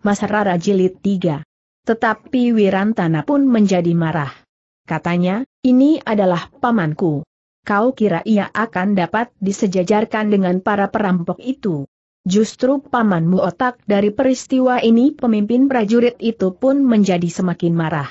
Mas Rara Jilid 3. Tetapi Wirantana pun menjadi marah. Katanya, ini adalah pamanku. Kau kira ia akan dapat disejajarkan dengan para perampok itu? Justru pamanmu otak dari peristiwa ini pemimpin prajurit itu pun menjadi semakin marah.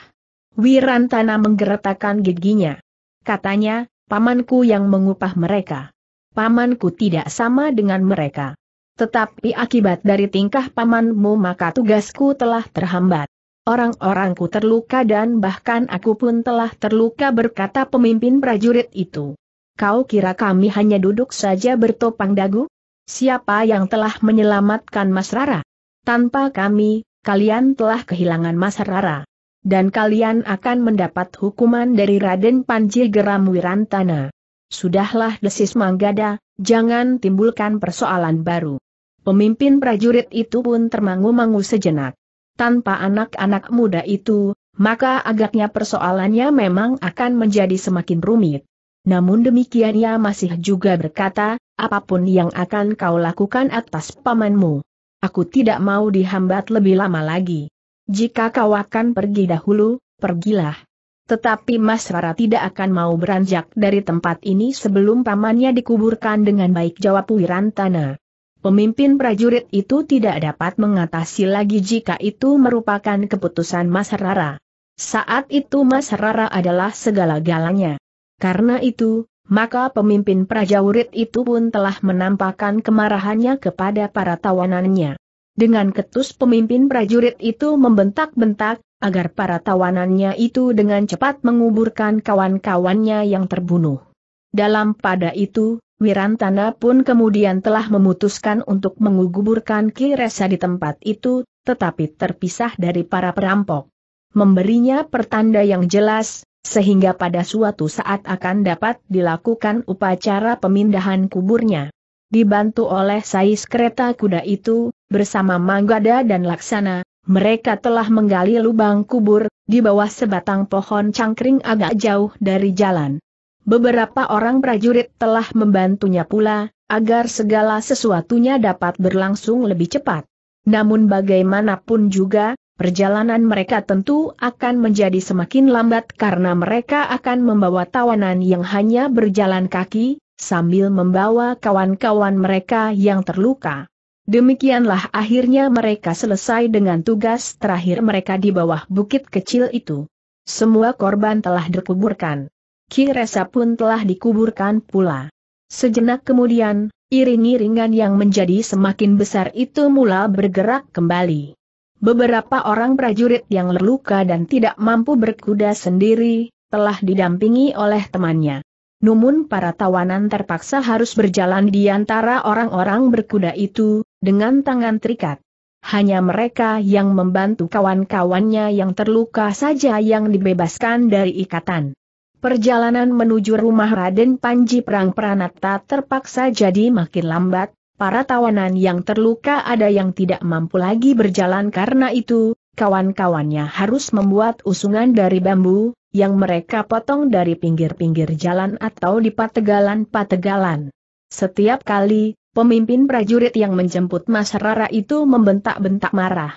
Wirantana menggeretakkan giginya. Katanya, pamanku yang mengupah mereka. Pamanku tidak sama dengan mereka. Tetapi akibat dari tingkah pamanmu maka tugasku telah terhambat. Orang-orangku terluka dan bahkan aku pun telah terluka berkata pemimpin prajurit itu. Kau kira kami hanya duduk saja bertopang dagu? Siapa yang telah menyelamatkan Mas Rara? Tanpa kami, kalian telah kehilangan Mas Rara. Dan kalian akan mendapat hukuman dari Raden Panji Geram Wirantana. Sudahlah desis Manggada, jangan timbulkan persoalan baru. Pemimpin prajurit itu pun termangu-mangu sejenak. Tanpa anak-anak muda itu, maka agaknya persoalannya memang akan menjadi semakin rumit. Namun demikian ia masih juga berkata, apapun yang akan kau lakukan atas pamanmu. Aku tidak mau dihambat lebih lama lagi. Jika kau akan pergi dahulu, pergilah. Tetapi Mas Rara tidak akan mau beranjak dari tempat ini sebelum pamannya dikuburkan dengan baik jawab Wirantana. Pemimpin prajurit itu tidak dapat mengatasi lagi jika itu merupakan keputusan Mas Rara. Saat itu Mas Rara adalah segala-galanya. Karena itu, maka pemimpin prajurit itu pun telah menampakkan kemarahannya kepada para tawanannya. Dengan ketus pemimpin prajurit itu membentak-bentak, agar para tawanannya itu dengan cepat menguburkan kawan-kawannya yang terbunuh. Dalam pada itu, Wirantana pun kemudian telah memutuskan untuk menguguburkan Resa di tempat itu, tetapi terpisah dari para perampok. Memberinya pertanda yang jelas, sehingga pada suatu saat akan dapat dilakukan upacara pemindahan kuburnya. Dibantu oleh sais kereta kuda itu, bersama Manggada dan Laksana, mereka telah menggali lubang kubur, di bawah sebatang pohon cangkring agak jauh dari jalan. Beberapa orang prajurit telah membantunya pula, agar segala sesuatunya dapat berlangsung lebih cepat. Namun bagaimanapun juga, perjalanan mereka tentu akan menjadi semakin lambat karena mereka akan membawa tawanan yang hanya berjalan kaki, sambil membawa kawan-kawan mereka yang terluka. Demikianlah akhirnya mereka selesai dengan tugas terakhir mereka di bawah bukit kecil itu. Semua korban telah dikuburkan. Kiresa pun telah dikuburkan pula. Sejenak kemudian, iring-iringan yang menjadi semakin besar itu mula bergerak kembali. Beberapa orang prajurit yang terluka dan tidak mampu berkuda sendiri, telah didampingi oleh temannya. Namun para tawanan terpaksa harus berjalan di antara orang-orang berkuda itu, dengan tangan terikat. Hanya mereka yang membantu kawan-kawannya yang terluka saja yang dibebaskan dari ikatan. Perjalanan menuju rumah Raden Panji Perang Pranata terpaksa jadi makin lambat, para tawanan yang terluka ada yang tidak mampu lagi berjalan karena itu, kawan-kawannya harus membuat usungan dari bambu, yang mereka potong dari pinggir-pinggir jalan atau di pategalan-pategalan. Setiap kali, pemimpin prajurit yang menjemput Mas Rara itu membentak-bentak marah.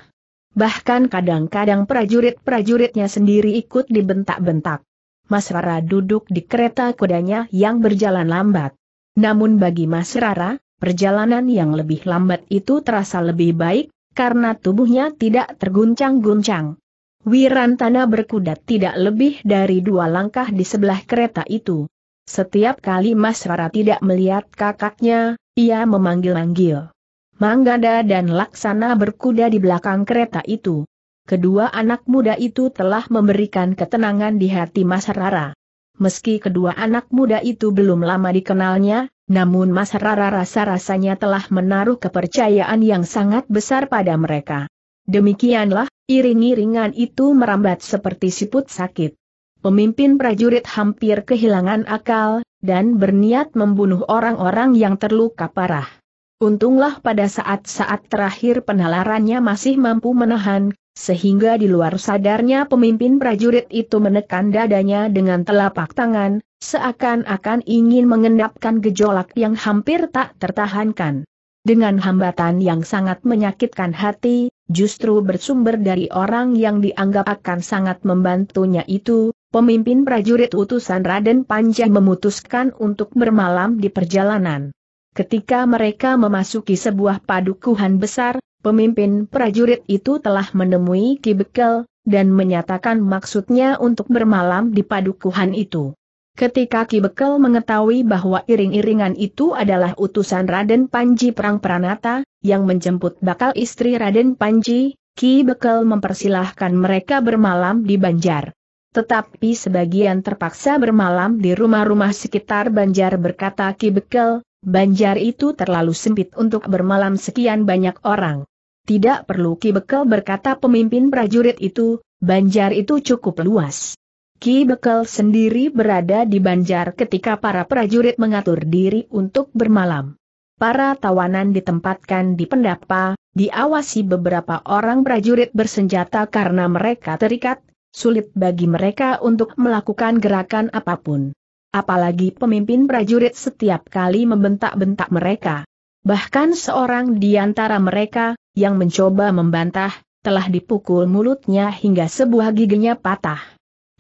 Bahkan kadang-kadang prajurit-prajuritnya sendiri ikut dibentak-bentak. Mas Rara duduk di kereta kudanya yang berjalan lambat. Namun bagi Mas Rara, perjalanan yang lebih lambat itu terasa lebih baik, karena tubuhnya tidak terguncang-guncang. Wirantana berkuda tidak lebih dari dua langkah di sebelah kereta itu. Setiap kali Mas Rara tidak melihat kakaknya, ia memanggil-manggil. Manggada dan Laksana berkuda di belakang kereta itu kedua anak muda itu telah memberikan ketenangan di hati Mas Rara. Meski kedua anak muda itu belum lama dikenalnya, namun Mas Rara rasa-rasanya telah menaruh kepercayaan yang sangat besar pada mereka. Demikianlah, iring-iringan itu merambat seperti siput sakit. Pemimpin prajurit hampir kehilangan akal, dan berniat membunuh orang-orang yang terluka parah. Untunglah pada saat-saat terakhir penalarannya masih mampu menahan sehingga di luar sadarnya pemimpin prajurit itu menekan dadanya dengan telapak tangan, seakan-akan ingin mengendapkan gejolak yang hampir tak tertahankan. Dengan hambatan yang sangat menyakitkan hati, justru bersumber dari orang yang dianggap akan sangat membantunya itu, pemimpin prajurit utusan Raden Panjang memutuskan untuk bermalam di perjalanan. Ketika mereka memasuki sebuah padukuhan besar, pemimpin prajurit itu telah menemui Ki Bekel, dan menyatakan maksudnya untuk bermalam di padukuhan itu. Ketika Ki Bekel mengetahui bahwa iring-iringan itu adalah utusan Raden Panji Perang Pranata, yang menjemput bakal istri Raden Panji, Ki Bekel mempersilahkan mereka bermalam di Banjar. Tetapi sebagian terpaksa bermalam di rumah-rumah sekitar Banjar berkata Ki Bekel, Banjar itu terlalu sempit untuk bermalam sekian banyak orang. Tidak perlu Ki Bekel berkata pemimpin prajurit itu, banjar itu cukup luas. Ki Bekel sendiri berada di banjar ketika para prajurit mengatur diri untuk bermalam. Para tawanan ditempatkan di pendapa, diawasi beberapa orang prajurit bersenjata karena mereka terikat, sulit bagi mereka untuk melakukan gerakan apapun. Apalagi pemimpin prajurit setiap kali membentak-bentak mereka. Bahkan seorang di antara mereka, yang mencoba membantah, telah dipukul mulutnya hingga sebuah giginya patah.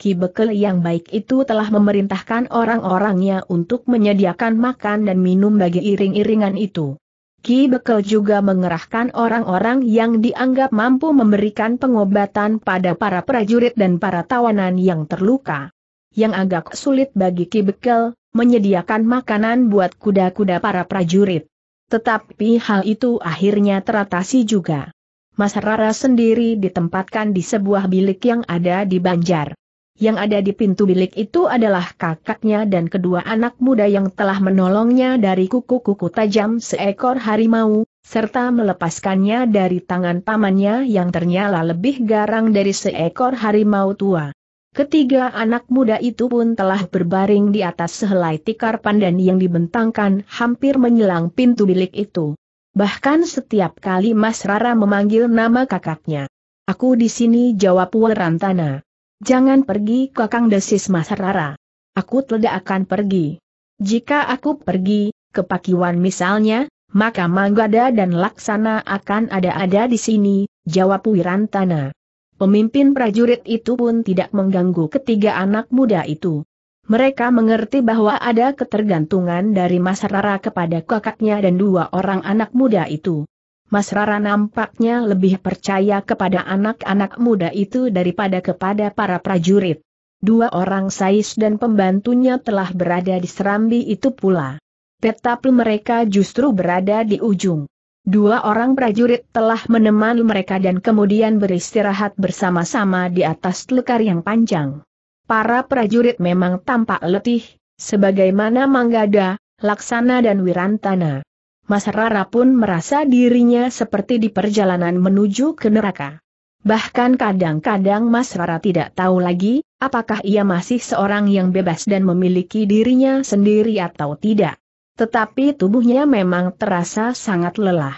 Ki Bekel yang baik itu telah memerintahkan orang-orangnya untuk menyediakan makan dan minum bagi iring-iringan itu. Ki Bekel juga mengerahkan orang-orang yang dianggap mampu memberikan pengobatan pada para prajurit dan para tawanan yang terluka. Yang agak sulit bagi Ki Bekel, menyediakan makanan buat kuda-kuda para prajurit. Tetapi hal itu akhirnya teratasi juga. Mas Rara sendiri ditempatkan di sebuah bilik yang ada di Banjar. Yang ada di pintu bilik itu adalah kakaknya dan kedua anak muda yang telah menolongnya dari kuku-kuku tajam seekor harimau, serta melepaskannya dari tangan pamannya yang ternyata lebih garang dari seekor harimau tua. Ketiga anak muda itu pun telah berbaring di atas sehelai tikar pandan yang dibentangkan hampir menyelang pintu bilik itu. Bahkan setiap kali Mas Rara memanggil nama kakaknya. Aku di sini jawab Werantana. Jangan pergi kakang desis Mas Rara. Aku tidak akan pergi. Jika aku pergi, ke Pakiwan misalnya, maka Manggada dan Laksana akan ada-ada di sini, jawab Wirantana. Pemimpin prajurit itu pun tidak mengganggu ketiga anak muda itu. Mereka mengerti bahwa ada ketergantungan dari Mas Rara kepada kakaknya dan dua orang anak muda itu. Mas Rara nampaknya lebih percaya kepada anak-anak muda itu daripada kepada para prajurit. Dua orang Sais dan pembantunya telah berada di Serambi itu pula. Tetapi mereka justru berada di ujung. Dua orang prajurit telah menemani mereka dan kemudian beristirahat bersama-sama di atas lekar yang panjang. Para prajurit memang tampak letih, sebagaimana Manggada, Laksana dan Wirantana. Mas Rara pun merasa dirinya seperti di perjalanan menuju ke neraka. Bahkan kadang-kadang Mas Rara tidak tahu lagi, apakah ia masih seorang yang bebas dan memiliki dirinya sendiri atau tidak. Tetapi tubuhnya memang terasa sangat lelah.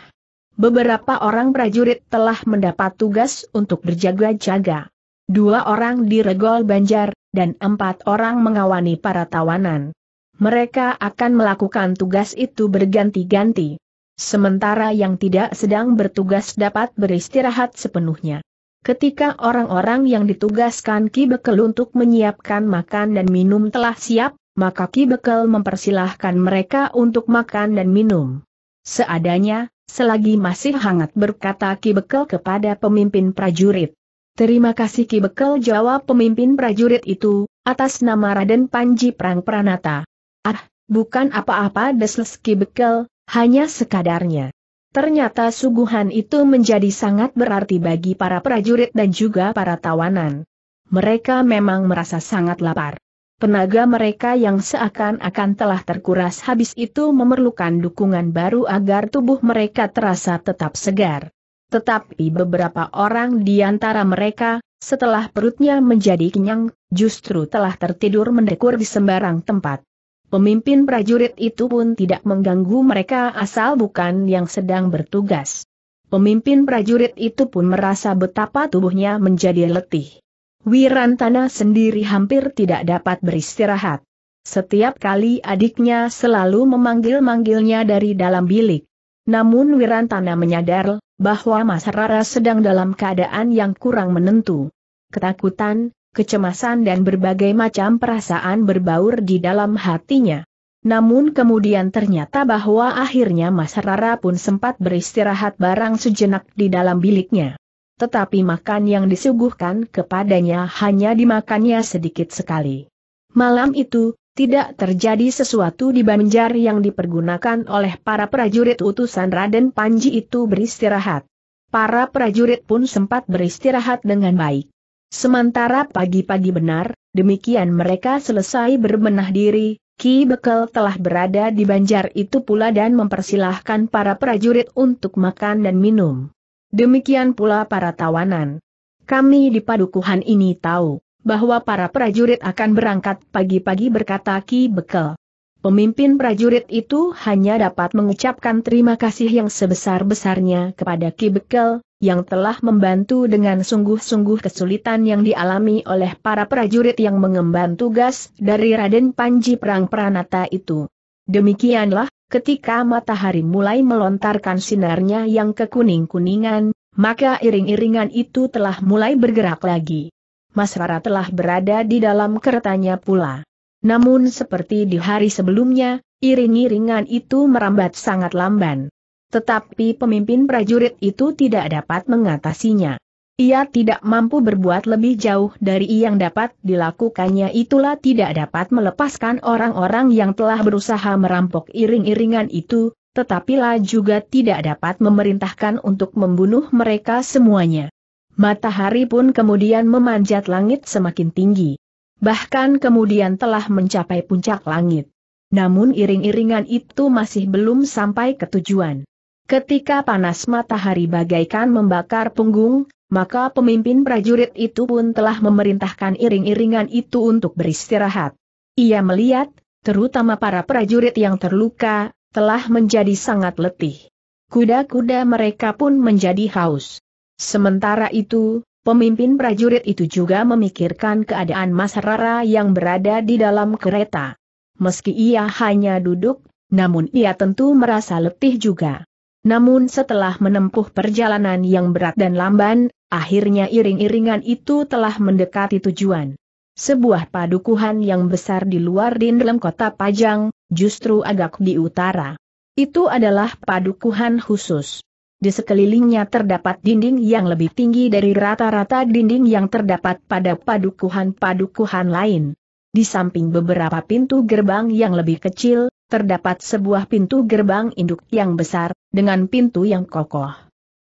Beberapa orang prajurit telah mendapat tugas untuk berjaga-jaga. Dua orang diregol banjar, dan empat orang mengawani para tawanan. Mereka akan melakukan tugas itu berganti-ganti. Sementara yang tidak sedang bertugas dapat beristirahat sepenuhnya. Ketika orang-orang yang ditugaskan Ki Bekel untuk menyiapkan makan dan minum telah siap, maka Ki Bekel mempersilahkan mereka untuk makan dan minum. Seadanya, selagi masih hangat berkata Ki Bekel kepada pemimpin prajurit. Terima kasih Ki Bekel jawab pemimpin prajurit itu, atas nama Raden Panji Prang Pranata. Ah, bukan apa-apa desles Ki Bekel, hanya sekadarnya. Ternyata suguhan itu menjadi sangat berarti bagi para prajurit dan juga para tawanan. Mereka memang merasa sangat lapar. Tenaga mereka yang seakan-akan telah terkuras habis itu memerlukan dukungan baru agar tubuh mereka terasa tetap segar. Tetapi beberapa orang di antara mereka, setelah perutnya menjadi kenyang, justru telah tertidur mendekur di sembarang tempat. Pemimpin prajurit itu pun tidak mengganggu mereka asal bukan yang sedang bertugas. Pemimpin prajurit itu pun merasa betapa tubuhnya menjadi letih. Wirantana sendiri hampir tidak dapat beristirahat. Setiap kali adiknya selalu memanggil-manggilnya dari dalam bilik. Namun Wirantana menyadar bahwa Mas Rara sedang dalam keadaan yang kurang menentu. Ketakutan, kecemasan dan berbagai macam perasaan berbaur di dalam hatinya. Namun kemudian ternyata bahwa akhirnya Mas Rara pun sempat beristirahat barang sejenak di dalam biliknya tetapi makan yang disuguhkan kepadanya hanya dimakannya sedikit sekali. Malam itu, tidak terjadi sesuatu di Banjar yang dipergunakan oleh para prajurit utusan Raden Panji itu beristirahat. Para prajurit pun sempat beristirahat dengan baik. Sementara pagi-pagi benar, demikian mereka selesai berbenah diri, Ki Bekel telah berada di Banjar itu pula dan mempersilahkan para prajurit untuk makan dan minum. Demikian pula para tawanan. Kami di padukuhan ini tahu bahwa para prajurit akan berangkat pagi-pagi berkata Ki Bekel. Pemimpin prajurit itu hanya dapat mengucapkan terima kasih yang sebesar-besarnya kepada Ki Bekel, yang telah membantu dengan sungguh-sungguh kesulitan yang dialami oleh para prajurit yang mengemban tugas dari Raden Panji Perang Pranata itu. Demikianlah, Ketika matahari mulai melontarkan sinarnya yang kekuning-kuningan, maka iring-iringan itu telah mulai bergerak lagi. Mas Rara telah berada di dalam keretanya pula. Namun seperti di hari sebelumnya, iring-iringan itu merambat sangat lamban. Tetapi pemimpin prajurit itu tidak dapat mengatasinya. Ia tidak mampu berbuat lebih jauh dari yang dapat dilakukannya itulah tidak dapat melepaskan orang-orang yang telah berusaha merampok iring-iringan itu, tetapi juga tidak dapat memerintahkan untuk membunuh mereka semuanya. Matahari pun kemudian memanjat langit semakin tinggi. Bahkan kemudian telah mencapai puncak langit. Namun iring-iringan itu masih belum sampai ke tujuan. Ketika panas matahari bagaikan membakar punggung, maka pemimpin prajurit itu pun telah memerintahkan iring-iringan itu untuk beristirahat. Ia melihat, terutama para prajurit yang terluka, telah menjadi sangat letih. Kuda-kuda mereka pun menjadi haus. Sementara itu, pemimpin prajurit itu juga memikirkan keadaan Mas Rara yang berada di dalam kereta. Meski ia hanya duduk, namun ia tentu merasa letih juga. Namun setelah menempuh perjalanan yang berat dan lamban, akhirnya iring-iringan itu telah mendekati tujuan. Sebuah padukuhan yang besar di luar dalam kota Pajang, justru agak di utara. Itu adalah padukuhan khusus. Di sekelilingnya terdapat dinding yang lebih tinggi dari rata-rata dinding yang terdapat pada padukuhan-padukuhan lain. Di samping beberapa pintu gerbang yang lebih kecil, terdapat sebuah pintu gerbang induk yang besar, dengan pintu yang kokoh.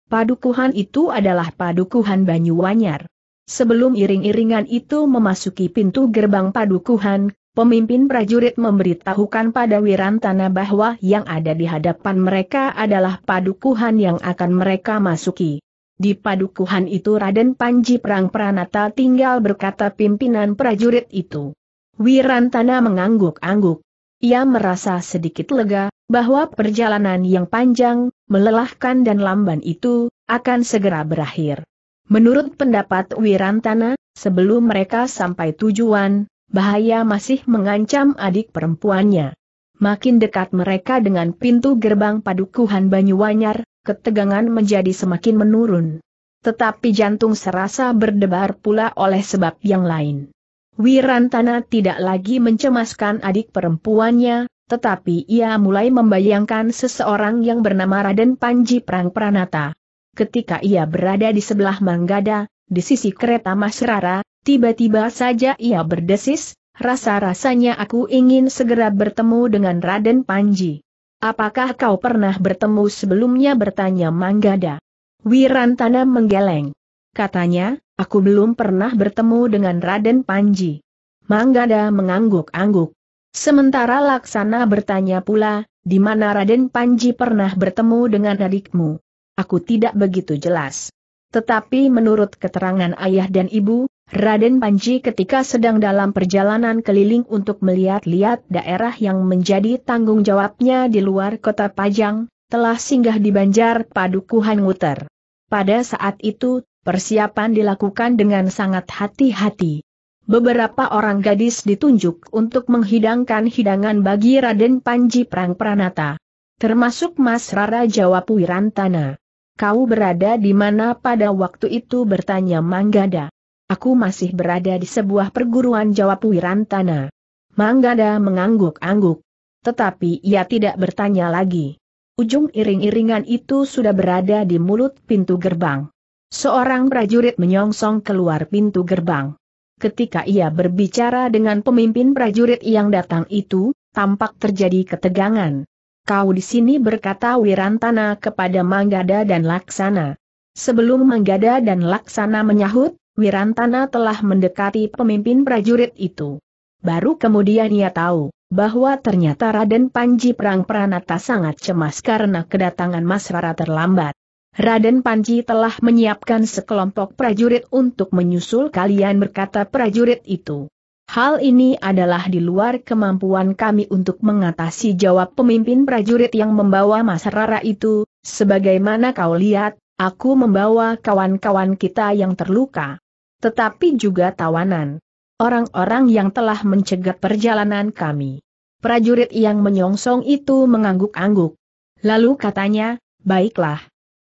Padukuhan itu adalah padukuhan Banyuwanyar. Sebelum iring-iringan itu memasuki pintu gerbang padukuhan, pemimpin prajurit memberitahukan pada Wirantana bahwa yang ada di hadapan mereka adalah padukuhan yang akan mereka masuki. Di padukuhan itu Raden Panji Perang Pranata tinggal berkata pimpinan prajurit itu. Wirantana mengangguk-angguk, ia merasa sedikit lega, bahwa perjalanan yang panjang, melelahkan dan lamban itu, akan segera berakhir. Menurut pendapat Wirantana, sebelum mereka sampai tujuan, bahaya masih mengancam adik perempuannya. Makin dekat mereka dengan pintu gerbang padukuhan Banyuwanyar, ketegangan menjadi semakin menurun. Tetapi jantung serasa berdebar pula oleh sebab yang lain. Wirantana tidak lagi mencemaskan adik perempuannya, tetapi ia mulai membayangkan seseorang yang bernama Raden Panji Prang Pranata. Ketika ia berada di sebelah Manggada, di sisi kereta Mas Rara, tiba-tiba saja ia berdesis, rasa-rasanya aku ingin segera bertemu dengan Raden Panji. Apakah kau pernah bertemu sebelumnya bertanya Manggada? Wirantana menggeleng katanya, aku belum pernah bertemu dengan Raden Panji. Manggada mengangguk-angguk. Sementara Laksana bertanya pula, di mana Raden Panji pernah bertemu dengan adikmu? Aku tidak begitu jelas. Tetapi menurut keterangan ayah dan ibu, Raden Panji ketika sedang dalam perjalanan keliling untuk melihat-lihat daerah yang menjadi tanggung jawabnya di luar kota Pajang, telah singgah di Banjar Padukuhan Nguter. Pada saat itu, Persiapan dilakukan dengan sangat hati-hati. Beberapa orang gadis ditunjuk untuk menghidangkan hidangan bagi Raden Panji Prang Pranata. Termasuk Mas Rara jawab Wirantana. Kau berada di mana pada waktu itu bertanya Manggada. Aku masih berada di sebuah perguruan jawab Wirantana. Manggada mengangguk-angguk. Tetapi ia tidak bertanya lagi. Ujung iring-iringan itu sudah berada di mulut pintu gerbang. Seorang prajurit menyongsong keluar pintu gerbang. Ketika ia berbicara dengan pemimpin prajurit yang datang itu, tampak terjadi ketegangan. Kau di sini berkata Wirantana kepada Manggada dan Laksana. Sebelum Manggada dan Laksana menyahut, Wirantana telah mendekati pemimpin prajurit itu. Baru kemudian ia tahu, bahwa ternyata Raden Panji Perang Pranata sangat cemas karena kedatangan Mas Rara terlambat. Raden Panji telah menyiapkan sekelompok prajurit untuk menyusul kalian berkata prajurit itu. Hal ini adalah di luar kemampuan kami untuk mengatasi jawab pemimpin prajurit yang membawa Mas Rara itu, sebagaimana kau lihat, aku membawa kawan-kawan kita yang terluka. Tetapi juga tawanan. Orang-orang yang telah mencegat perjalanan kami. Prajurit yang menyongsong itu mengangguk-angguk. Lalu katanya, baiklah,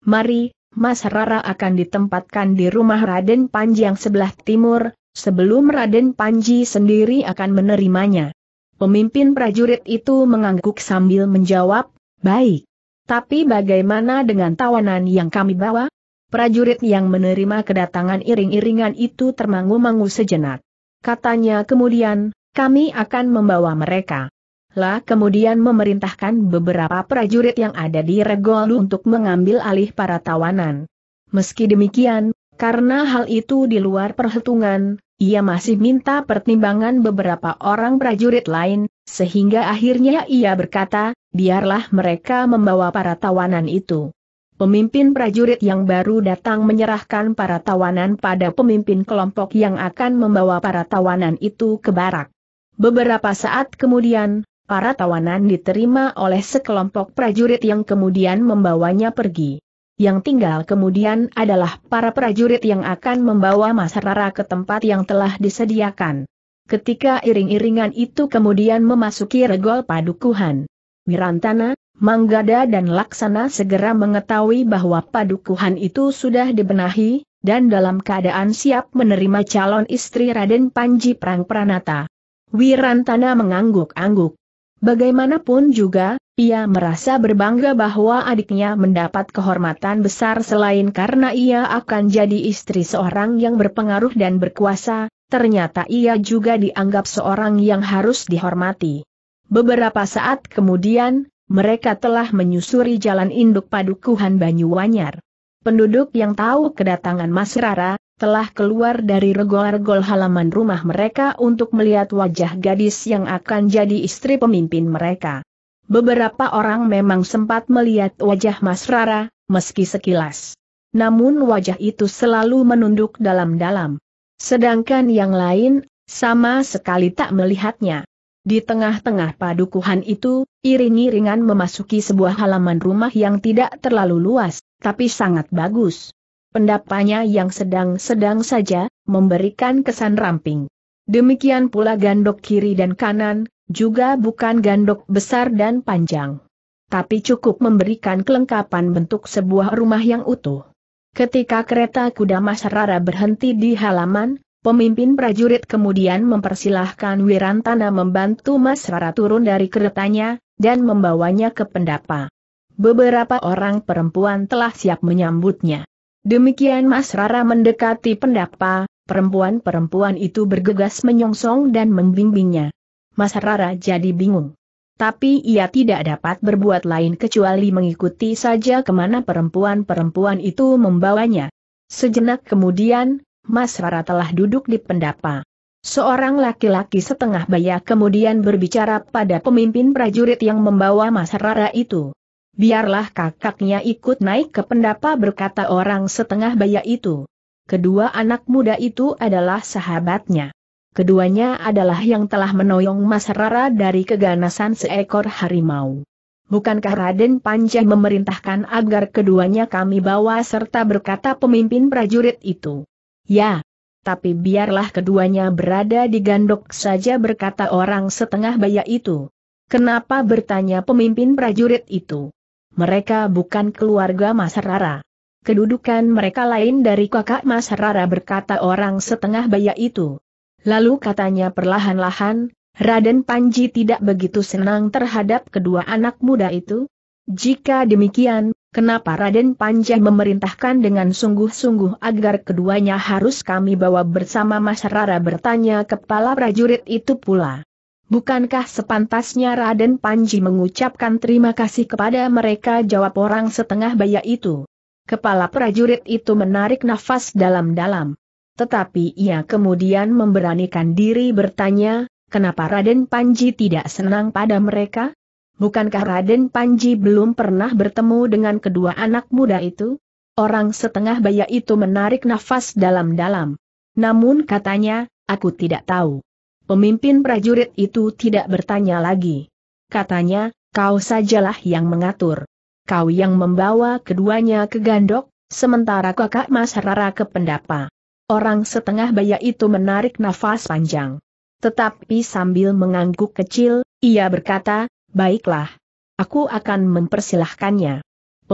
Mari, Mas Rara akan ditempatkan di rumah Raden Panji yang sebelah timur, sebelum Raden Panji sendiri akan menerimanya. Pemimpin prajurit itu mengangguk sambil menjawab, baik. Tapi bagaimana dengan tawanan yang kami bawa? Prajurit yang menerima kedatangan iring-iringan itu termangu-mangu sejenak. Katanya kemudian, kami akan membawa mereka. La kemudian memerintahkan beberapa prajurit yang ada di Regol untuk mengambil alih para tawanan. Meski demikian, karena hal itu di luar perhitungan, ia masih minta pertimbangan beberapa orang prajurit lain, sehingga akhirnya ia berkata, biarlah mereka membawa para tawanan itu. Pemimpin prajurit yang baru datang menyerahkan para tawanan pada pemimpin kelompok yang akan membawa para tawanan itu ke barak. Beberapa saat kemudian, para tawanan diterima oleh sekelompok prajurit yang kemudian membawanya pergi. Yang tinggal kemudian adalah para prajurit yang akan membawa Mas Rara ke tempat yang telah disediakan. Ketika iring-iringan itu kemudian memasuki regol padukuhan, Wirantana, Manggada dan Laksana segera mengetahui bahwa padukuhan itu sudah dibenahi, dan dalam keadaan siap menerima calon istri Raden Panji Prang Pranata. Wirantana mengangguk-angguk. Bagaimanapun juga, ia merasa berbangga bahwa adiknya mendapat kehormatan besar selain karena ia akan jadi istri seorang yang berpengaruh dan berkuasa, ternyata ia juga dianggap seorang yang harus dihormati. Beberapa saat kemudian, mereka telah menyusuri jalan induk padukuhan Banyuwanyar. Penduduk yang tahu kedatangan Mas Rara, telah keluar dari regol-regol halaman rumah mereka untuk melihat wajah gadis yang akan jadi istri pemimpin mereka. Beberapa orang memang sempat melihat wajah Mas Rara, meski sekilas. Namun wajah itu selalu menunduk dalam-dalam. Sedangkan yang lain, sama sekali tak melihatnya. Di tengah-tengah padukuhan itu, iring-iringan memasuki sebuah halaman rumah yang tidak terlalu luas, tapi sangat bagus pendapanya yang sedang-sedang saja, memberikan kesan ramping. Demikian pula gandok kiri dan kanan, juga bukan gandok besar dan panjang. Tapi cukup memberikan kelengkapan bentuk sebuah rumah yang utuh. Ketika kereta kuda Mas berhenti di halaman, pemimpin prajurit kemudian mempersilahkan Wirantana membantu Mas turun dari keretanya, dan membawanya ke pendapa. Beberapa orang perempuan telah siap menyambutnya. Demikian Mas Rara mendekati pendakpa, perempuan-perempuan itu bergegas menyongsong dan membimbingnya. Mas Rara jadi bingung. Tapi ia tidak dapat berbuat lain kecuali mengikuti saja kemana perempuan-perempuan itu membawanya. Sejenak kemudian, Mas Rara telah duduk di pendapa. Seorang laki-laki setengah baya kemudian berbicara pada pemimpin prajurit yang membawa Mas Rara itu. Biarlah kakaknya ikut naik ke pendapa berkata orang setengah baya itu. Kedua anak muda itu adalah sahabatnya. Keduanya adalah yang telah menoyong Mas Rara dari keganasan seekor harimau. Bukankah Raden Panjai memerintahkan agar keduanya kami bawa serta berkata pemimpin prajurit itu? Ya, tapi biarlah keduanya berada di gandok saja berkata orang setengah baya itu. Kenapa bertanya pemimpin prajurit itu? mereka bukan keluarga Mas Rara. Kedudukan mereka lain dari kakak Mas Rara berkata orang setengah baya itu. Lalu katanya perlahan-lahan, Raden Panji tidak begitu senang terhadap kedua anak muda itu. Jika demikian, kenapa Raden Panji memerintahkan dengan sungguh-sungguh agar keduanya harus kami bawa bersama Mas Rara bertanya kepala prajurit itu pula. Bukankah sepantasnya Raden Panji mengucapkan terima kasih kepada mereka jawab orang setengah baya itu? Kepala prajurit itu menarik nafas dalam-dalam. Tetapi ia kemudian memberanikan diri bertanya, kenapa Raden Panji tidak senang pada mereka? Bukankah Raden Panji belum pernah bertemu dengan kedua anak muda itu? Orang setengah baya itu menarik nafas dalam-dalam. Namun katanya, aku tidak tahu. Pemimpin prajurit itu tidak bertanya lagi. Katanya, kau sajalah yang mengatur. Kau yang membawa keduanya ke gandok, sementara kakak Mas Rara ke pendapa. Orang setengah baya itu menarik nafas panjang. Tetapi sambil mengangguk kecil, ia berkata, baiklah. Aku akan mempersilahkannya.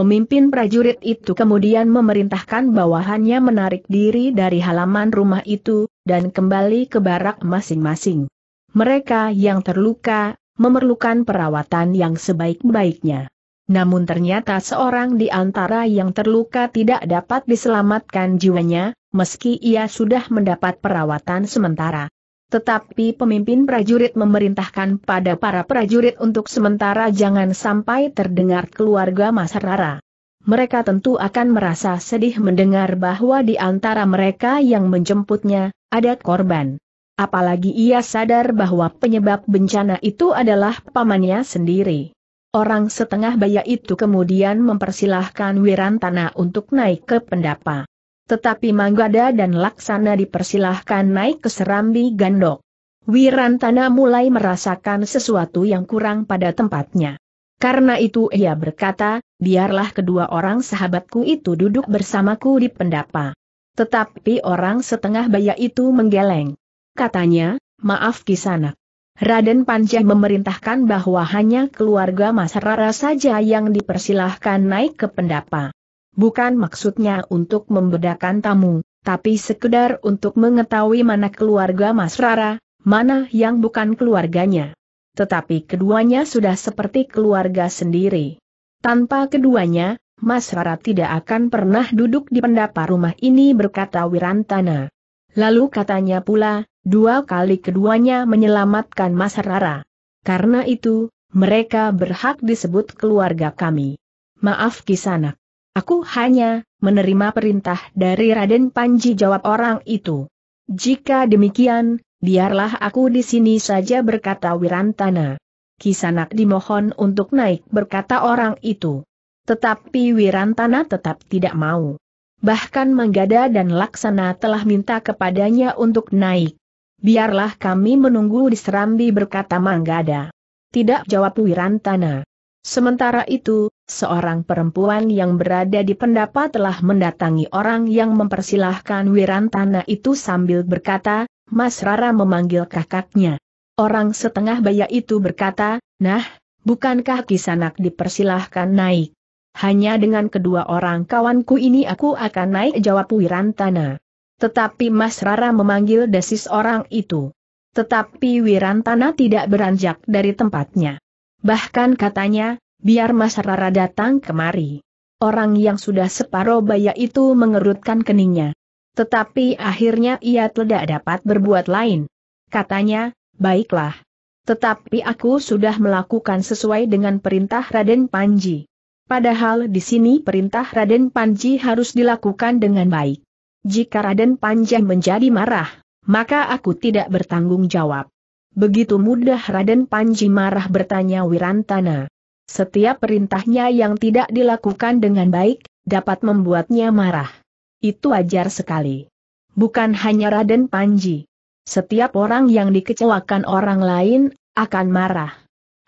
Pemimpin prajurit itu kemudian memerintahkan bawahannya menarik diri dari halaman rumah itu, dan kembali ke barak masing-masing. Mereka yang terluka, memerlukan perawatan yang sebaik-baiknya. Namun ternyata seorang di antara yang terluka tidak dapat diselamatkan jiwanya, meski ia sudah mendapat perawatan sementara. Tetapi pemimpin prajurit memerintahkan pada para prajurit untuk sementara jangan sampai terdengar keluarga Mas Rara. Mereka tentu akan merasa sedih mendengar bahwa di antara mereka yang menjemputnya, ada korban. Apalagi ia sadar bahwa penyebab bencana itu adalah pamannya sendiri. Orang setengah baya itu kemudian mempersilahkan Wirantana untuk naik ke pendapa. Tetapi Manggada dan Laksana dipersilahkan naik ke Serambi Gandok. Wirantana mulai merasakan sesuatu yang kurang pada tempatnya. Karena itu ia berkata, biarlah kedua orang sahabatku itu duduk bersamaku di pendapa. Tetapi orang setengah baya itu menggeleng. Katanya, maaf kisanak. Raden Panjang memerintahkan bahwa hanya keluarga Mas Rara saja yang dipersilahkan naik ke pendapa bukan maksudnya untuk membedakan tamu, tapi sekedar untuk mengetahui mana keluarga Mas Rara, mana yang bukan keluarganya. Tetapi keduanya sudah seperti keluarga sendiri. Tanpa keduanya, Mas Rara tidak akan pernah duduk di pendapa rumah ini berkata Wirantana. Lalu katanya pula, dua kali keduanya menyelamatkan Mas Rara. Karena itu, mereka berhak disebut keluarga kami. Maaf kisanak. Aku hanya menerima perintah dari Raden Panji jawab orang itu. Jika demikian, biarlah aku di sini saja berkata Wirantana. Kisanak dimohon untuk naik berkata orang itu. Tetapi Wirantana tetap tidak mau. Bahkan Manggada dan Laksana telah minta kepadanya untuk naik. Biarlah kami menunggu di Serambi berkata Manggada. Tidak jawab Wirantana. Sementara itu, seorang perempuan yang berada di pendapat telah mendatangi orang yang mempersilahkan Wirantana itu sambil berkata, Mas Rara memanggil kakaknya. Orang setengah baya itu berkata, nah, bukankah kisanak dipersilahkan naik? Hanya dengan kedua orang kawanku ini aku akan naik jawab Wirantana. Tetapi Mas Rara memanggil desis orang itu. Tetapi Wirantana tidak beranjak dari tempatnya. Bahkan katanya, biar Mas Rara datang kemari. Orang yang sudah separoh baya itu mengerutkan keningnya. Tetapi akhirnya ia tidak dapat berbuat lain. Katanya, baiklah. Tetapi aku sudah melakukan sesuai dengan perintah Raden Panji. Padahal di sini perintah Raden Panji harus dilakukan dengan baik. Jika Raden Panji menjadi marah, maka aku tidak bertanggung jawab. Begitu mudah Raden Panji marah bertanya Wirantana. Setiap perintahnya yang tidak dilakukan dengan baik, dapat membuatnya marah. Itu wajar sekali. Bukan hanya Raden Panji. Setiap orang yang dikecewakan orang lain, akan marah.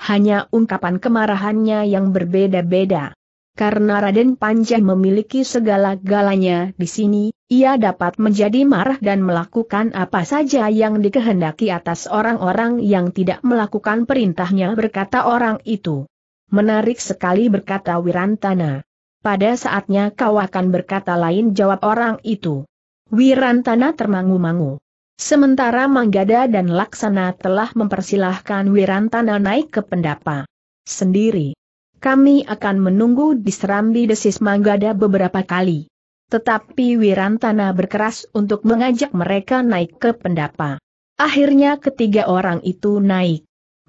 Hanya ungkapan kemarahannya yang berbeda-beda. Karena Raden Panji memiliki segala-galanya di sini, ia dapat menjadi marah dan melakukan apa saja yang dikehendaki atas orang-orang yang tidak melakukan perintahnya berkata orang itu. Menarik sekali berkata Wirantana. Pada saatnya kau akan berkata lain jawab orang itu. Wirantana termangu-mangu. Sementara Manggada dan Laksana telah mempersilahkan Wirantana naik ke pendapa sendiri. Kami akan menunggu di Serambi desis Manggada beberapa kali. Tetapi Wirantana berkeras untuk mengajak mereka naik ke pendapa. Akhirnya ketiga orang itu naik.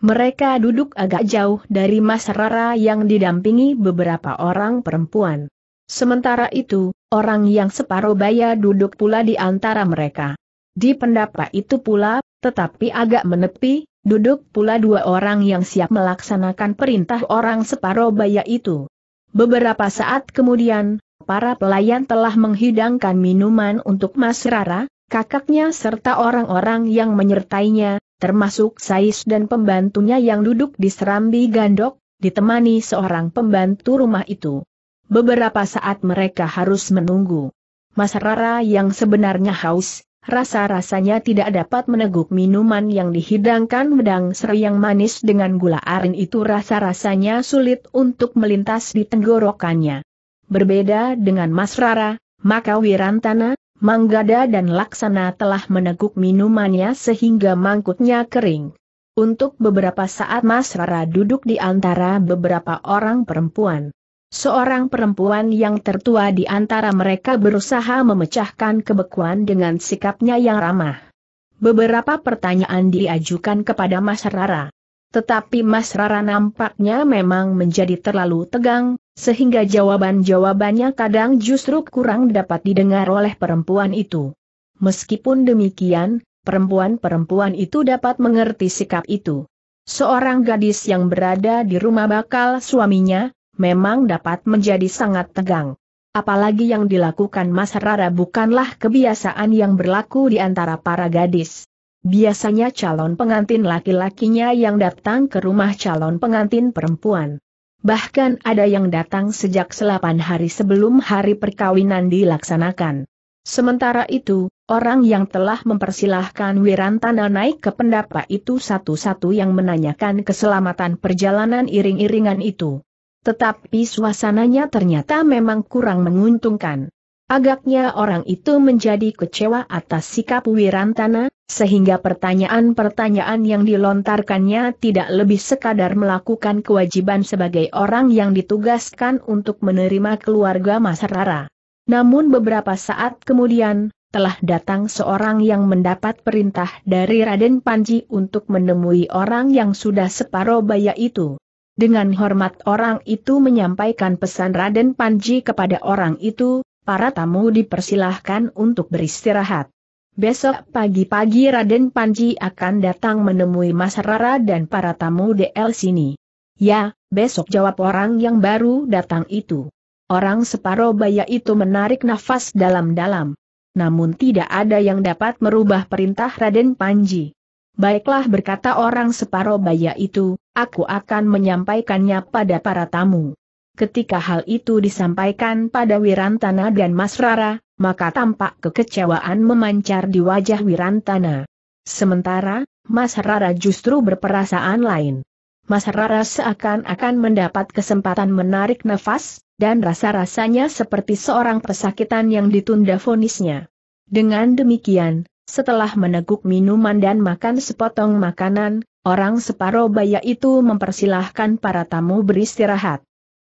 Mereka duduk agak jauh dari Mas Rara yang didampingi beberapa orang perempuan. Sementara itu, orang yang separuh baya duduk pula di antara mereka. Di pendapat itu pula, tetapi agak menepi, duduk pula dua orang yang siap melaksanakan perintah orang separuh baya itu. Beberapa saat kemudian, para pelayan telah menghidangkan minuman untuk Mas Rara, kakaknya serta orang-orang yang menyertainya, termasuk Sais dan pembantunya yang duduk di serambi gandok, ditemani seorang pembantu rumah itu. Beberapa saat mereka harus menunggu. Mas Rara yang sebenarnya haus, rasa-rasanya tidak dapat meneguk minuman yang dihidangkan medang seri yang manis dengan gula aren itu rasa-rasanya sulit untuk melintas di tenggorokannya. Berbeda dengan Mas Rara, maka Wirantana, Manggada dan Laksana telah meneguk minumannya sehingga mangkuknya kering. Untuk beberapa saat Mas Rara duduk di antara beberapa orang perempuan. Seorang perempuan yang tertua di antara mereka berusaha memecahkan kebekuan dengan sikapnya yang ramah. Beberapa pertanyaan diajukan kepada Mas Rara. Tetapi Mas Rara nampaknya memang menjadi terlalu tegang, sehingga jawaban-jawabannya kadang justru kurang dapat didengar oleh perempuan itu. Meskipun demikian, perempuan-perempuan itu dapat mengerti sikap itu. Seorang gadis yang berada di rumah bakal suaminya, memang dapat menjadi sangat tegang. Apalagi yang dilakukan Mas Rara bukanlah kebiasaan yang berlaku di antara para gadis. Biasanya calon pengantin laki-lakinya yang datang ke rumah calon pengantin perempuan bahkan ada yang datang sejak selapan hari sebelum hari perkawinan dilaksanakan. Sementara itu, orang yang telah mempersilahkan Wirantana naik ke pendapa itu satu-satu yang menanyakan keselamatan perjalanan iring-iringan itu. Tetapi suasananya ternyata memang kurang menguntungkan. Agaknya orang itu menjadi kecewa atas sikap Wirantana, sehingga pertanyaan-pertanyaan yang dilontarkannya tidak lebih sekadar melakukan kewajiban sebagai orang yang ditugaskan untuk menerima keluarga Mas Rara. Namun beberapa saat kemudian, telah datang seorang yang mendapat perintah dari Raden Panji untuk menemui orang yang sudah separuh baya itu. Dengan hormat orang itu menyampaikan pesan Raden Panji kepada orang itu, para tamu dipersilahkan untuk beristirahat. Besok pagi-pagi Raden Panji akan datang menemui Mas Rara dan para tamu DL sini. Ya, besok jawab orang yang baru datang itu. Orang separoh baya itu menarik nafas dalam-dalam. Namun tidak ada yang dapat merubah perintah Raden Panji. Baiklah berkata orang separoh baya itu, aku akan menyampaikannya pada para tamu. Ketika hal itu disampaikan pada Wirantana dan Mas Rara, maka tampak kekecewaan memancar di wajah Wirantana. Sementara, Mas Rara justru berperasaan lain. Mas Rara seakan-akan mendapat kesempatan menarik nafas, dan rasa-rasanya seperti seorang pesakitan yang ditunda vonisnya. Dengan demikian, setelah meneguk minuman dan makan sepotong makanan, orang separoh baya itu mempersilahkan para tamu beristirahat.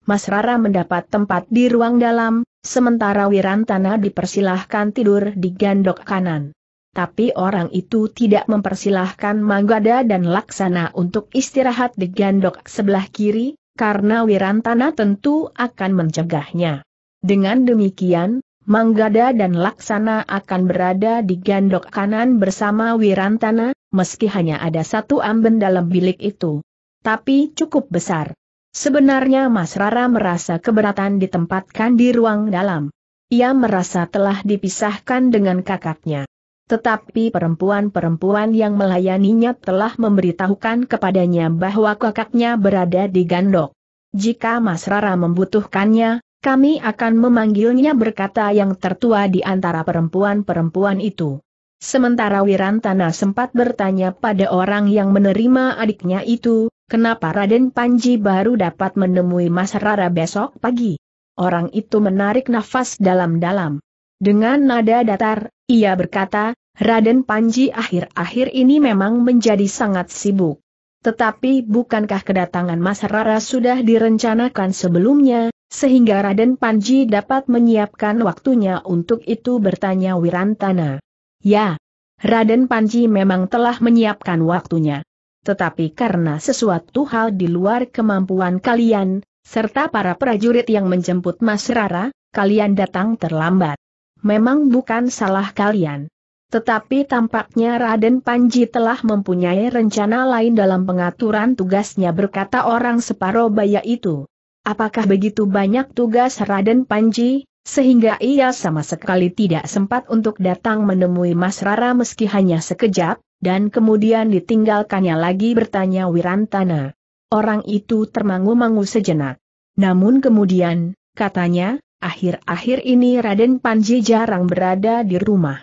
Mas Rara mendapat tempat di ruang dalam, sementara Wirantana dipersilahkan tidur di gandok kanan. Tapi orang itu tidak mempersilahkan Manggada dan Laksana untuk istirahat di gandok sebelah kiri, karena Wirantana tentu akan mencegahnya. Dengan demikian, Manggada dan Laksana akan berada di gandok kanan bersama Wirantana, meski hanya ada satu amben dalam bilik itu. Tapi cukup besar. Sebenarnya Mas Rara merasa keberatan ditempatkan di ruang dalam. Ia merasa telah dipisahkan dengan kakaknya. Tetapi perempuan-perempuan yang melayaninya telah memberitahukan kepadanya bahwa kakaknya berada di gandok. Jika Mas Rara membutuhkannya, kami akan memanggilnya berkata yang tertua di antara perempuan-perempuan itu. Sementara Wirantana sempat bertanya pada orang yang menerima adiknya itu, Kenapa Raden Panji baru dapat menemui Mas Rara besok pagi? Orang itu menarik nafas dalam-dalam. Dengan nada datar, ia berkata, Raden Panji akhir-akhir ini memang menjadi sangat sibuk. Tetapi bukankah kedatangan Mas Rara sudah direncanakan sebelumnya, sehingga Raden Panji dapat menyiapkan waktunya untuk itu bertanya Wirantana. Ya, Raden Panji memang telah menyiapkan waktunya tetapi karena sesuatu hal di luar kemampuan kalian, serta para prajurit yang menjemput Mas Rara, kalian datang terlambat. Memang bukan salah kalian. Tetapi tampaknya Raden Panji telah mempunyai rencana lain dalam pengaturan tugasnya berkata orang separoh baya itu. Apakah begitu banyak tugas Raden Panji? sehingga ia sama sekali tidak sempat untuk datang menemui Mas Rara meski hanya sekejap, dan kemudian ditinggalkannya lagi bertanya Wirantana. Orang itu termangu-mangu sejenak. Namun kemudian, katanya, akhir-akhir ini Raden Panji jarang berada di rumah.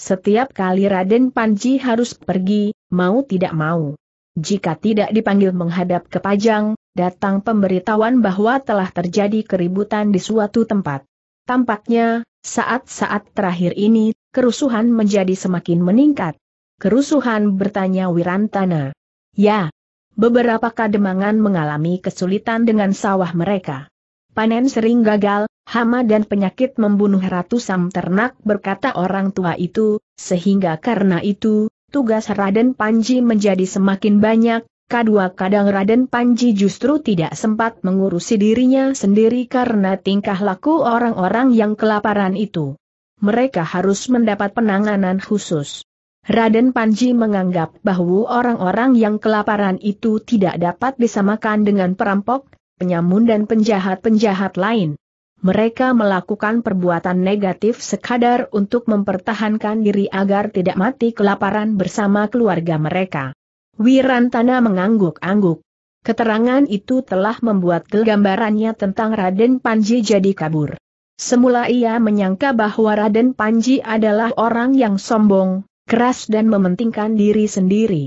Setiap kali Raden Panji harus pergi, mau tidak mau. Jika tidak dipanggil menghadap ke Pajang, datang pemberitahuan bahwa telah terjadi keributan di suatu tempat. Tampaknya, saat-saat terakhir ini, kerusuhan menjadi semakin meningkat. Kerusuhan bertanya Wirantana. Ya, beberapa kademangan mengalami kesulitan dengan sawah mereka. Panen sering gagal, hama dan penyakit membunuh ratusan ternak berkata orang tua itu, sehingga karena itu, tugas Raden Panji menjadi semakin banyak, Kedua kadang Raden Panji justru tidak sempat mengurusi dirinya sendiri karena tingkah laku orang-orang yang kelaparan itu. Mereka harus mendapat penanganan khusus. Raden Panji menganggap bahwa orang-orang yang kelaparan itu tidak dapat disamakan dengan perampok, penyamun dan penjahat-penjahat lain. Mereka melakukan perbuatan negatif sekadar untuk mempertahankan diri agar tidak mati kelaparan bersama keluarga mereka. Wirantana mengangguk-angguk. Keterangan itu telah membuat gambarannya tentang Raden Panji jadi kabur. Semula ia menyangka bahwa Raden Panji adalah orang yang sombong, keras dan mementingkan diri sendiri.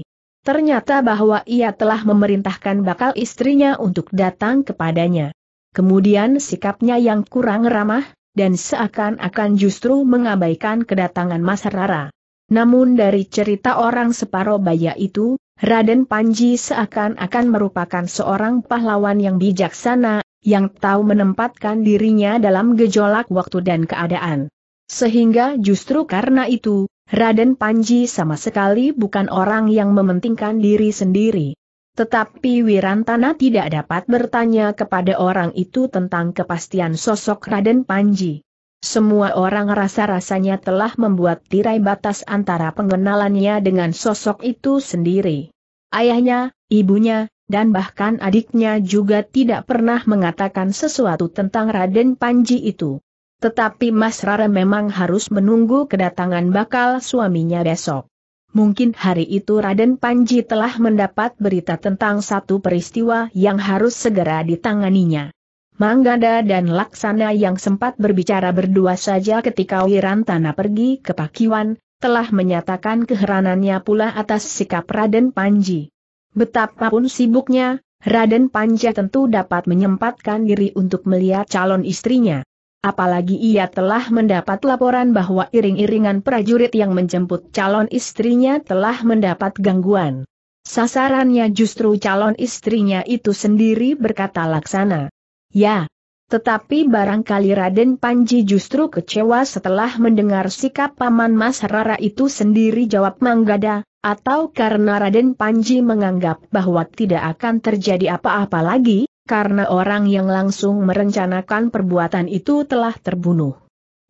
Ternyata bahwa ia telah memerintahkan bakal istrinya untuk datang kepadanya. Kemudian sikapnya yang kurang ramah, dan seakan-akan justru mengabaikan kedatangan Mas Rara. Namun dari cerita orang separoh baya itu, Raden Panji seakan-akan merupakan seorang pahlawan yang bijaksana, yang tahu menempatkan dirinya dalam gejolak waktu dan keadaan. Sehingga justru karena itu, Raden Panji sama sekali bukan orang yang mementingkan diri sendiri. Tetapi Wirantana tidak dapat bertanya kepada orang itu tentang kepastian sosok Raden Panji. Semua orang rasa-rasanya telah membuat tirai batas antara pengenalannya dengan sosok itu sendiri. Ayahnya, ibunya, dan bahkan adiknya juga tidak pernah mengatakan sesuatu tentang Raden Panji itu. Tetapi Mas Rara memang harus menunggu kedatangan bakal suaminya besok. Mungkin hari itu Raden Panji telah mendapat berita tentang satu peristiwa yang harus segera ditanganinya. Manggada dan Laksana yang sempat berbicara berdua saja ketika Wirantana pergi ke Pakiwan, telah menyatakan keheranannya pula atas sikap Raden Panji. Betapapun sibuknya, Raden Panja tentu dapat menyempatkan diri untuk melihat calon istrinya. Apalagi ia telah mendapat laporan bahwa iring-iringan prajurit yang menjemput calon istrinya telah mendapat gangguan. Sasarannya justru calon istrinya itu sendiri berkata laksana. Ya. Tetapi barangkali Raden Panji justru kecewa setelah mendengar sikap Paman Mas Rara itu sendiri jawab Manggada, atau karena Raden Panji menganggap bahwa tidak akan terjadi apa-apa lagi, karena orang yang langsung merencanakan perbuatan itu telah terbunuh.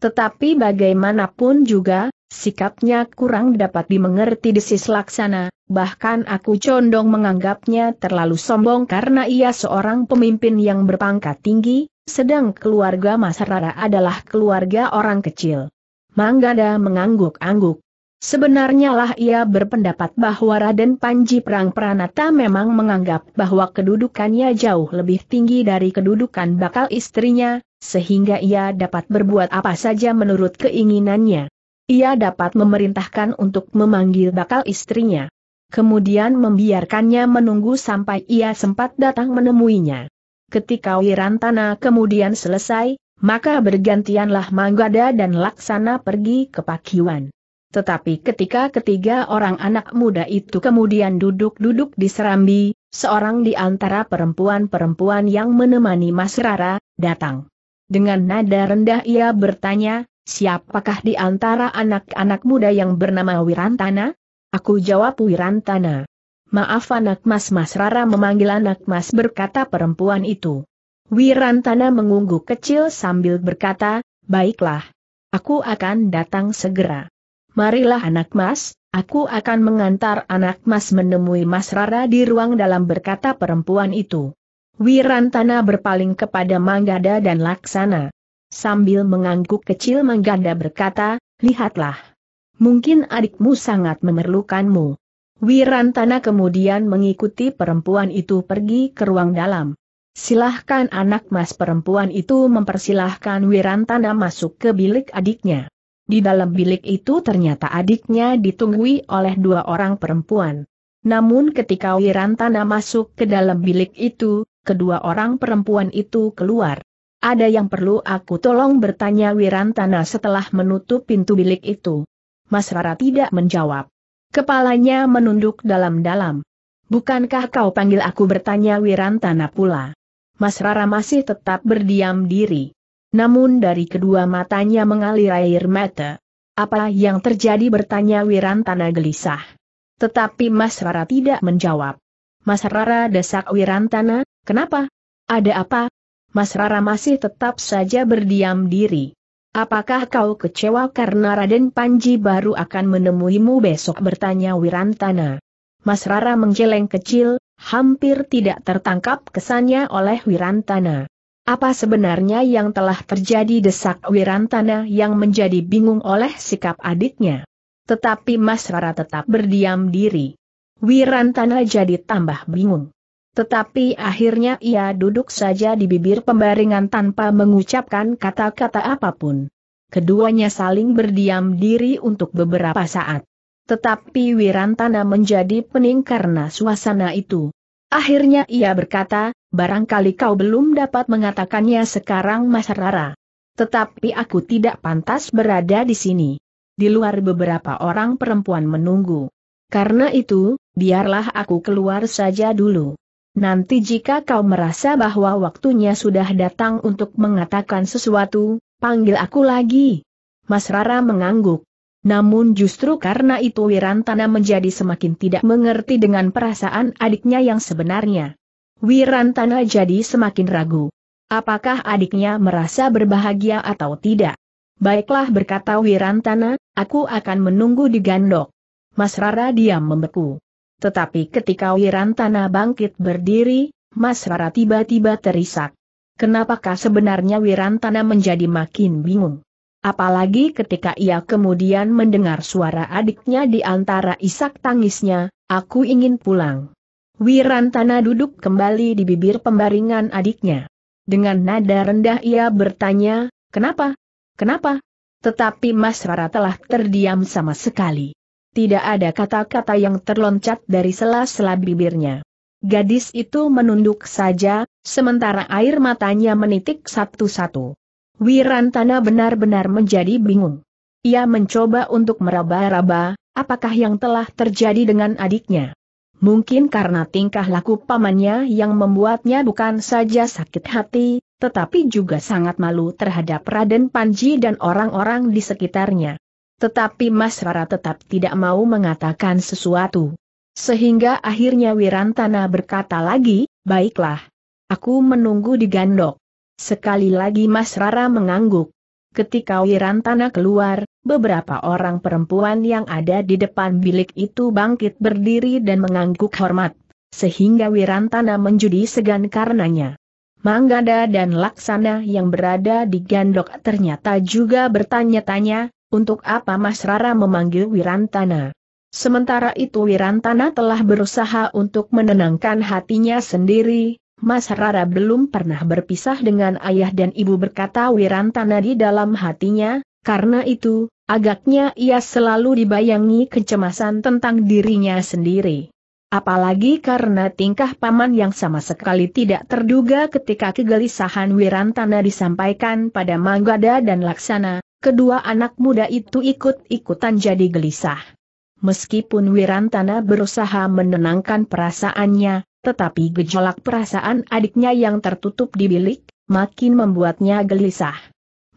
Tetapi bagaimanapun juga, Sikapnya kurang dapat dimengerti di desis laksana, bahkan aku condong menganggapnya terlalu sombong karena ia seorang pemimpin yang berpangkat tinggi, sedang keluarga Mas Rara adalah keluarga orang kecil. Manggada mengangguk-angguk. Sebenarnya lah ia berpendapat bahwa Raden Panji Perang Pranata memang menganggap bahwa kedudukannya jauh lebih tinggi dari kedudukan bakal istrinya, sehingga ia dapat berbuat apa saja menurut keinginannya. Ia dapat memerintahkan untuk memanggil bakal istrinya. Kemudian membiarkannya menunggu sampai ia sempat datang menemuinya. Ketika Wirantana kemudian selesai, maka bergantianlah Manggada dan Laksana pergi ke Pakiwan. Tetapi ketika ketiga orang anak muda itu kemudian duduk-duduk di Serambi, seorang di antara perempuan-perempuan yang menemani Mas Rara, datang. Dengan nada rendah ia bertanya, siapakah di antara anak-anak muda yang bernama Wirantana? Aku jawab Wirantana. Maaf anak mas mas Rara memanggil anak mas berkata perempuan itu. Wirantana mengungguk kecil sambil berkata, baiklah. Aku akan datang segera. Marilah anak mas, aku akan mengantar anak mas menemui mas Rara di ruang dalam berkata perempuan itu. Wirantana berpaling kepada Manggada dan Laksana sambil mengangguk kecil mengganda berkata, lihatlah. Mungkin adikmu sangat memerlukanmu. Wirantana kemudian mengikuti perempuan itu pergi ke ruang dalam. Silahkan anak mas perempuan itu mempersilahkan Wirantana masuk ke bilik adiknya. Di dalam bilik itu ternyata adiknya ditunggui oleh dua orang perempuan. Namun ketika Wirantana masuk ke dalam bilik itu, kedua orang perempuan itu keluar. Ada yang perlu aku tolong bertanya Wirantana setelah menutup pintu bilik itu. Mas Rara tidak menjawab. Kepalanya menunduk dalam-dalam. Bukankah kau panggil aku bertanya Wirantana pula? Mas Rara masih tetap berdiam diri. Namun dari kedua matanya mengalir air mata. Apa yang terjadi bertanya Wirantana gelisah. Tetapi Mas Rara tidak menjawab. Mas Rara desak Wirantana, kenapa? Ada apa? Mas Rara masih tetap saja berdiam diri. Apakah kau kecewa karena Raden Panji baru akan menemuimu besok bertanya Wirantana. Mas Rara menjeleng kecil, hampir tidak tertangkap kesannya oleh Wirantana. Apa sebenarnya yang telah terjadi desak Wirantana yang menjadi bingung oleh sikap adiknya? Tetapi Mas Rara tetap berdiam diri. Wirantana jadi tambah bingung. Tetapi akhirnya ia duduk saja di bibir pembaringan tanpa mengucapkan kata-kata apapun. Keduanya saling berdiam diri untuk beberapa saat. Tetapi Wirantana menjadi pening karena suasana itu. Akhirnya ia berkata, barangkali kau belum dapat mengatakannya sekarang Mas Rara. Tetapi aku tidak pantas berada di sini. Di luar beberapa orang perempuan menunggu. Karena itu, biarlah aku keluar saja dulu. Nanti jika kau merasa bahwa waktunya sudah datang untuk mengatakan sesuatu, panggil aku lagi. Mas Rara mengangguk. Namun justru karena itu Wirantana menjadi semakin tidak mengerti dengan perasaan adiknya yang sebenarnya. Wirantana jadi semakin ragu. Apakah adiknya merasa berbahagia atau tidak? Baiklah berkata Wirantana, aku akan menunggu di gandok. Mas Rara diam membeku. Tetapi ketika Wirantana bangkit berdiri, Mas Rara tiba-tiba terisak. Kenapakah sebenarnya Wirantana menjadi makin bingung? Apalagi ketika ia kemudian mendengar suara adiknya di antara isak tangisnya, aku ingin pulang. Wirantana duduk kembali di bibir pembaringan adiknya. Dengan nada rendah ia bertanya, kenapa? Kenapa? Tetapi Mas Rara telah terdiam sama sekali. Tidak ada kata-kata yang terloncat dari sela-sela bibirnya. Gadis itu menunduk saja, sementara air matanya menitik satu-satu. Wirantana benar-benar menjadi bingung. Ia mencoba untuk meraba-raba, apakah yang telah terjadi dengan adiknya. Mungkin karena tingkah laku pamannya yang membuatnya bukan saja sakit hati, tetapi juga sangat malu terhadap Raden Panji dan orang-orang di sekitarnya. Tetapi Mas Rara tetap tidak mau mengatakan sesuatu. Sehingga akhirnya Wirantana berkata lagi, baiklah. Aku menunggu di gandok. Sekali lagi Mas Rara mengangguk. Ketika Wirantana keluar, beberapa orang perempuan yang ada di depan bilik itu bangkit berdiri dan mengangguk hormat. Sehingga Wirantana menjadi segan karenanya. Manggada dan Laksana yang berada di gandok ternyata juga bertanya-tanya, untuk apa Mas Rara memanggil Wirantana. Sementara itu Wirantana telah berusaha untuk menenangkan hatinya sendiri, Mas Rara belum pernah berpisah dengan ayah dan ibu berkata Wirantana di dalam hatinya, karena itu, agaknya ia selalu dibayangi kecemasan tentang dirinya sendiri. Apalagi karena tingkah paman yang sama sekali tidak terduga ketika kegelisahan Wirantana disampaikan pada Manggada dan Laksana, kedua anak muda itu ikut-ikutan jadi gelisah. Meskipun Wirantana berusaha menenangkan perasaannya, tetapi gejolak perasaan adiknya yang tertutup di bilik, makin membuatnya gelisah.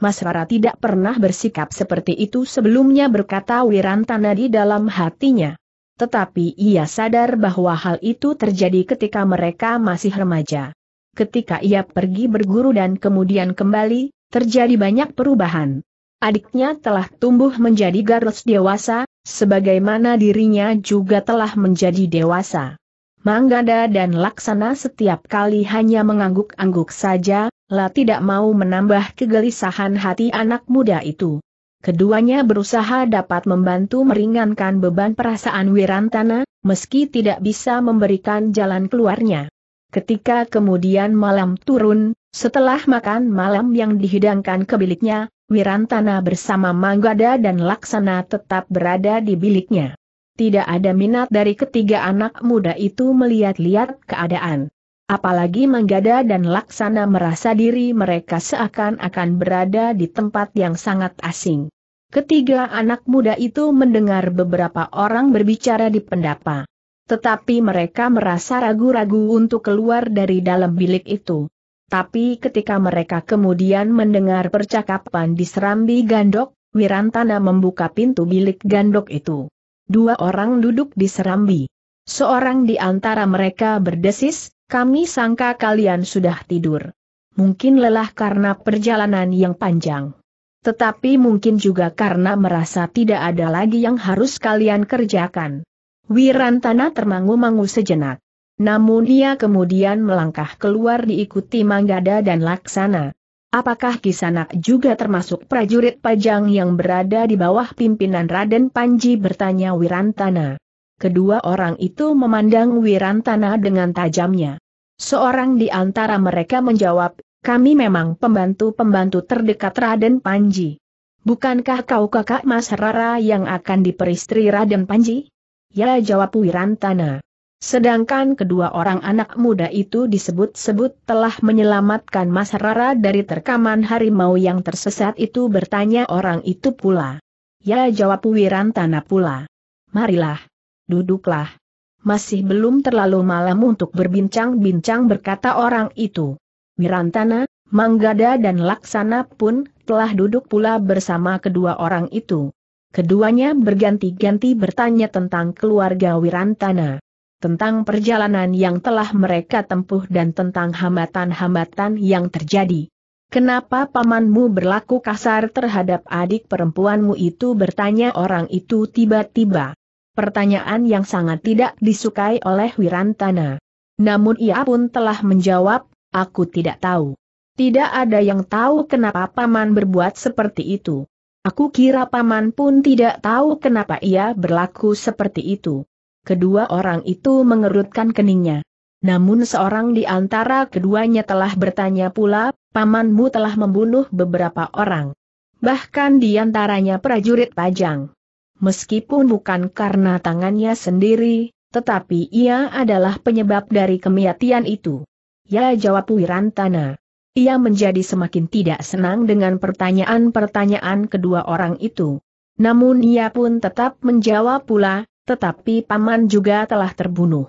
Mas Rara tidak pernah bersikap seperti itu sebelumnya berkata Wirantana di dalam hatinya. Tetapi ia sadar bahwa hal itu terjadi ketika mereka masih remaja. Ketika ia pergi berguru dan kemudian kembali, terjadi banyak perubahan. Adiknya telah tumbuh menjadi Garus dewasa, sebagaimana dirinya juga telah menjadi dewasa. Manggada dan Laksana setiap kali hanya mengangguk-angguk saja, lah tidak mau menambah kegelisahan hati anak muda itu. Keduanya berusaha dapat membantu meringankan beban perasaan Wirantana, meski tidak bisa memberikan jalan keluarnya. Ketika kemudian malam turun, setelah makan malam yang dihidangkan ke biliknya, Wirantana bersama Manggada dan Laksana tetap berada di biliknya. Tidak ada minat dari ketiga anak muda itu melihat-lihat keadaan. Apalagi Manggada dan Laksana merasa diri mereka seakan-akan berada di tempat yang sangat asing. Ketiga anak muda itu mendengar beberapa orang berbicara di pendapa. Tetapi mereka merasa ragu-ragu untuk keluar dari dalam bilik itu. Tapi ketika mereka kemudian mendengar percakapan di Serambi Gandok, Wirantana membuka pintu bilik gandok itu. Dua orang duduk di Serambi. Seorang di antara mereka berdesis, kami sangka kalian sudah tidur. Mungkin lelah karena perjalanan yang panjang. Tetapi mungkin juga karena merasa tidak ada lagi yang harus kalian kerjakan. Wirantana termangu-mangu sejenak. Namun ia kemudian melangkah keluar diikuti Manggada dan Laksana. Apakah Kisanak juga termasuk prajurit pajang yang berada di bawah pimpinan Raden Panji bertanya Wirantana. Kedua orang itu memandang Wirantana dengan tajamnya. Seorang di antara mereka menjawab, kami memang pembantu-pembantu terdekat Raden Panji. Bukankah kau kakak Mas Rara yang akan diperistri Raden Panji? Ya jawab Wirantana. Sedangkan kedua orang anak muda itu disebut-sebut telah menyelamatkan Mas Rara dari terkaman harimau yang tersesat itu bertanya orang itu pula. Ya jawab Wirantana pula. Marilah. Duduklah. Masih belum terlalu malam untuk berbincang-bincang berkata orang itu. Wirantana, Manggada dan Laksana pun telah duduk pula bersama kedua orang itu. Keduanya berganti-ganti bertanya tentang keluarga Wirantana tentang perjalanan yang telah mereka tempuh dan tentang hambatan-hambatan yang terjadi. Kenapa pamanmu berlaku kasar terhadap adik perempuanmu itu bertanya orang itu tiba-tiba. Pertanyaan yang sangat tidak disukai oleh Wirantana. Namun ia pun telah menjawab, aku tidak tahu. Tidak ada yang tahu kenapa paman berbuat seperti itu. Aku kira paman pun tidak tahu kenapa ia berlaku seperti itu. Kedua orang itu mengerutkan keningnya. Namun seorang di antara keduanya telah bertanya pula, pamanmu telah membunuh beberapa orang. Bahkan di antaranya prajurit pajang. Meskipun bukan karena tangannya sendiri, tetapi ia adalah penyebab dari kematian itu. Ya jawab Wirantana. Ia menjadi semakin tidak senang dengan pertanyaan-pertanyaan kedua orang itu. Namun ia pun tetap menjawab pula, tetapi paman juga telah terbunuh.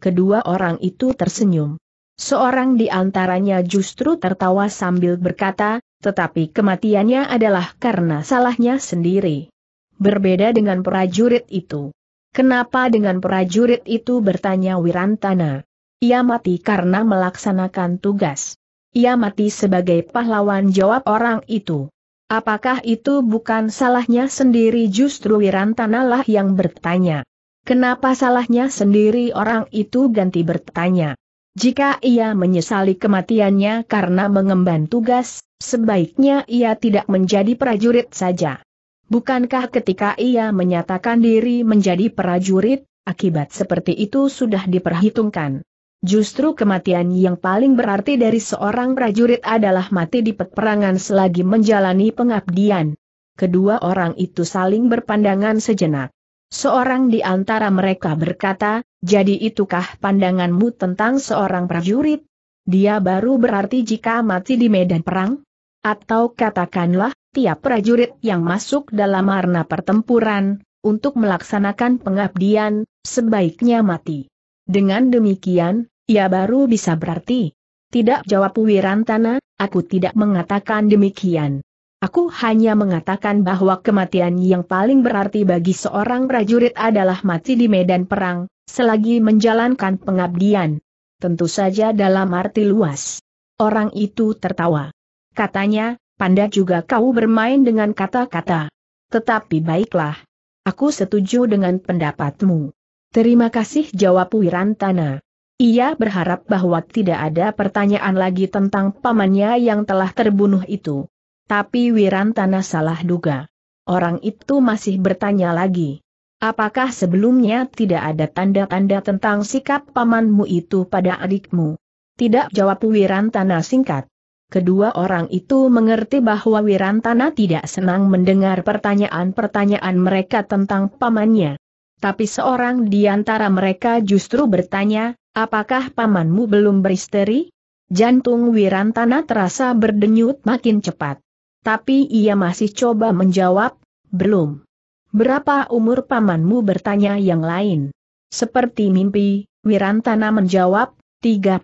Kedua orang itu tersenyum. Seorang di antaranya justru tertawa sambil berkata, tetapi kematiannya adalah karena salahnya sendiri. Berbeda dengan prajurit itu. Kenapa dengan prajurit itu bertanya Wirantana? Ia mati karena melaksanakan tugas. Ia mati sebagai pahlawan jawab orang itu. Apakah itu bukan salahnya sendiri justru Wirantanalah yang bertanya. Kenapa salahnya sendiri orang itu ganti bertanya. Jika ia menyesali kematiannya karena mengemban tugas, sebaiknya ia tidak menjadi prajurit saja. Bukankah ketika ia menyatakan diri menjadi prajurit, akibat seperti itu sudah diperhitungkan? Justru kematian yang paling berarti dari seorang prajurit adalah mati di peperangan selagi menjalani pengabdian. Kedua orang itu saling berpandangan sejenak. Seorang di antara mereka berkata, jadi itukah pandanganmu tentang seorang prajurit? Dia baru berarti jika mati di medan perang? Atau katakanlah, tiap prajurit yang masuk dalam arena pertempuran, untuk melaksanakan pengabdian, sebaiknya mati. Dengan demikian, ia baru bisa berarti. Tidak jawab Wirantana, aku tidak mengatakan demikian. Aku hanya mengatakan bahwa kematian yang paling berarti bagi seorang prajurit adalah mati di medan perang, selagi menjalankan pengabdian. Tentu saja dalam arti luas. Orang itu tertawa. Katanya, panda juga kau bermain dengan kata-kata. Tetapi baiklah. Aku setuju dengan pendapatmu. Terima kasih jawab Wirantana. Ia berharap bahwa tidak ada pertanyaan lagi tentang pamannya yang telah terbunuh itu. Tapi Wirantana salah duga. Orang itu masih bertanya lagi. Apakah sebelumnya tidak ada tanda-tanda tentang sikap pamanmu itu pada adikmu? Tidak jawab Wirantana singkat. Kedua orang itu mengerti bahwa Wirantana tidak senang mendengar pertanyaan-pertanyaan mereka tentang pamannya tapi seorang di antara mereka justru bertanya, apakah pamanmu belum beristeri? Jantung Wirantana terasa berdenyut makin cepat. Tapi ia masih coba menjawab, belum. Berapa umur pamanmu bertanya yang lain? Seperti mimpi, Wirantana menjawab, 30.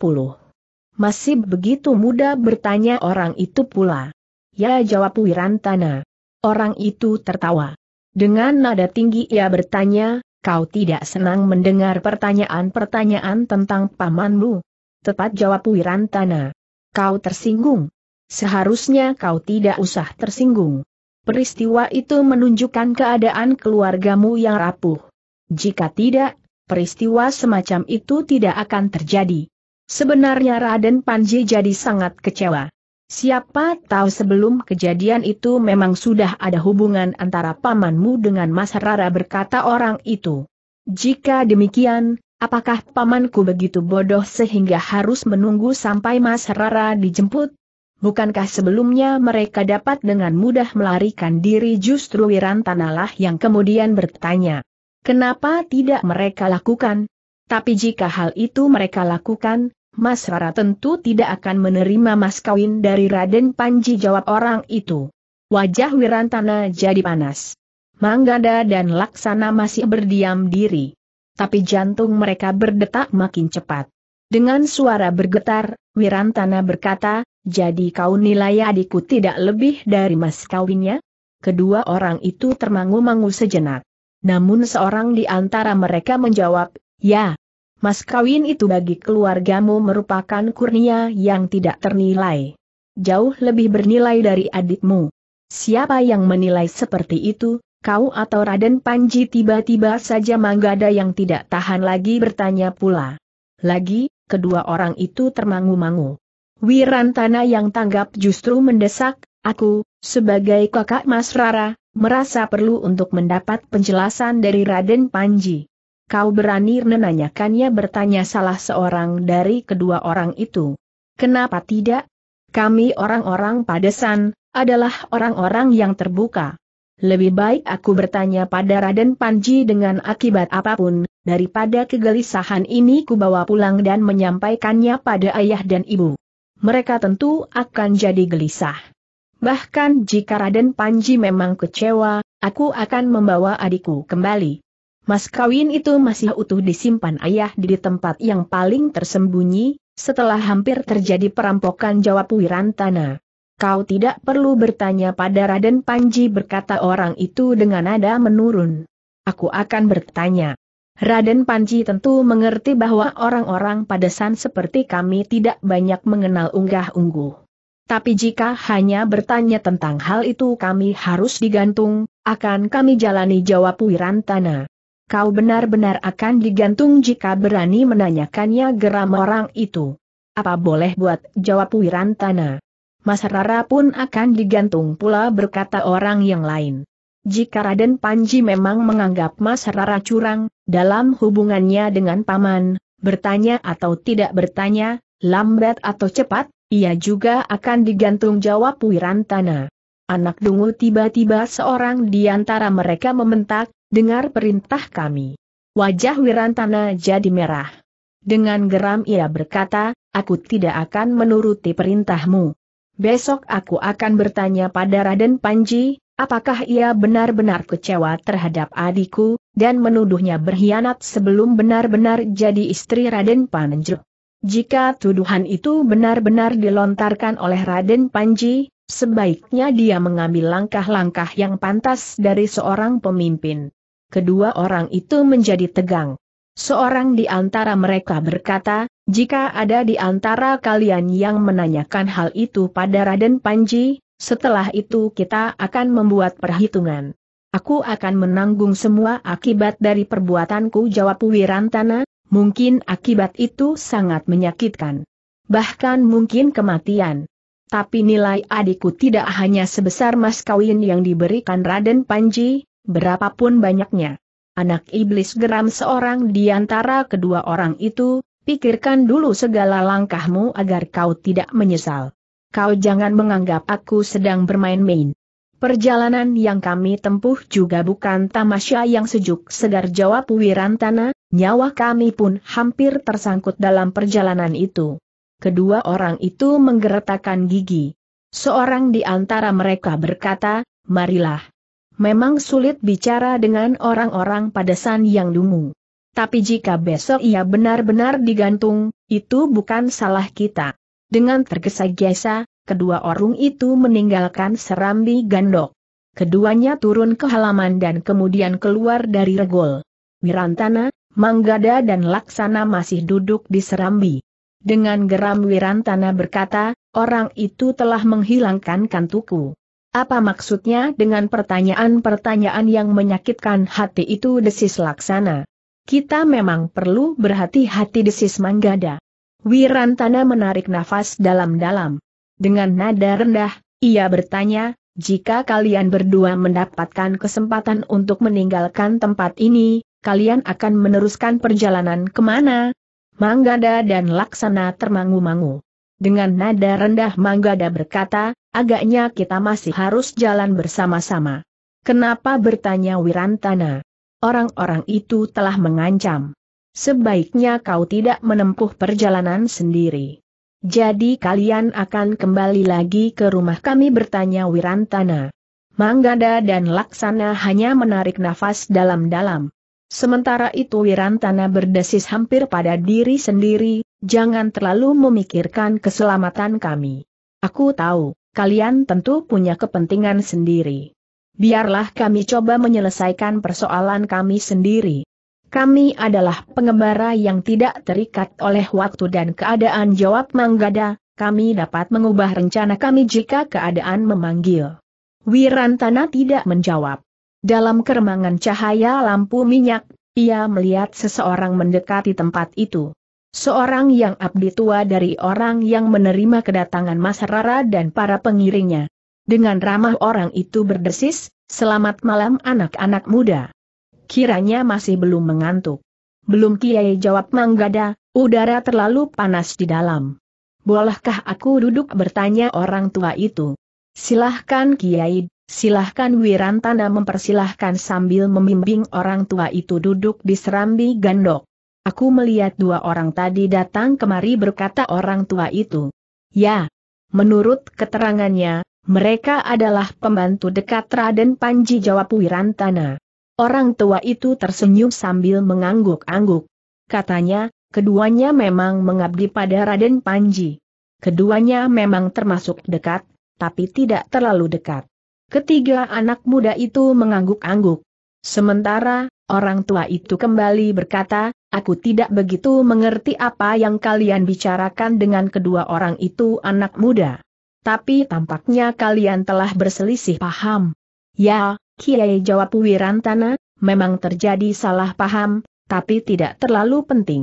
Masih begitu muda bertanya orang itu pula. Ya jawab Wirantana. Orang itu tertawa. Dengan nada tinggi ia bertanya, kau tidak senang mendengar pertanyaan-pertanyaan tentang pamanmu? Tepat jawab Wirantana. Kau tersinggung. Seharusnya kau tidak usah tersinggung. Peristiwa itu menunjukkan keadaan keluargamu yang rapuh. Jika tidak, peristiwa semacam itu tidak akan terjadi. Sebenarnya Raden Panji jadi sangat kecewa. Siapa tahu sebelum kejadian itu memang sudah ada hubungan antara pamanmu dengan Mas Rara berkata orang itu. Jika demikian, apakah pamanku begitu bodoh sehingga harus menunggu sampai Mas Rara dijemput? Bukankah sebelumnya mereka dapat dengan mudah melarikan diri justru Wirantanalah yang kemudian bertanya. Kenapa tidak mereka lakukan? Tapi jika hal itu mereka lakukan, Mas Rara tentu tidak akan menerima mas kawin dari Raden Panji jawab orang itu. Wajah Wirantana jadi panas. Manggada dan Laksana masih berdiam diri. Tapi jantung mereka berdetak makin cepat. Dengan suara bergetar, Wirantana berkata, jadi kau nilai adikku tidak lebih dari mas kawinnya? Kedua orang itu termangu-mangu sejenak. Namun seorang di antara mereka menjawab, ya, mas kawin itu bagi keluargamu merupakan kurnia yang tidak ternilai. Jauh lebih bernilai dari adikmu. Siapa yang menilai seperti itu, kau atau Raden Panji tiba-tiba saja Manggada yang tidak tahan lagi bertanya pula. Lagi, kedua orang itu termangu-mangu. Wirantana yang tanggap justru mendesak, aku, sebagai kakak Mas Rara, merasa perlu untuk mendapat penjelasan dari Raden Panji kau berani menanyakannya bertanya salah seorang dari kedua orang itu. Kenapa tidak? Kami orang-orang padesan, adalah orang-orang yang terbuka. Lebih baik aku bertanya pada Raden Panji dengan akibat apapun, daripada kegelisahan ini kubawa pulang dan menyampaikannya pada ayah dan ibu. Mereka tentu akan jadi gelisah. Bahkan jika Raden Panji memang kecewa, aku akan membawa adikku kembali. Mas kawin itu masih utuh disimpan ayah di tempat yang paling tersembunyi, setelah hampir terjadi perampokan jawab Wirantana. Kau tidak perlu bertanya pada Raden Panji berkata orang itu dengan nada menurun. Aku akan bertanya. Raden Panji tentu mengerti bahwa orang-orang pada padesan seperti kami tidak banyak mengenal unggah-ungguh. Tapi jika hanya bertanya tentang hal itu kami harus digantung, akan kami jalani jawab Wirantana kau benar-benar akan digantung jika berani menanyakannya geram orang itu. Apa boleh buat, jawab Wirantana. Mas Rara pun akan digantung pula berkata orang yang lain. Jika Raden Panji memang menganggap Mas Rara curang, dalam hubungannya dengan Paman, bertanya atau tidak bertanya, lambat atau cepat, ia juga akan digantung jawab Wirantana. Anak dungu tiba-tiba seorang di antara mereka membentak, Dengar perintah kami. Wajah Wirantana jadi merah. Dengan geram ia berkata, aku tidak akan menuruti perintahmu. Besok aku akan bertanya pada Raden Panji, apakah ia benar-benar kecewa terhadap adikku, dan menuduhnya berkhianat sebelum benar-benar jadi istri Raden Panji. Jika tuduhan itu benar-benar dilontarkan oleh Raden Panji, sebaiknya dia mengambil langkah-langkah yang pantas dari seorang pemimpin kedua orang itu menjadi tegang. Seorang di antara mereka berkata, jika ada di antara kalian yang menanyakan hal itu pada Raden Panji, setelah itu kita akan membuat perhitungan. Aku akan menanggung semua akibat dari perbuatanku jawab Wirantana, mungkin akibat itu sangat menyakitkan. Bahkan mungkin kematian. Tapi nilai adikku tidak hanya sebesar mas kawin yang diberikan Raden Panji, berapapun banyaknya. Anak iblis geram seorang di antara kedua orang itu, pikirkan dulu segala langkahmu agar kau tidak menyesal. Kau jangan menganggap aku sedang bermain-main. Perjalanan yang kami tempuh juga bukan tamasya yang sejuk segar jawab Wirantana, nyawa kami pun hampir tersangkut dalam perjalanan itu. Kedua orang itu menggeretakkan gigi. Seorang di antara mereka berkata, marilah memang sulit bicara dengan orang-orang pada San yang dungu. Tapi jika besok ia benar-benar digantung, itu bukan salah kita. Dengan tergesa-gesa, kedua orang itu meninggalkan serambi gandok. Keduanya turun ke halaman dan kemudian keluar dari regol. Wirantana, Manggada dan Laksana masih duduk di serambi. Dengan geram Wirantana berkata, orang itu telah menghilangkan kantuku. Apa maksudnya dengan pertanyaan-pertanyaan yang menyakitkan hati itu desis laksana? Kita memang perlu berhati-hati desis manggada. Wirantana menarik nafas dalam-dalam. Dengan nada rendah, ia bertanya, jika kalian berdua mendapatkan kesempatan untuk meninggalkan tempat ini, kalian akan meneruskan perjalanan kemana? Manggada dan Laksana termangu-mangu dengan nada rendah Manggada berkata, agaknya kita masih harus jalan bersama-sama. Kenapa bertanya Wirantana? Orang-orang itu telah mengancam. Sebaiknya kau tidak menempuh perjalanan sendiri. Jadi kalian akan kembali lagi ke rumah kami bertanya Wirantana. Manggada dan Laksana hanya menarik nafas dalam-dalam. Sementara itu Wirantana berdesis hampir pada diri sendiri, jangan terlalu memikirkan keselamatan kami. Aku tahu, kalian tentu punya kepentingan sendiri. Biarlah kami coba menyelesaikan persoalan kami sendiri. Kami adalah pengembara yang tidak terikat oleh waktu dan keadaan jawab Manggada, kami dapat mengubah rencana kami jika keadaan memanggil. Wirantana tidak menjawab. Dalam keremangan cahaya lampu minyak, ia melihat seseorang mendekati tempat itu. Seorang yang abdi tua dari orang yang menerima kedatangan Mas Rara dan para pengiringnya. Dengan ramah orang itu berdesis, selamat malam anak-anak muda. Kiranya masih belum mengantuk. Belum kiai jawab Manggada, udara terlalu panas di dalam. Bolehkah aku duduk bertanya orang tua itu? Silahkan kiai, silahkan Wirantana mempersilahkan sambil membimbing orang tua itu duduk di serambi gandok. Aku melihat dua orang tadi datang kemari berkata orang tua itu. Ya. Menurut keterangannya, mereka adalah pembantu dekat Raden Panji jawab Wirantana. Orang tua itu tersenyum sambil mengangguk-angguk. Katanya, keduanya memang mengabdi pada Raden Panji. Keduanya memang termasuk dekat, tapi tidak terlalu dekat. Ketiga anak muda itu mengangguk-angguk. Sementara, orang tua itu kembali berkata, aku tidak begitu mengerti apa yang kalian bicarakan dengan kedua orang itu anak muda. Tapi tampaknya kalian telah berselisih paham. Ya, Kiai jawab Wirantana, memang terjadi salah paham, tapi tidak terlalu penting.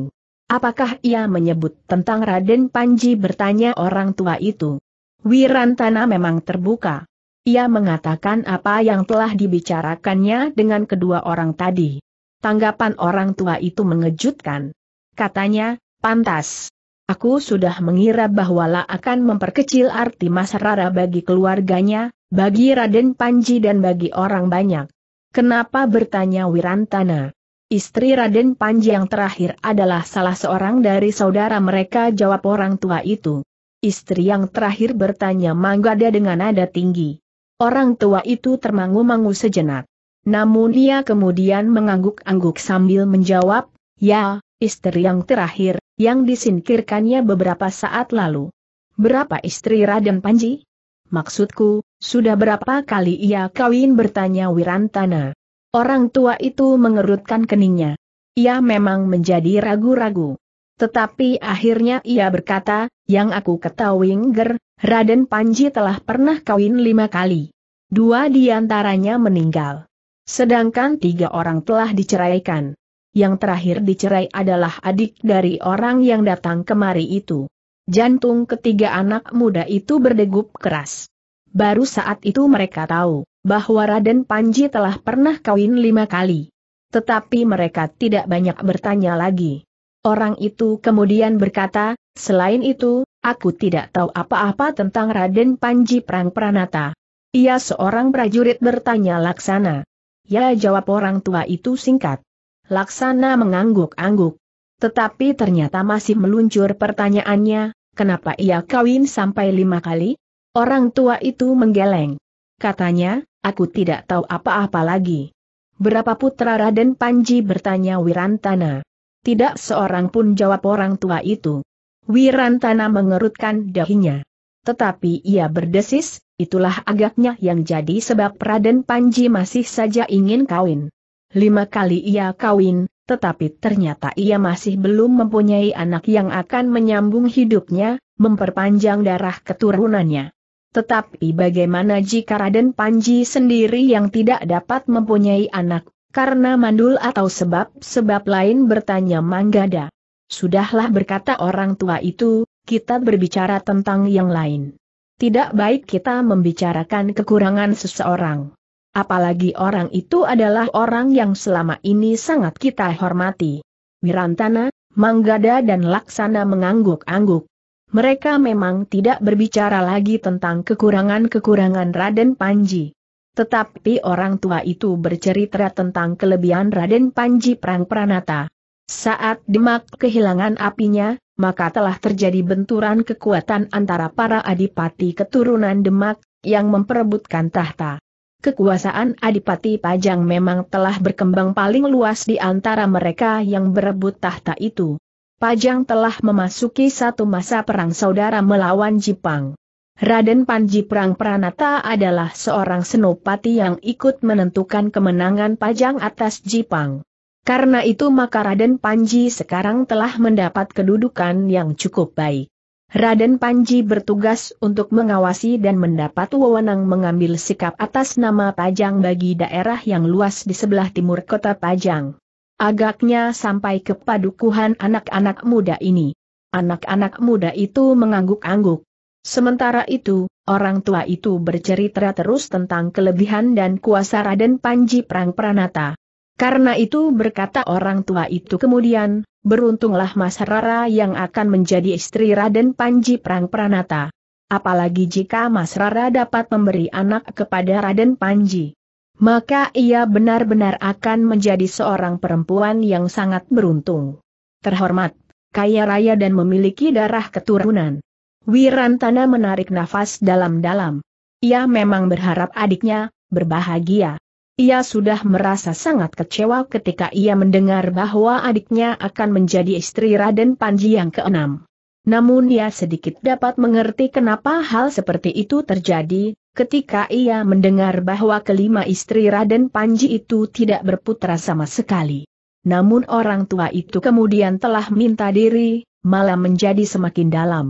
Apakah ia menyebut tentang Raden Panji bertanya orang tua itu? Wirantana memang terbuka. Ia mengatakan apa yang telah dibicarakannya dengan kedua orang tadi. Tanggapan orang tua itu mengejutkan. Katanya, pantas. Aku sudah mengira bahwa La akan memperkecil arti Mas Rara bagi keluarganya, bagi Raden Panji dan bagi orang banyak. Kenapa bertanya Wirantana? Istri Raden Panji yang terakhir adalah salah seorang dari saudara mereka jawab orang tua itu. Istri yang terakhir bertanya Manggada dengan nada tinggi. Orang tua itu termangu-mangu sejenak. Namun ia kemudian mengangguk-angguk sambil menjawab, Ya, istri yang terakhir, yang disingkirkannya beberapa saat lalu. Berapa istri Raden Panji? Maksudku, sudah berapa kali ia kawin bertanya Wirantana. Orang tua itu mengerutkan keningnya. Ia memang menjadi ragu-ragu. Tetapi akhirnya ia berkata, yang aku ketahui ger, Raden Panji telah pernah kawin lima kali. Dua diantaranya meninggal. Sedangkan tiga orang telah diceraikan. Yang terakhir dicerai adalah adik dari orang yang datang kemari itu. Jantung ketiga anak muda itu berdegup keras. Baru saat itu mereka tahu, bahwa Raden Panji telah pernah kawin lima kali. Tetapi mereka tidak banyak bertanya lagi. Orang itu kemudian berkata, selain itu, aku tidak tahu apa-apa tentang Raden Panji Prang Pranata. Ia seorang prajurit bertanya Laksana. Ya jawab orang tua itu singkat. Laksana mengangguk-angguk. Tetapi ternyata masih meluncur pertanyaannya, kenapa ia kawin sampai lima kali? Orang tua itu menggeleng. Katanya, aku tidak tahu apa-apa lagi. Berapa putra Raden Panji bertanya Wirantana. Tidak seorang pun jawab orang tua itu. Wirantana mengerutkan dahinya. Tetapi ia berdesis, itulah agaknya yang jadi sebab Raden Panji masih saja ingin kawin. Lima kali ia kawin, tetapi ternyata ia masih belum mempunyai anak yang akan menyambung hidupnya, memperpanjang darah keturunannya. Tetapi bagaimana jika Raden Panji sendiri yang tidak dapat mempunyai anak, karena mandul atau sebab-sebab lain bertanya Manggada. Sudahlah berkata orang tua itu, kita berbicara tentang yang lain. Tidak baik kita membicarakan kekurangan seseorang. Apalagi orang itu adalah orang yang selama ini sangat kita hormati. Wirantana, Manggada dan Laksana mengangguk-angguk. Mereka memang tidak berbicara lagi tentang kekurangan-kekurangan Raden Panji. Tetapi orang tua itu bercerita tentang kelebihan Raden Panji Prang Pranata. Saat Demak kehilangan apinya, maka telah terjadi benturan kekuatan antara para adipati keturunan Demak, yang memperebutkan tahta. Kekuasaan adipati Pajang memang telah berkembang paling luas di antara mereka yang berebut tahta itu. Pajang telah memasuki satu masa perang saudara melawan Jepang. Raden Panji Prang Pranata adalah seorang senopati yang ikut menentukan kemenangan pajang atas Jipang. Karena itu maka Raden Panji sekarang telah mendapat kedudukan yang cukup baik. Raden Panji bertugas untuk mengawasi dan mendapat wewenang mengambil sikap atas nama Pajang bagi daerah yang luas di sebelah timur kota Pajang. Agaknya sampai ke padukuhan anak-anak muda ini. Anak-anak muda itu mengangguk-angguk. Sementara itu, orang tua itu bercerita terus tentang kelebihan dan kuasa Raden Panji Prang Pranata. Karena itu berkata orang tua itu kemudian, beruntunglah Mas Rara yang akan menjadi istri Raden Panji Prang Pranata. Apalagi jika Mas Rara dapat memberi anak kepada Raden Panji. Maka ia benar-benar akan menjadi seorang perempuan yang sangat beruntung. Terhormat, kaya raya dan memiliki darah keturunan. Wirantana menarik nafas dalam-dalam. Ia memang berharap adiknya berbahagia. Ia sudah merasa sangat kecewa ketika ia mendengar bahwa adiknya akan menjadi istri Raden Panji yang keenam. Namun ia sedikit dapat mengerti kenapa hal seperti itu terjadi, ketika ia mendengar bahwa kelima istri Raden Panji itu tidak berputra sama sekali. Namun orang tua itu kemudian telah minta diri, malah menjadi semakin dalam.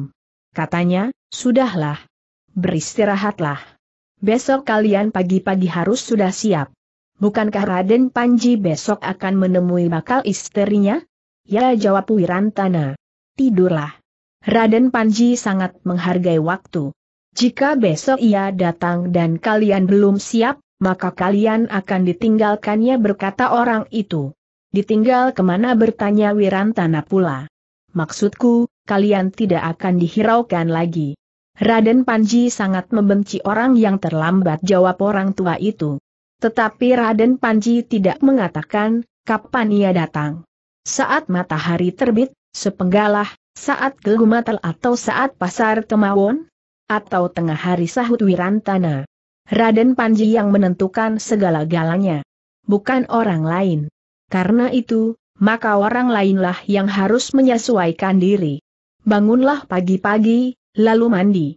Katanya, sudahlah. Beristirahatlah. Besok kalian pagi-pagi harus sudah siap. Bukankah Raden Panji besok akan menemui bakal istrinya? Ya jawab Wirantana. Tidurlah. Raden Panji sangat menghargai waktu. Jika besok ia datang dan kalian belum siap, maka kalian akan ditinggalkannya berkata orang itu. Ditinggal kemana bertanya Wirantana pula. Maksudku, kalian tidak akan dihiraukan lagi. Raden Panji sangat membenci orang yang terlambat jawab orang tua itu. Tetapi Raden Panji tidak mengatakan, kapan ia datang. Saat matahari terbit, sepenggalah, saat gelumatel atau saat pasar temawon? Atau tengah hari sahut Wirantana? Raden Panji yang menentukan segala-galanya. Bukan orang lain. Karena itu, maka orang lainlah yang harus menyesuaikan diri bangunlah pagi-pagi, lalu mandi.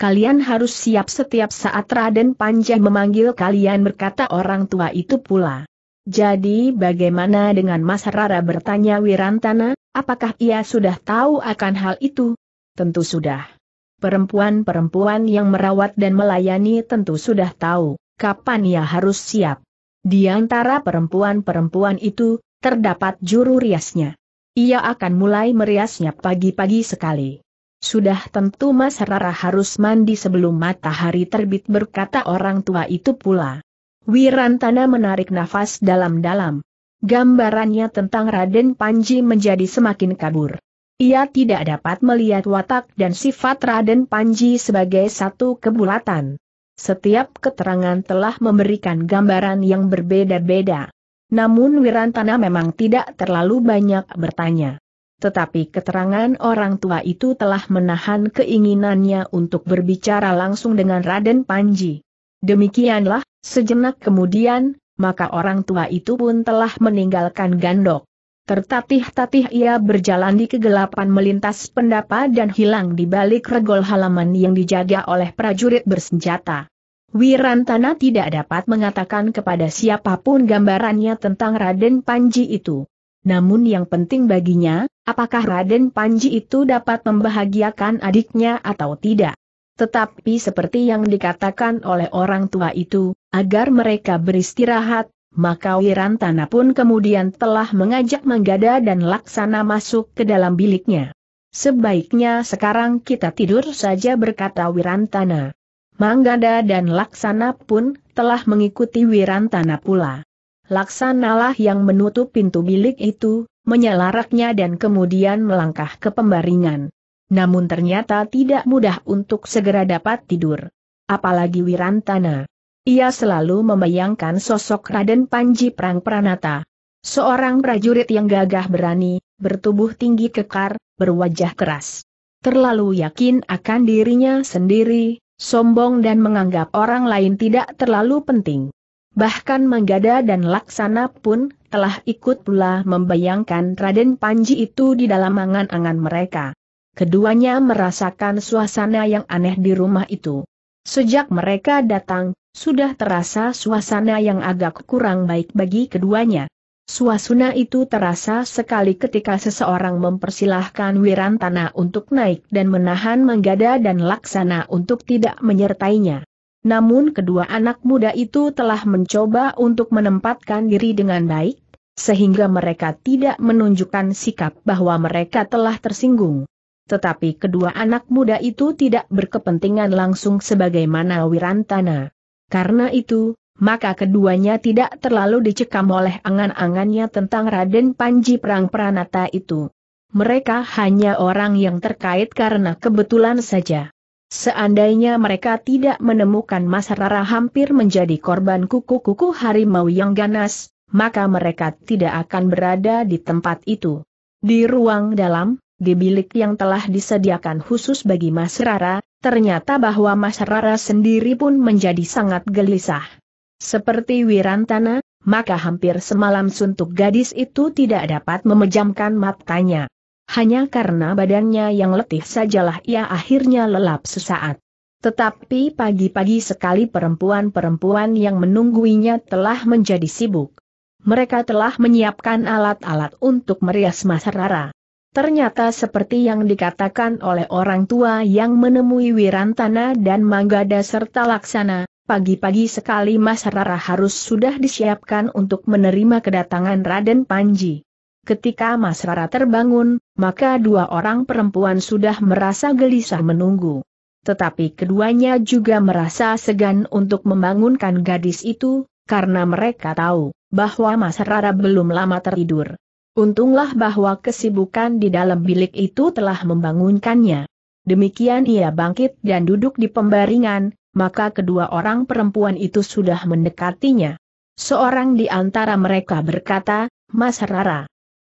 Kalian harus siap setiap saat Raden Panjang memanggil kalian berkata orang tua itu pula. Jadi bagaimana dengan Mas Rara bertanya Wirantana, apakah ia sudah tahu akan hal itu? Tentu sudah. Perempuan-perempuan yang merawat dan melayani tentu sudah tahu, kapan ia harus siap. Di antara perempuan-perempuan itu, terdapat juru riasnya. Ia akan mulai meriasnya pagi-pagi sekali. Sudah tentu Mas Rara harus mandi sebelum matahari terbit berkata orang tua itu pula. Wirantana menarik nafas dalam-dalam. Gambarannya tentang Raden Panji menjadi semakin kabur. Ia tidak dapat melihat watak dan sifat Raden Panji sebagai satu kebulatan. Setiap keterangan telah memberikan gambaran yang berbeda-beda. Namun Wirantana memang tidak terlalu banyak bertanya. Tetapi keterangan orang tua itu telah menahan keinginannya untuk berbicara langsung dengan Raden Panji. Demikianlah, sejenak kemudian, maka orang tua itu pun telah meninggalkan gandok. Tertatih-tatih ia berjalan di kegelapan melintas pendapa dan hilang di balik regol halaman yang dijaga oleh prajurit bersenjata. Wirantana tidak dapat mengatakan kepada siapapun gambarannya tentang Raden Panji itu. Namun yang penting baginya, apakah Raden Panji itu dapat membahagiakan adiknya atau tidak. Tetapi seperti yang dikatakan oleh orang tua itu, agar mereka beristirahat, maka Wirantana pun kemudian telah mengajak Manggada dan Laksana masuk ke dalam biliknya. Sebaiknya sekarang kita tidur saja berkata Wirantana. Manggada dan Laksana pun telah mengikuti Wirantana pula. Laksanalah yang menutup pintu bilik itu, menyelaraknya dan kemudian melangkah ke pembaringan. Namun ternyata tidak mudah untuk segera dapat tidur. Apalagi Wirantana. Ia selalu membayangkan sosok Raden Panji Prang Pranata. Seorang prajurit yang gagah berani, bertubuh tinggi kekar, berwajah keras. Terlalu yakin akan dirinya sendiri, sombong dan menganggap orang lain tidak terlalu penting. Bahkan Manggada dan Laksana pun telah ikut pula membayangkan Raden Panji itu di dalam angan-angan mereka. Keduanya merasakan suasana yang aneh di rumah itu. Sejak mereka datang, sudah terasa suasana yang agak kurang baik bagi keduanya. Suasana itu terasa sekali ketika seseorang mempersilahkan Wirantana untuk naik dan menahan Manggada dan Laksana untuk tidak menyertainya. Namun kedua anak muda itu telah mencoba untuk menempatkan diri dengan baik, sehingga mereka tidak menunjukkan sikap bahwa mereka telah tersinggung. Tetapi kedua anak muda itu tidak berkepentingan langsung sebagaimana Wirantana. Karena itu, maka keduanya tidak terlalu dicekam oleh angan-angannya tentang Raden Panji Perang Pranata itu. Mereka hanya orang yang terkait karena kebetulan saja. Seandainya mereka tidak menemukan Mas Rara hampir menjadi korban kuku-kuku harimau yang ganas, maka mereka tidak akan berada di tempat itu. Di ruang dalam, di bilik yang telah disediakan khusus bagi Mas Rara, ternyata bahwa Mas Rara sendiri pun menjadi sangat gelisah. Seperti Wirantana, maka hampir semalam suntuk gadis itu tidak dapat memejamkan matanya. Hanya karena badannya yang letih sajalah ia akhirnya lelap sesaat. Tetapi pagi-pagi sekali perempuan-perempuan yang menungguinya telah menjadi sibuk. Mereka telah menyiapkan alat-alat untuk merias Masarara. Ternyata seperti yang dikatakan oleh orang tua yang menemui Wirantana dan Manggada serta Laksana, pagi-pagi sekali Mas Rara harus sudah disiapkan untuk menerima kedatangan Raden Panji. Ketika Mas Rara terbangun, maka dua orang perempuan sudah merasa gelisah menunggu. Tetapi keduanya juga merasa segan untuk membangunkan gadis itu, karena mereka tahu bahwa Mas Rara belum lama tertidur. Untunglah bahwa kesibukan di dalam bilik itu telah membangunkannya. Demikian ia bangkit dan duduk di pembaringan, maka kedua orang perempuan itu sudah mendekatinya. Seorang di antara mereka berkata, Mas Rara,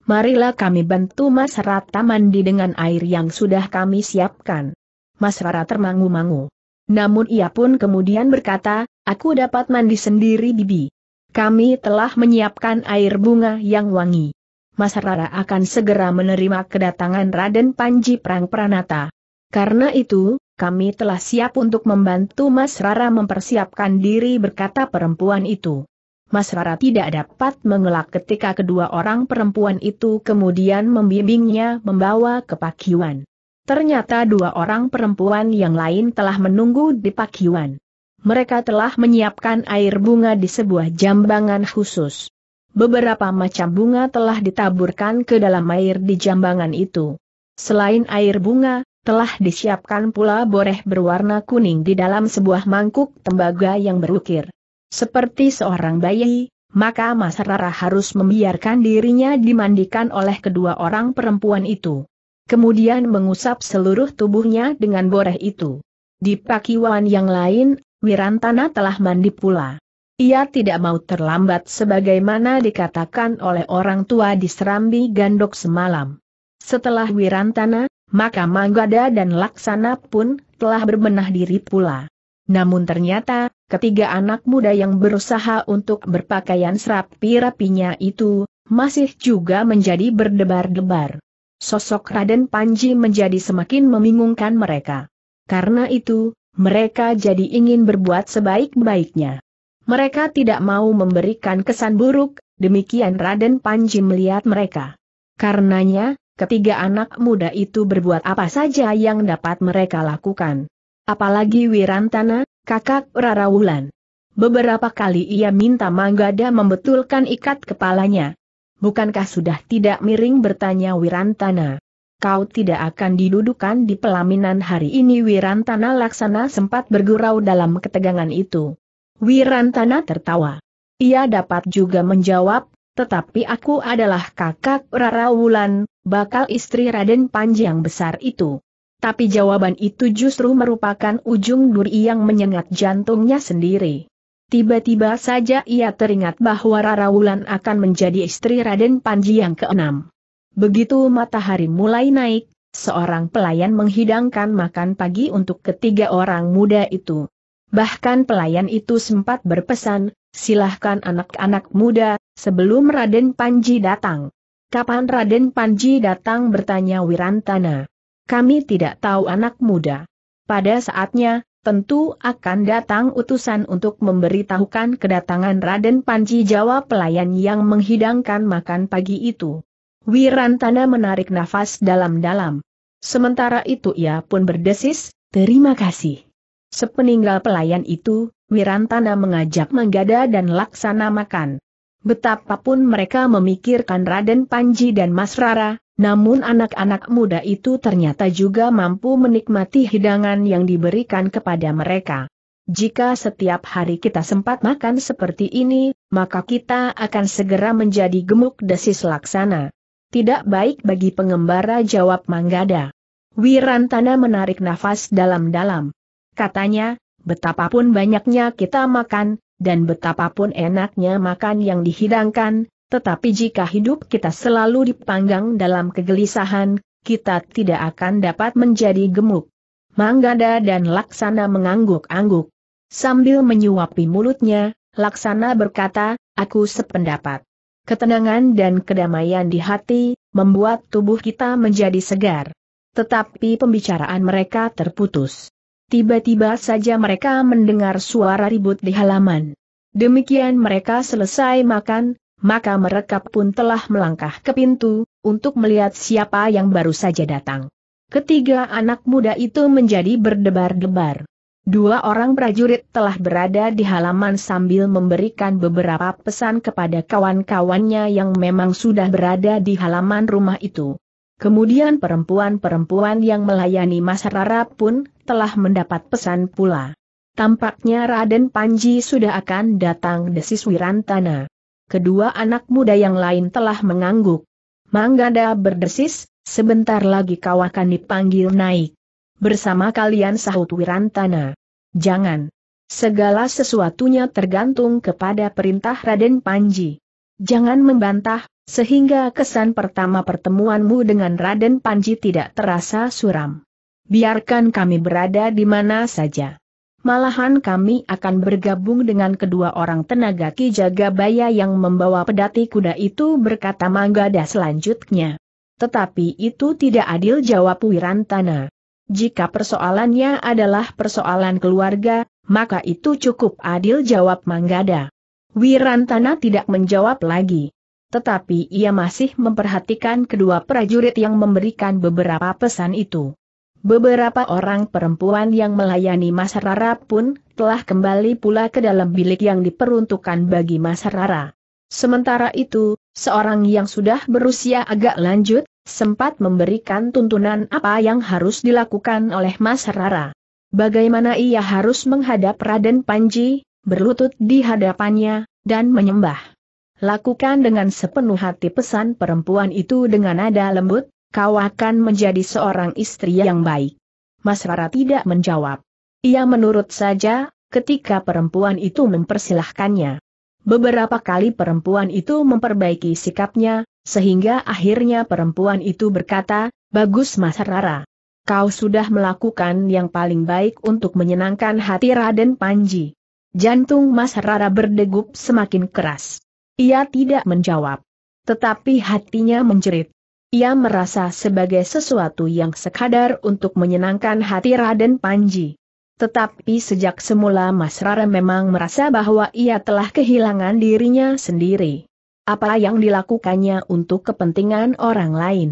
marilah kami bantu Mas Rata mandi dengan air yang sudah kami siapkan. Mas Rara termangu-mangu. Namun ia pun kemudian berkata, aku dapat mandi sendiri bibi. Kami telah menyiapkan air bunga yang wangi. Mas Rara akan segera menerima kedatangan Raden Panji Prang Pranata. Karena itu, kami telah siap untuk membantu Mas Rara mempersiapkan diri berkata perempuan itu. Mas Rara tidak dapat mengelak ketika kedua orang perempuan itu kemudian membimbingnya membawa ke Pakiwan. Ternyata dua orang perempuan yang lain telah menunggu di Pakiwan. Mereka telah menyiapkan air bunga di sebuah jambangan khusus. Beberapa macam bunga telah ditaburkan ke dalam air di jambangan itu. Selain air bunga, telah disiapkan pula boreh berwarna kuning di dalam sebuah mangkuk tembaga yang berukir. Seperti seorang bayi, maka Mas Rara harus membiarkan dirinya dimandikan oleh kedua orang perempuan itu. Kemudian mengusap seluruh tubuhnya dengan boreh itu. Di pakiwan yang lain, Wirantana telah mandi pula. Ia tidak mau terlambat sebagaimana dikatakan oleh orang tua di Serambi Gandok semalam. Setelah Wirantana, maka Manggada dan Laksana pun telah berbenah diri pula. Namun ternyata, ketiga anak muda yang berusaha untuk berpakaian serapi-rapinya itu, masih juga menjadi berdebar-debar. Sosok Raden Panji menjadi semakin membingungkan mereka. Karena itu, mereka jadi ingin berbuat sebaik-baiknya. Mereka tidak mau memberikan kesan buruk, demikian Raden Panji melihat mereka. Karenanya, ketiga anak muda itu berbuat apa saja yang dapat mereka lakukan. Apalagi Wirantana, kakak Rara Wulan. Beberapa kali ia minta Manggada membetulkan ikat kepalanya. Bukankah sudah tidak miring bertanya Wirantana? Kau tidak akan didudukan di pelaminan hari ini Wirantana laksana sempat bergurau dalam ketegangan itu. Wirantana tertawa. Ia dapat juga menjawab, tetapi aku adalah kakak Rara Wulan, bakal istri Raden Panjang besar itu. Tapi jawaban itu justru merupakan ujung duri yang menyengat jantungnya sendiri. Tiba-tiba saja ia teringat bahwa Rara Wulan akan menjadi istri Raden Panji yang keenam. Begitu matahari mulai naik, seorang pelayan menghidangkan makan pagi untuk ketiga orang muda itu. Bahkan pelayan itu sempat berpesan, Silahkan anak-anak muda, sebelum Raden Panji datang. Kapan Raden Panji datang bertanya Wirantana. Kami tidak tahu anak muda. Pada saatnya, tentu akan datang utusan untuk memberitahukan kedatangan Raden Panji jawab pelayan yang menghidangkan makan pagi itu. Wirantana menarik nafas dalam-dalam. Sementara itu ia pun berdesis, terima kasih. Sepeninggal pelayan itu, Wirantana mengajak Manggada dan Laksana makan. Betapapun mereka memikirkan Raden Panji dan Mas Rara, namun anak-anak muda itu ternyata juga mampu menikmati hidangan yang diberikan kepada mereka. Jika setiap hari kita sempat makan seperti ini, maka kita akan segera menjadi gemuk desis laksana. Tidak baik bagi pengembara jawab Manggada. Wirantana menarik nafas dalam-dalam. Katanya, Betapapun banyaknya kita makan, dan betapapun enaknya makan yang dihidangkan, tetapi jika hidup kita selalu dipanggang dalam kegelisahan, kita tidak akan dapat menjadi gemuk. Manggada dan Laksana mengangguk-angguk. Sambil menyuapi mulutnya, Laksana berkata, aku sependapat. Ketenangan dan kedamaian di hati, membuat tubuh kita menjadi segar. Tetapi pembicaraan mereka terputus. Tiba-tiba saja mereka mendengar suara ribut di halaman. Demikian mereka selesai makan, maka mereka pun telah melangkah ke pintu, untuk melihat siapa yang baru saja datang. Ketiga anak muda itu menjadi berdebar-debar. Dua orang prajurit telah berada di halaman sambil memberikan beberapa pesan kepada kawan-kawannya yang memang sudah berada di halaman rumah itu. Kemudian perempuan-perempuan yang melayani Mas Rara pun telah mendapat pesan pula. Tampaknya Raden Panji sudah akan datang desis Wirantana. Kedua anak muda yang lain telah mengangguk. Manggada berdesis, sebentar lagi kau akan dipanggil naik. Bersama kalian sahut Wirantana. Jangan. Segala sesuatunya tergantung kepada perintah Raden Panji. Jangan membantah, sehingga kesan pertama pertemuanmu dengan Raden Panji tidak terasa suram biarkan kami berada di mana saja. Malahan kami akan bergabung dengan kedua orang tenaga Ki Jagabaya yang membawa pedati kuda itu berkata Manggada selanjutnya. Tetapi itu tidak adil jawab Wirantana. Jika persoalannya adalah persoalan keluarga, maka itu cukup adil jawab Manggada. Wirantana tidak menjawab lagi. Tetapi ia masih memperhatikan kedua prajurit yang memberikan beberapa pesan itu. Beberapa orang perempuan yang melayani Mas Rara pun telah kembali pula ke dalam bilik yang diperuntukkan bagi Mas Rara. Sementara itu, seorang yang sudah berusia agak lanjut, sempat memberikan tuntunan apa yang harus dilakukan oleh Mas Rara. Bagaimana ia harus menghadap Raden Panji, berlutut di hadapannya, dan menyembah. Lakukan dengan sepenuh hati pesan perempuan itu dengan nada lembut, kau akan menjadi seorang istri yang baik. Mas Rara tidak menjawab. Ia menurut saja, ketika perempuan itu mempersilahkannya. Beberapa kali perempuan itu memperbaiki sikapnya, sehingga akhirnya perempuan itu berkata, Bagus Mas Rara. Kau sudah melakukan yang paling baik untuk menyenangkan hati Raden Panji. Jantung Mas Rara berdegup semakin keras. Ia tidak menjawab. Tetapi hatinya menjerit. Ia merasa sebagai sesuatu yang sekadar untuk menyenangkan hati Raden Panji. Tetapi sejak semula Mas Rara memang merasa bahwa ia telah kehilangan dirinya sendiri. Apa yang dilakukannya untuk kepentingan orang lain.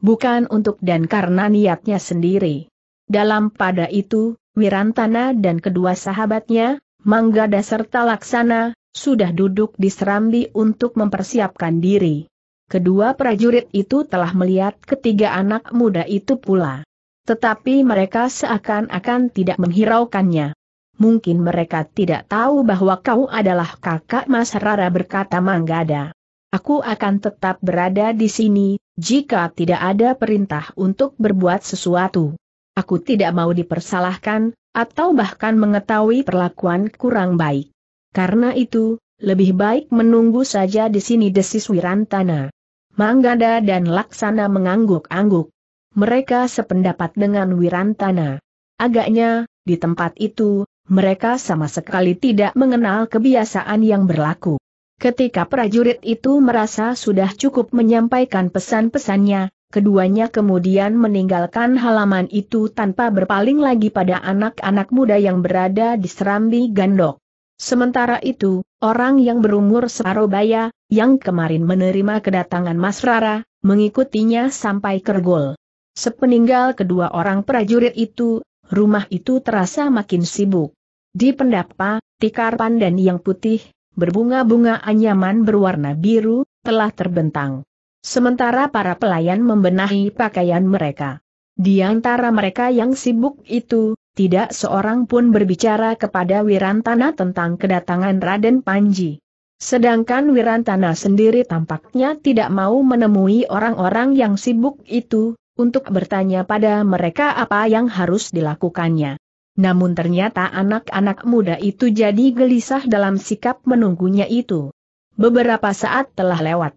Bukan untuk dan karena niatnya sendiri. Dalam pada itu, Wirantana dan kedua sahabatnya, Manggada serta Laksana, sudah duduk di Serambi untuk mempersiapkan diri. Kedua prajurit itu telah melihat ketiga anak muda itu pula. Tetapi mereka seakan-akan tidak menghiraukannya. Mungkin mereka tidak tahu bahwa kau adalah kakak Mas Rara berkata Manggada. Aku akan tetap berada di sini, jika tidak ada perintah untuk berbuat sesuatu. Aku tidak mau dipersalahkan, atau bahkan mengetahui perlakuan kurang baik. Karena itu, lebih baik menunggu saja di sini desis Wirantana. Manggada dan Laksana mengangguk-angguk. Mereka sependapat dengan Wirantana. Agaknya, di tempat itu, mereka sama sekali tidak mengenal kebiasaan yang berlaku. Ketika prajurit itu merasa sudah cukup menyampaikan pesan-pesannya, keduanya kemudian meninggalkan halaman itu tanpa berpaling lagi pada anak-anak muda yang berada di Serambi Gandok. Sementara itu, orang yang berumur Sarobaya, yang kemarin menerima kedatangan Mas Rara, mengikutinya sampai Kergol. Sepeninggal kedua orang prajurit itu, rumah itu terasa makin sibuk. Di pendapa, tikar pandan yang putih, berbunga-bunga anyaman berwarna biru, telah terbentang. Sementara para pelayan membenahi pakaian mereka. Di antara mereka yang sibuk itu, tidak seorang pun berbicara kepada Wirantana tentang kedatangan Raden Panji. Sedangkan Wirantana sendiri tampaknya tidak mau menemui orang-orang yang sibuk itu, untuk bertanya pada mereka apa yang harus dilakukannya. Namun ternyata anak-anak muda itu jadi gelisah dalam sikap menunggunya itu. Beberapa saat telah lewat.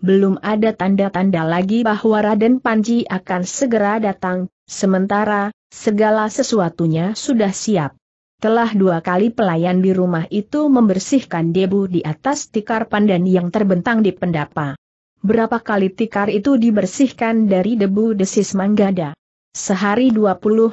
Belum ada tanda-tanda lagi bahwa Raden Panji akan segera datang, sementara Segala sesuatunya sudah siap. Telah dua kali pelayan di rumah itu membersihkan debu di atas tikar pandan yang terbentang di pendapa. Berapa kali tikar itu dibersihkan dari debu desis manggada? Sehari 21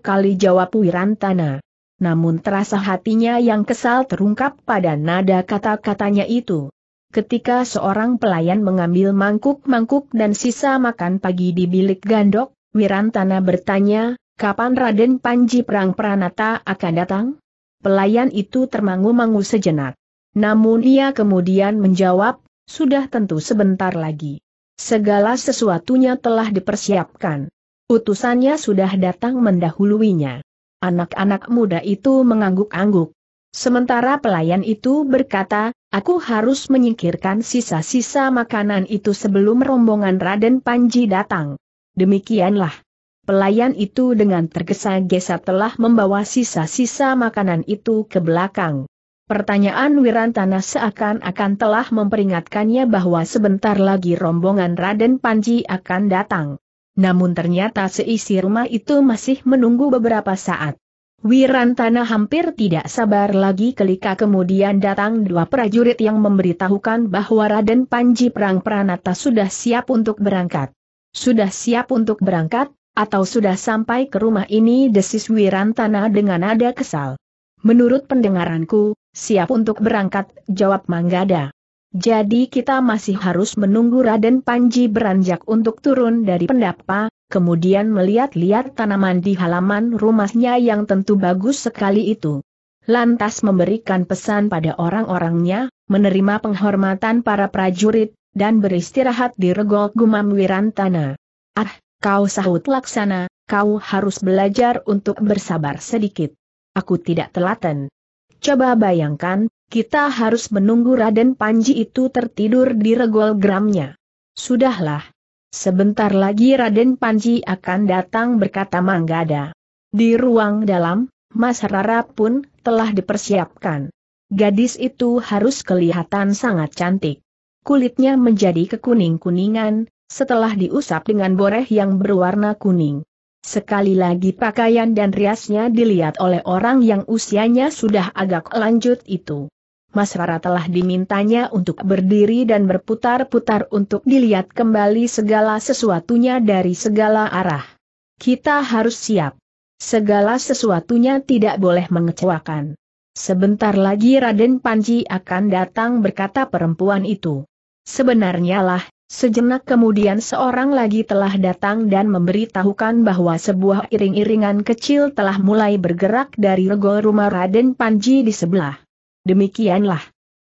kali jawab Wirantana. Namun terasa hatinya yang kesal terungkap pada nada kata-katanya itu. Ketika seorang pelayan mengambil mangkuk-mangkuk dan sisa makan pagi di bilik gandok, Wirantana bertanya, Kapan Raden Panji Perang Pranata akan datang? Pelayan itu termangu-mangu sejenak. Namun ia kemudian menjawab, sudah tentu sebentar lagi. Segala sesuatunya telah dipersiapkan. Utusannya sudah datang mendahuluinya. Anak-anak muda itu mengangguk-angguk. Sementara pelayan itu berkata, aku harus menyingkirkan sisa-sisa makanan itu sebelum rombongan Raden Panji datang. Demikianlah. Pelayan itu dengan tergesa-gesa telah membawa sisa-sisa makanan itu ke belakang. Pertanyaan Wirantana seakan-akan telah memperingatkannya bahwa sebentar lagi rombongan Raden Panji akan datang. Namun ternyata seisi rumah itu masih menunggu beberapa saat. Wirantana hampir tidak sabar lagi ketika kemudian datang dua prajurit yang memberitahukan bahwa Raden Panji Perang Pranata sudah siap untuk berangkat. Sudah siap untuk berangkat, atau sudah sampai ke rumah ini desis Wirantana dengan nada kesal. Menurut pendengaranku, siap untuk berangkat, jawab Manggada. Jadi kita masih harus menunggu Raden Panji beranjak untuk turun dari pendapa, kemudian melihat-lihat tanaman di halaman rumahnya yang tentu bagus sekali itu lantas memberikan pesan pada orang-orangnya, menerima penghormatan para prajurit, dan beristirahat di regol Gumam Wirantana. Ah, Kau sahut laksana, kau harus belajar untuk bersabar sedikit. Aku tidak telaten. Coba bayangkan, kita harus menunggu Raden Panji itu tertidur di regol gramnya. Sudahlah. Sebentar lagi Raden Panji akan datang berkata Manggada. Di ruang dalam, Mas Rara pun telah dipersiapkan. Gadis itu harus kelihatan sangat cantik. Kulitnya menjadi kekuning-kuningan, setelah diusap dengan boreh yang berwarna kuning. Sekali lagi pakaian dan riasnya dilihat oleh orang yang usianya sudah agak lanjut itu. Mas Rara telah dimintanya untuk berdiri dan berputar-putar untuk dilihat kembali segala sesuatunya dari segala arah. Kita harus siap. Segala sesuatunya tidak boleh mengecewakan. Sebentar lagi Raden Panji akan datang berkata perempuan itu. Sebenarnya lah, Sejenak kemudian seorang lagi telah datang dan memberitahukan bahwa sebuah iring-iringan kecil telah mulai bergerak dari regol rumah Raden Panji di sebelah. Demikianlah.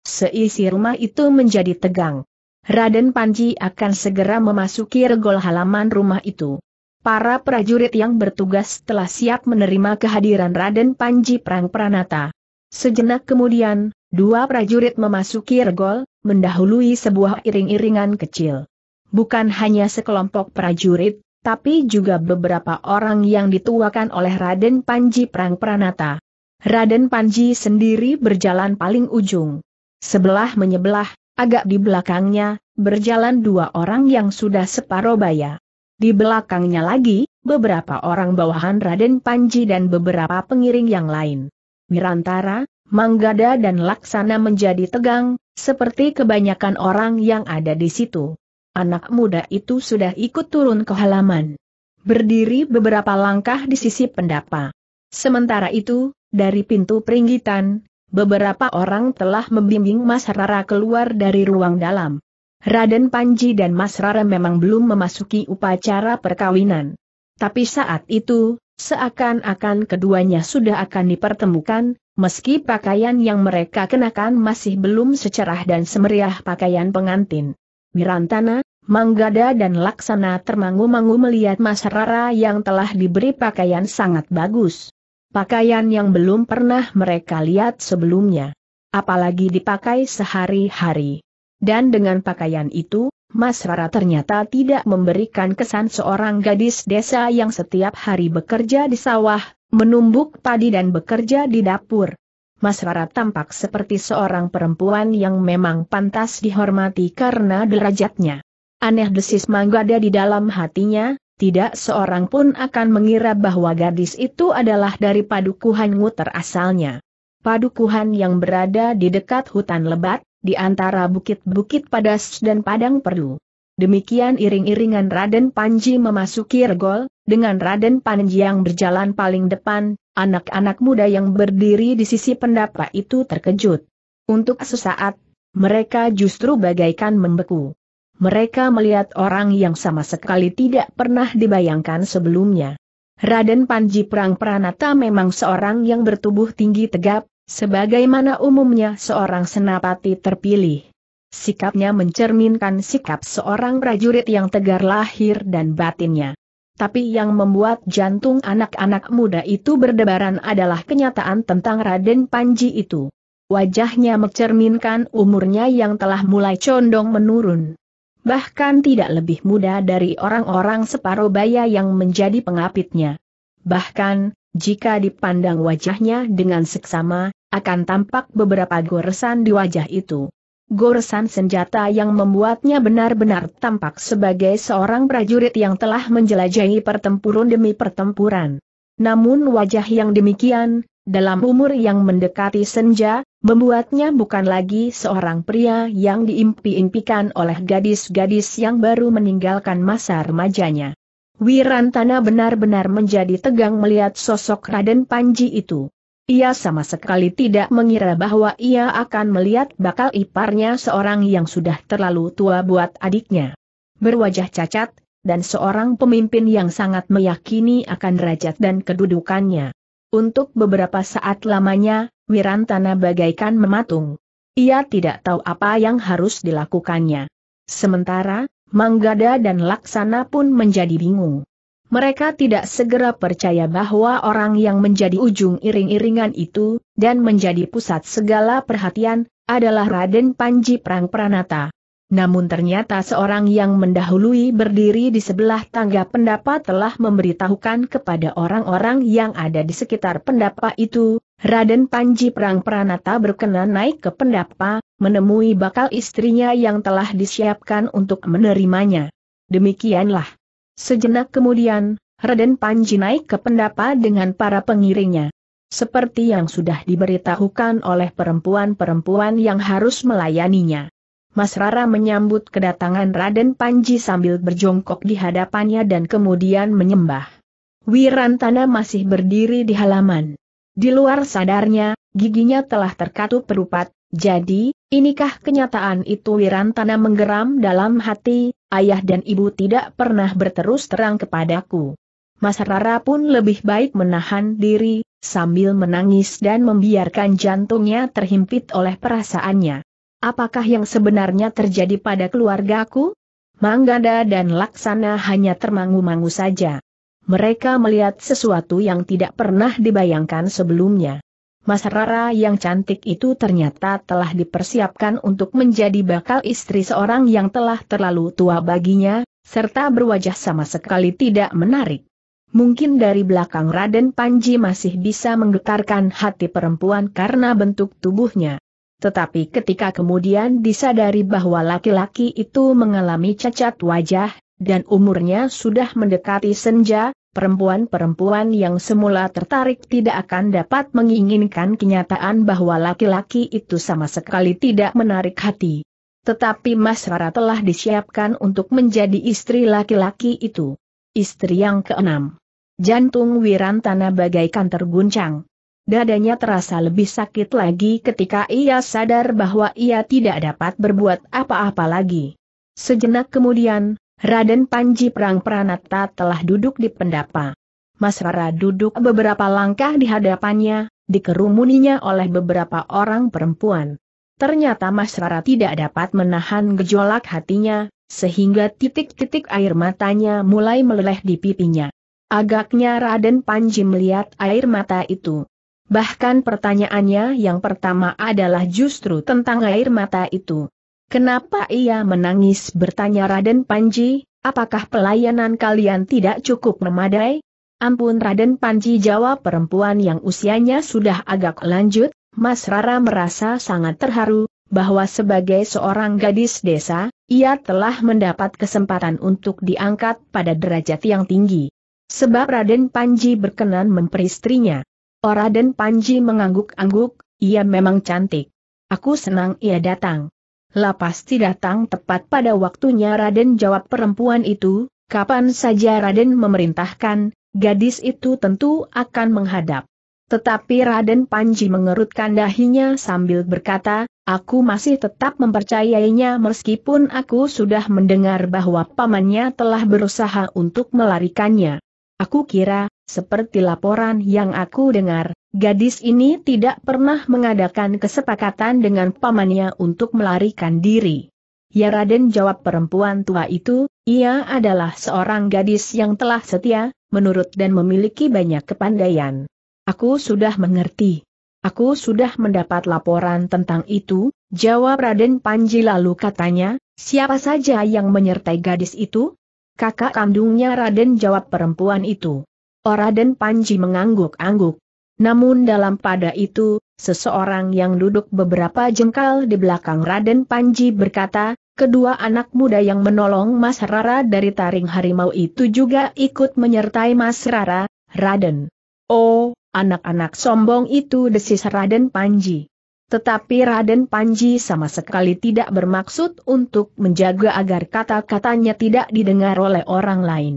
Seisi rumah itu menjadi tegang. Raden Panji akan segera memasuki regol halaman rumah itu. Para prajurit yang bertugas telah siap menerima kehadiran Raden Panji Prang Pranata. Sejenak kemudian, Dua prajurit memasuki regol, mendahului sebuah iring-iringan kecil. Bukan hanya sekelompok prajurit, tapi juga beberapa orang yang dituakan oleh Raden Panji Prang Pranata. Raden Panji sendiri berjalan paling ujung. Sebelah menyebelah, agak di belakangnya, berjalan dua orang yang sudah separuh baya. Di belakangnya lagi, beberapa orang bawahan Raden Panji dan beberapa pengiring yang lain. Mirantara, Manggada dan Laksana menjadi tegang, seperti kebanyakan orang yang ada di situ. Anak muda itu sudah ikut turun ke halaman. Berdiri beberapa langkah di sisi pendapa. Sementara itu, dari pintu peringgitan, beberapa orang telah membimbing Mas Rara keluar dari ruang dalam. Raden Panji dan Mas Rara memang belum memasuki upacara perkawinan. Tapi saat itu, seakan-akan keduanya sudah akan dipertemukan, Meski pakaian yang mereka kenakan masih belum secerah dan semeriah pakaian pengantin. Wirantana, Manggada dan Laksana termangu-mangu melihat Mas Rara yang telah diberi pakaian sangat bagus. Pakaian yang belum pernah mereka lihat sebelumnya. Apalagi dipakai sehari-hari. Dan dengan pakaian itu, Mas Rara ternyata tidak memberikan kesan seorang gadis desa yang setiap hari bekerja di sawah, menumbuk padi dan bekerja di dapur. Mas Rara tampak seperti seorang perempuan yang memang pantas dihormati karena derajatnya. Aneh desis manggada di dalam hatinya, tidak seorang pun akan mengira bahwa gadis itu adalah dari padukuhan nguter asalnya. Padukuhan yang berada di dekat hutan lebat, di antara bukit-bukit padas dan padang perdu. Demikian iring-iringan Raden Panji memasuki regol, dengan Raden Panji yang berjalan paling depan, anak-anak muda yang berdiri di sisi pendapa itu terkejut. Untuk sesaat, mereka justru bagaikan membeku. Mereka melihat orang yang sama sekali tidak pernah dibayangkan sebelumnya. Raden Panji Prang Pranata memang seorang yang bertubuh tinggi tegap, sebagaimana umumnya seorang senapati terpilih. Sikapnya mencerminkan sikap seorang prajurit yang tegar lahir dan batinnya. Tapi yang membuat jantung anak-anak muda itu berdebaran adalah kenyataan tentang Raden Panji itu. Wajahnya mencerminkan umurnya yang telah mulai condong menurun. Bahkan tidak lebih muda dari orang-orang separuh Baya yang menjadi pengapitnya. Bahkan, jika dipandang wajahnya dengan seksama, akan tampak beberapa goresan di wajah itu goresan senjata yang membuatnya benar-benar tampak sebagai seorang prajurit yang telah menjelajahi pertempuran demi pertempuran. Namun wajah yang demikian, dalam umur yang mendekati senja, membuatnya bukan lagi seorang pria yang diimpi-impikan oleh gadis-gadis yang baru meninggalkan masa remajanya. Wirantana benar-benar menjadi tegang melihat sosok Raden Panji itu. Ia sama sekali tidak mengira bahwa ia akan melihat bakal iparnya seorang yang sudah terlalu tua buat adiknya. Berwajah cacat, dan seorang pemimpin yang sangat meyakini akan derajat dan kedudukannya. Untuk beberapa saat lamanya, Wirantana bagaikan mematung. Ia tidak tahu apa yang harus dilakukannya. Sementara, Manggada dan Laksana pun menjadi bingung. Mereka tidak segera percaya bahwa orang yang menjadi ujung iring-iringan itu, dan menjadi pusat segala perhatian, adalah Raden Panji Prang Pranata. Namun ternyata seorang yang mendahului berdiri di sebelah tangga pendapa telah memberitahukan kepada orang-orang yang ada di sekitar pendapa itu, Raden Panji Prang Pranata berkenan naik ke pendapa, menemui bakal istrinya yang telah disiapkan untuk menerimanya. Demikianlah. Sejenak kemudian, Raden Panji naik ke pendapa dengan para pengiringnya. Seperti yang sudah diberitahukan oleh perempuan-perempuan yang harus melayaninya. Mas Rara menyambut kedatangan Raden Panji sambil berjongkok di hadapannya dan kemudian menyembah. Wirantana masih berdiri di halaman. Di luar sadarnya, giginya telah terkatup perupat, jadi, inikah kenyataan itu Wirantana menggeram dalam hati, ayah dan ibu tidak pernah berterus terang kepadaku. Mas Rara pun lebih baik menahan diri, sambil menangis dan membiarkan jantungnya terhimpit oleh perasaannya. Apakah yang sebenarnya terjadi pada keluargaku? Manggada dan Laksana hanya termangu-mangu saja. Mereka melihat sesuatu yang tidak pernah dibayangkan sebelumnya. Mas Rara yang cantik itu ternyata telah dipersiapkan untuk menjadi bakal istri seorang yang telah terlalu tua baginya, serta berwajah sama sekali tidak menarik. Mungkin dari belakang Raden Panji masih bisa menggetarkan hati perempuan karena bentuk tubuhnya. Tetapi ketika kemudian disadari bahwa laki-laki itu mengalami cacat wajah, dan umurnya sudah mendekati senja, perempuan-perempuan yang semula tertarik tidak akan dapat menginginkan kenyataan bahwa laki-laki itu sama sekali tidak menarik hati. Tetapi Mas Rara telah disiapkan untuk menjadi istri laki-laki itu. Istri yang keenam. Jantung Wirantana bagaikan terguncang. Dadanya terasa lebih sakit lagi ketika ia sadar bahwa ia tidak dapat berbuat apa-apa lagi. Sejenak kemudian, Raden Panji Perang Pranata telah duduk di pendapa. Mas Rara duduk beberapa langkah di hadapannya, dikerumuninya oleh beberapa orang perempuan. Ternyata Mas Rara tidak dapat menahan gejolak hatinya, sehingga titik-titik air matanya mulai meleleh di pipinya. Agaknya Raden Panji melihat air mata itu. Bahkan pertanyaannya yang pertama adalah justru tentang air mata itu. Kenapa ia menangis bertanya Raden Panji, apakah pelayanan kalian tidak cukup memadai? Ampun Raden Panji jawab perempuan yang usianya sudah agak lanjut, Mas Rara merasa sangat terharu, bahwa sebagai seorang gadis desa, ia telah mendapat kesempatan untuk diangkat pada derajat yang tinggi. Sebab Raden Panji berkenan memperistrinya. Oh, Raden Panji mengangguk-angguk, ia memang cantik. Aku senang ia datang. Lapas tidak datang tepat pada waktunya Raden jawab perempuan itu, kapan saja Raden memerintahkan, gadis itu tentu akan menghadap. Tetapi Raden Panji mengerutkan dahinya sambil berkata, aku masih tetap mempercayainya meskipun aku sudah mendengar bahwa pamannya telah berusaha untuk melarikannya. Aku kira, seperti laporan yang aku dengar, Gadis ini tidak pernah mengadakan kesepakatan dengan pamannya untuk melarikan diri. Ya Raden jawab perempuan tua itu, ia adalah seorang gadis yang telah setia, menurut dan memiliki banyak kepandaian. Aku sudah mengerti. Aku sudah mendapat laporan tentang itu, jawab Raden Panji lalu katanya, siapa saja yang menyertai gadis itu? Kakak kandungnya Raden jawab perempuan itu. Oraden oh, Panji mengangguk-angguk namun dalam pada itu, seseorang yang duduk beberapa jengkal di belakang Raden Panji berkata, kedua anak muda yang menolong Mas Rara dari taring harimau itu juga ikut menyertai Mas Rara, Raden. Oh, anak-anak sombong itu desis Raden Panji. Tetapi Raden Panji sama sekali tidak bermaksud untuk menjaga agar kata-katanya tidak didengar oleh orang lain.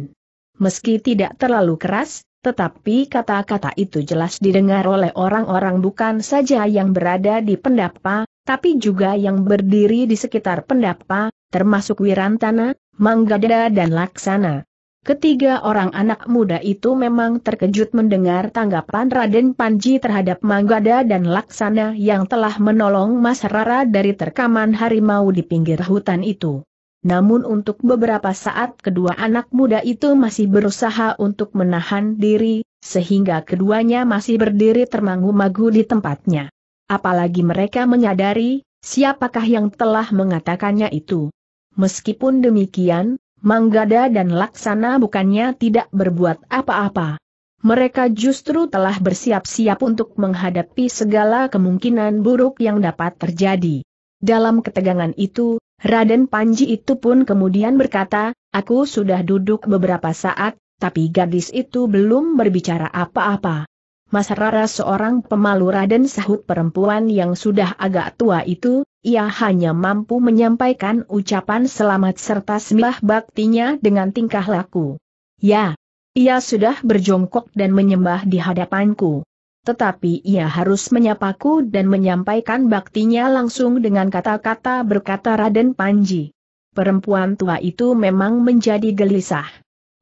Meski tidak terlalu keras, tetapi kata-kata itu jelas didengar oleh orang-orang bukan saja yang berada di pendapa, tapi juga yang berdiri di sekitar pendapa, termasuk Wirantana, Manggada dan Laksana. Ketiga orang anak muda itu memang terkejut mendengar tanggapan Raden Panji terhadap Manggada dan Laksana yang telah menolong Mas Rara dari terkaman harimau di pinggir hutan itu. Namun untuk beberapa saat kedua anak muda itu masih berusaha untuk menahan diri, sehingga keduanya masih berdiri termangu-magu di tempatnya. Apalagi mereka menyadari, siapakah yang telah mengatakannya itu. Meskipun demikian, Manggada dan Laksana bukannya tidak berbuat apa-apa. Mereka justru telah bersiap-siap untuk menghadapi segala kemungkinan buruk yang dapat terjadi. Dalam ketegangan itu, Raden Panji itu pun kemudian berkata, aku sudah duduk beberapa saat, tapi gadis itu belum berbicara apa-apa. Mas Rara seorang pemalu Raden sahut perempuan yang sudah agak tua itu, ia hanya mampu menyampaikan ucapan selamat serta sembah baktinya dengan tingkah laku. Ya, ia sudah berjongkok dan menyembah di hadapanku. Tetapi ia harus menyapaku dan menyampaikan baktinya langsung dengan kata-kata berkata Raden Panji. Perempuan tua itu memang menjadi gelisah.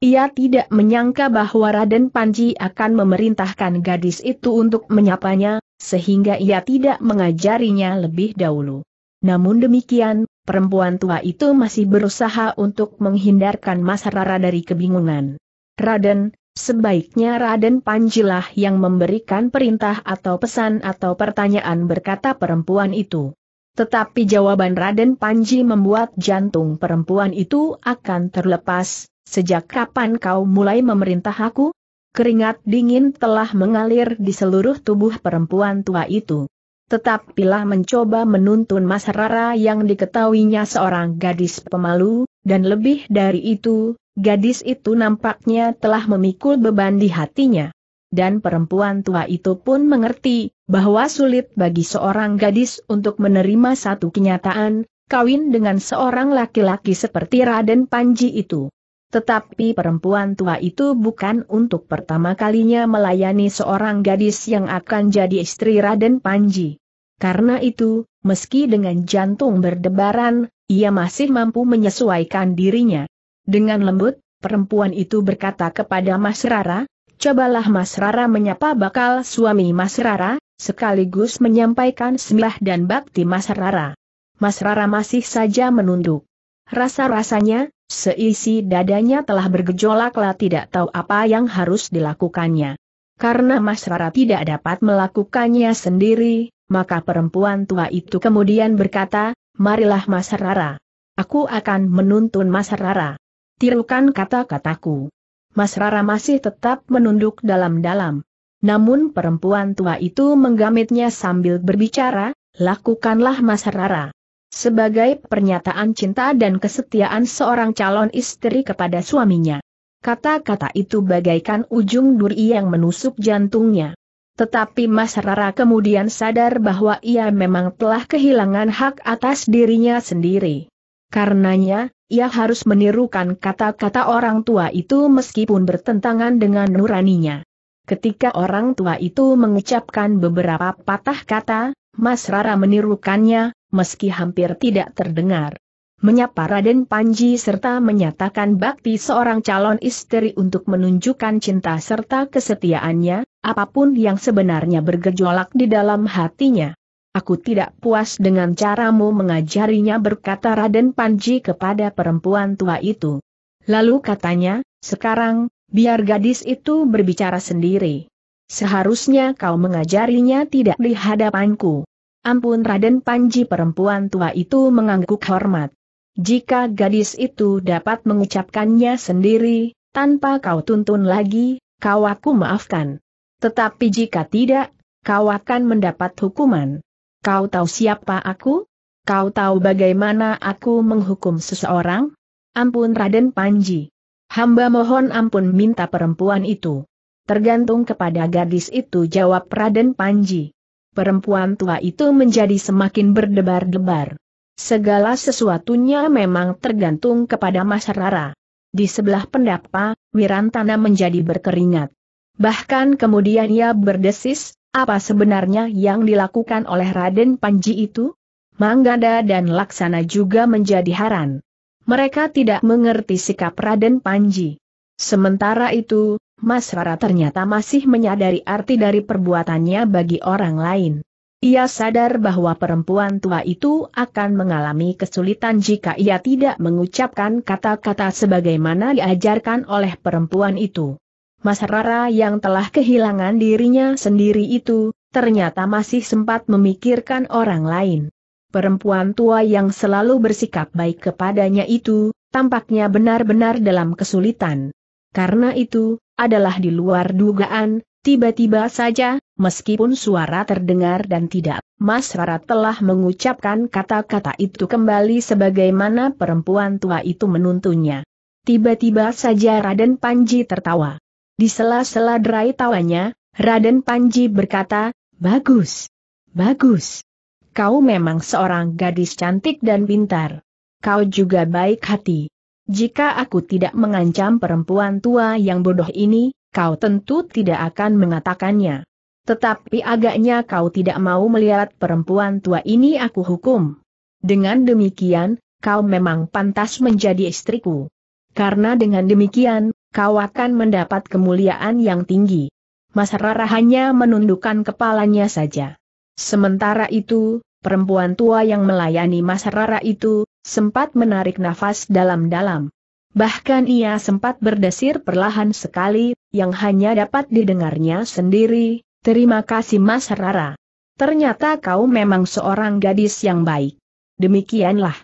Ia tidak menyangka bahwa Raden Panji akan memerintahkan gadis itu untuk menyapanya, sehingga ia tidak mengajarinya lebih dahulu. Namun demikian, perempuan tua itu masih berusaha untuk menghindarkan Mas Rara dari kebingungan. Raden, Sebaiknya Raden Panjilah yang memberikan perintah atau pesan atau pertanyaan berkata perempuan itu. Tetapi jawaban Raden Panji membuat jantung perempuan itu akan terlepas, sejak kapan kau mulai memerintah aku? Keringat dingin telah mengalir di seluruh tubuh perempuan tua itu. Tetapilah mencoba menuntun Mas Rara yang diketahuinya seorang gadis pemalu, dan lebih dari itu, Gadis itu nampaknya telah memikul beban di hatinya. Dan perempuan tua itu pun mengerti, bahwa sulit bagi seorang gadis untuk menerima satu kenyataan, kawin dengan seorang laki-laki seperti Raden Panji itu. Tetapi perempuan tua itu bukan untuk pertama kalinya melayani seorang gadis yang akan jadi istri Raden Panji. Karena itu, meski dengan jantung berdebaran, ia masih mampu menyesuaikan dirinya. Dengan lembut, perempuan itu berkata kepada Mas Rara, cobalah Mas Rara menyapa bakal suami Mas Rara, sekaligus menyampaikan sembah dan bakti Mas Rara. Mas Rara masih saja menunduk. Rasa-rasanya, seisi dadanya telah bergejolaklah tidak tahu apa yang harus dilakukannya. Karena Mas Rara tidak dapat melakukannya sendiri, maka perempuan tua itu kemudian berkata, Marilah Mas Rara. Aku akan menuntun Mas Rara tirukan kata-kataku. Mas Rara masih tetap menunduk dalam-dalam. Namun perempuan tua itu menggamitnya sambil berbicara, lakukanlah Mas Rara. Sebagai pernyataan cinta dan kesetiaan seorang calon istri kepada suaminya. Kata-kata itu bagaikan ujung duri yang menusuk jantungnya. Tetapi Mas Rara kemudian sadar bahwa ia memang telah kehilangan hak atas dirinya sendiri. Karenanya, ia harus menirukan kata-kata orang tua itu meskipun bertentangan dengan nuraninya. Ketika orang tua itu mengucapkan beberapa patah kata, Mas Rara menirukannya, meski hampir tidak terdengar. Menyapa Raden Panji serta menyatakan bakti seorang calon istri untuk menunjukkan cinta serta kesetiaannya, apapun yang sebenarnya bergejolak di dalam hatinya. Aku tidak puas dengan caramu mengajarinya berkata Raden Panji kepada perempuan tua itu. Lalu katanya, sekarang, biar gadis itu berbicara sendiri. Seharusnya kau mengajarinya tidak di hadapanku. Ampun Raden Panji perempuan tua itu mengangguk hormat. Jika gadis itu dapat mengucapkannya sendiri, tanpa kau tuntun lagi, kau aku maafkan. Tetapi jika tidak, kau akan mendapat hukuman. Kau tahu siapa aku? Kau tahu bagaimana aku menghukum seseorang? Ampun Raden Panji. Hamba mohon ampun minta perempuan itu. Tergantung kepada gadis itu jawab Raden Panji. Perempuan tua itu menjadi semakin berdebar-debar. Segala sesuatunya memang tergantung kepada Mas Rara. Di sebelah pendapa, Wirantana menjadi berkeringat. Bahkan kemudian ia berdesis, apa sebenarnya yang dilakukan oleh Raden Panji itu? Manggada dan Laksana juga menjadi heran. Mereka tidak mengerti sikap Raden Panji. Sementara itu, Mas Rara ternyata masih menyadari arti dari perbuatannya bagi orang lain. Ia sadar bahwa perempuan tua itu akan mengalami kesulitan jika ia tidak mengucapkan kata-kata sebagaimana diajarkan oleh perempuan itu. Mas Rara yang telah kehilangan dirinya sendiri itu, ternyata masih sempat memikirkan orang lain. Perempuan tua yang selalu bersikap baik kepadanya itu, tampaknya benar-benar dalam kesulitan. Karena itu, adalah di luar dugaan, tiba-tiba saja, meskipun suara terdengar dan tidak, Mas Rara telah mengucapkan kata-kata itu kembali sebagaimana perempuan tua itu menuntunnya. Tiba-tiba saja Raden Panji tertawa. Di sela-sela derai tawanya, Raden Panji berkata, Bagus. Bagus. Kau memang seorang gadis cantik dan pintar. Kau juga baik hati. Jika aku tidak mengancam perempuan tua yang bodoh ini, kau tentu tidak akan mengatakannya. Tetapi agaknya kau tidak mau melihat perempuan tua ini aku hukum. Dengan demikian, kau memang pantas menjadi istriku. Karena dengan demikian, kau akan mendapat kemuliaan yang tinggi. Mas Rara hanya menundukkan kepalanya saja. Sementara itu, perempuan tua yang melayani Mas Rara itu, sempat menarik nafas dalam-dalam. Bahkan ia sempat berdesir perlahan sekali, yang hanya dapat didengarnya sendiri, terima kasih Mas Rara. Ternyata kau memang seorang gadis yang baik. Demikianlah.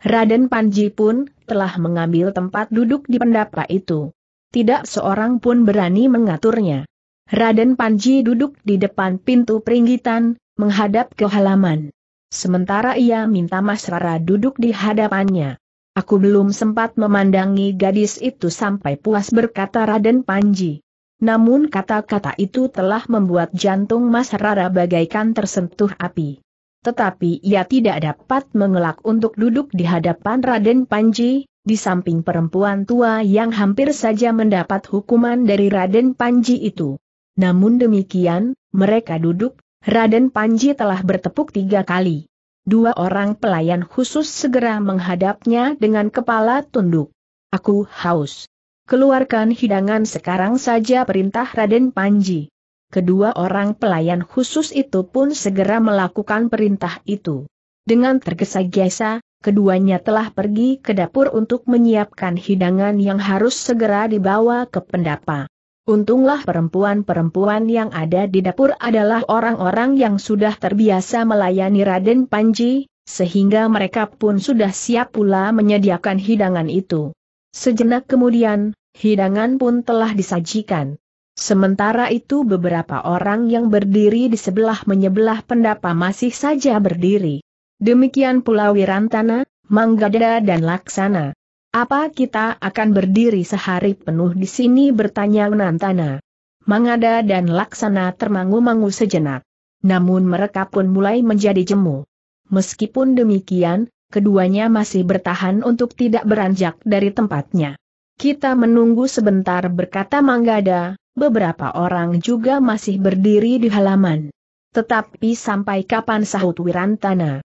Raden Panji pun telah mengambil tempat duduk di pendapa itu tidak seorang pun berani mengaturnya. Raden Panji duduk di depan pintu peringgitan, menghadap ke halaman. Sementara ia minta Mas Rara duduk di hadapannya. Aku belum sempat memandangi gadis itu sampai puas berkata Raden Panji. Namun kata-kata itu telah membuat jantung Mas Rara bagaikan tersentuh api tetapi ia tidak dapat mengelak untuk duduk di hadapan Raden Panji, di samping perempuan tua yang hampir saja mendapat hukuman dari Raden Panji itu. Namun demikian, mereka duduk, Raden Panji telah bertepuk tiga kali. Dua orang pelayan khusus segera menghadapnya dengan kepala tunduk. Aku haus. Keluarkan hidangan sekarang saja perintah Raden Panji. Kedua orang pelayan khusus itu pun segera melakukan perintah itu. Dengan tergesa-gesa, keduanya telah pergi ke dapur untuk menyiapkan hidangan yang harus segera dibawa ke pendapa. Untunglah perempuan-perempuan yang ada di dapur adalah orang-orang yang sudah terbiasa melayani Raden Panji, sehingga mereka pun sudah siap pula menyediakan hidangan itu. Sejenak kemudian, hidangan pun telah disajikan. Sementara itu beberapa orang yang berdiri di sebelah menyebelah pendapa masih saja berdiri. Demikian pula Wirantana, Manggada dan Laksana. Apa kita akan berdiri sehari penuh di sini bertanya Wirantana. Mangada dan Laksana termangu-mangu sejenak. Namun mereka pun mulai menjadi jemu. Meskipun demikian, keduanya masih bertahan untuk tidak beranjak dari tempatnya. Kita menunggu sebentar berkata Manggada, beberapa orang juga masih berdiri di halaman. Tetapi sampai kapan sahut Wirantana?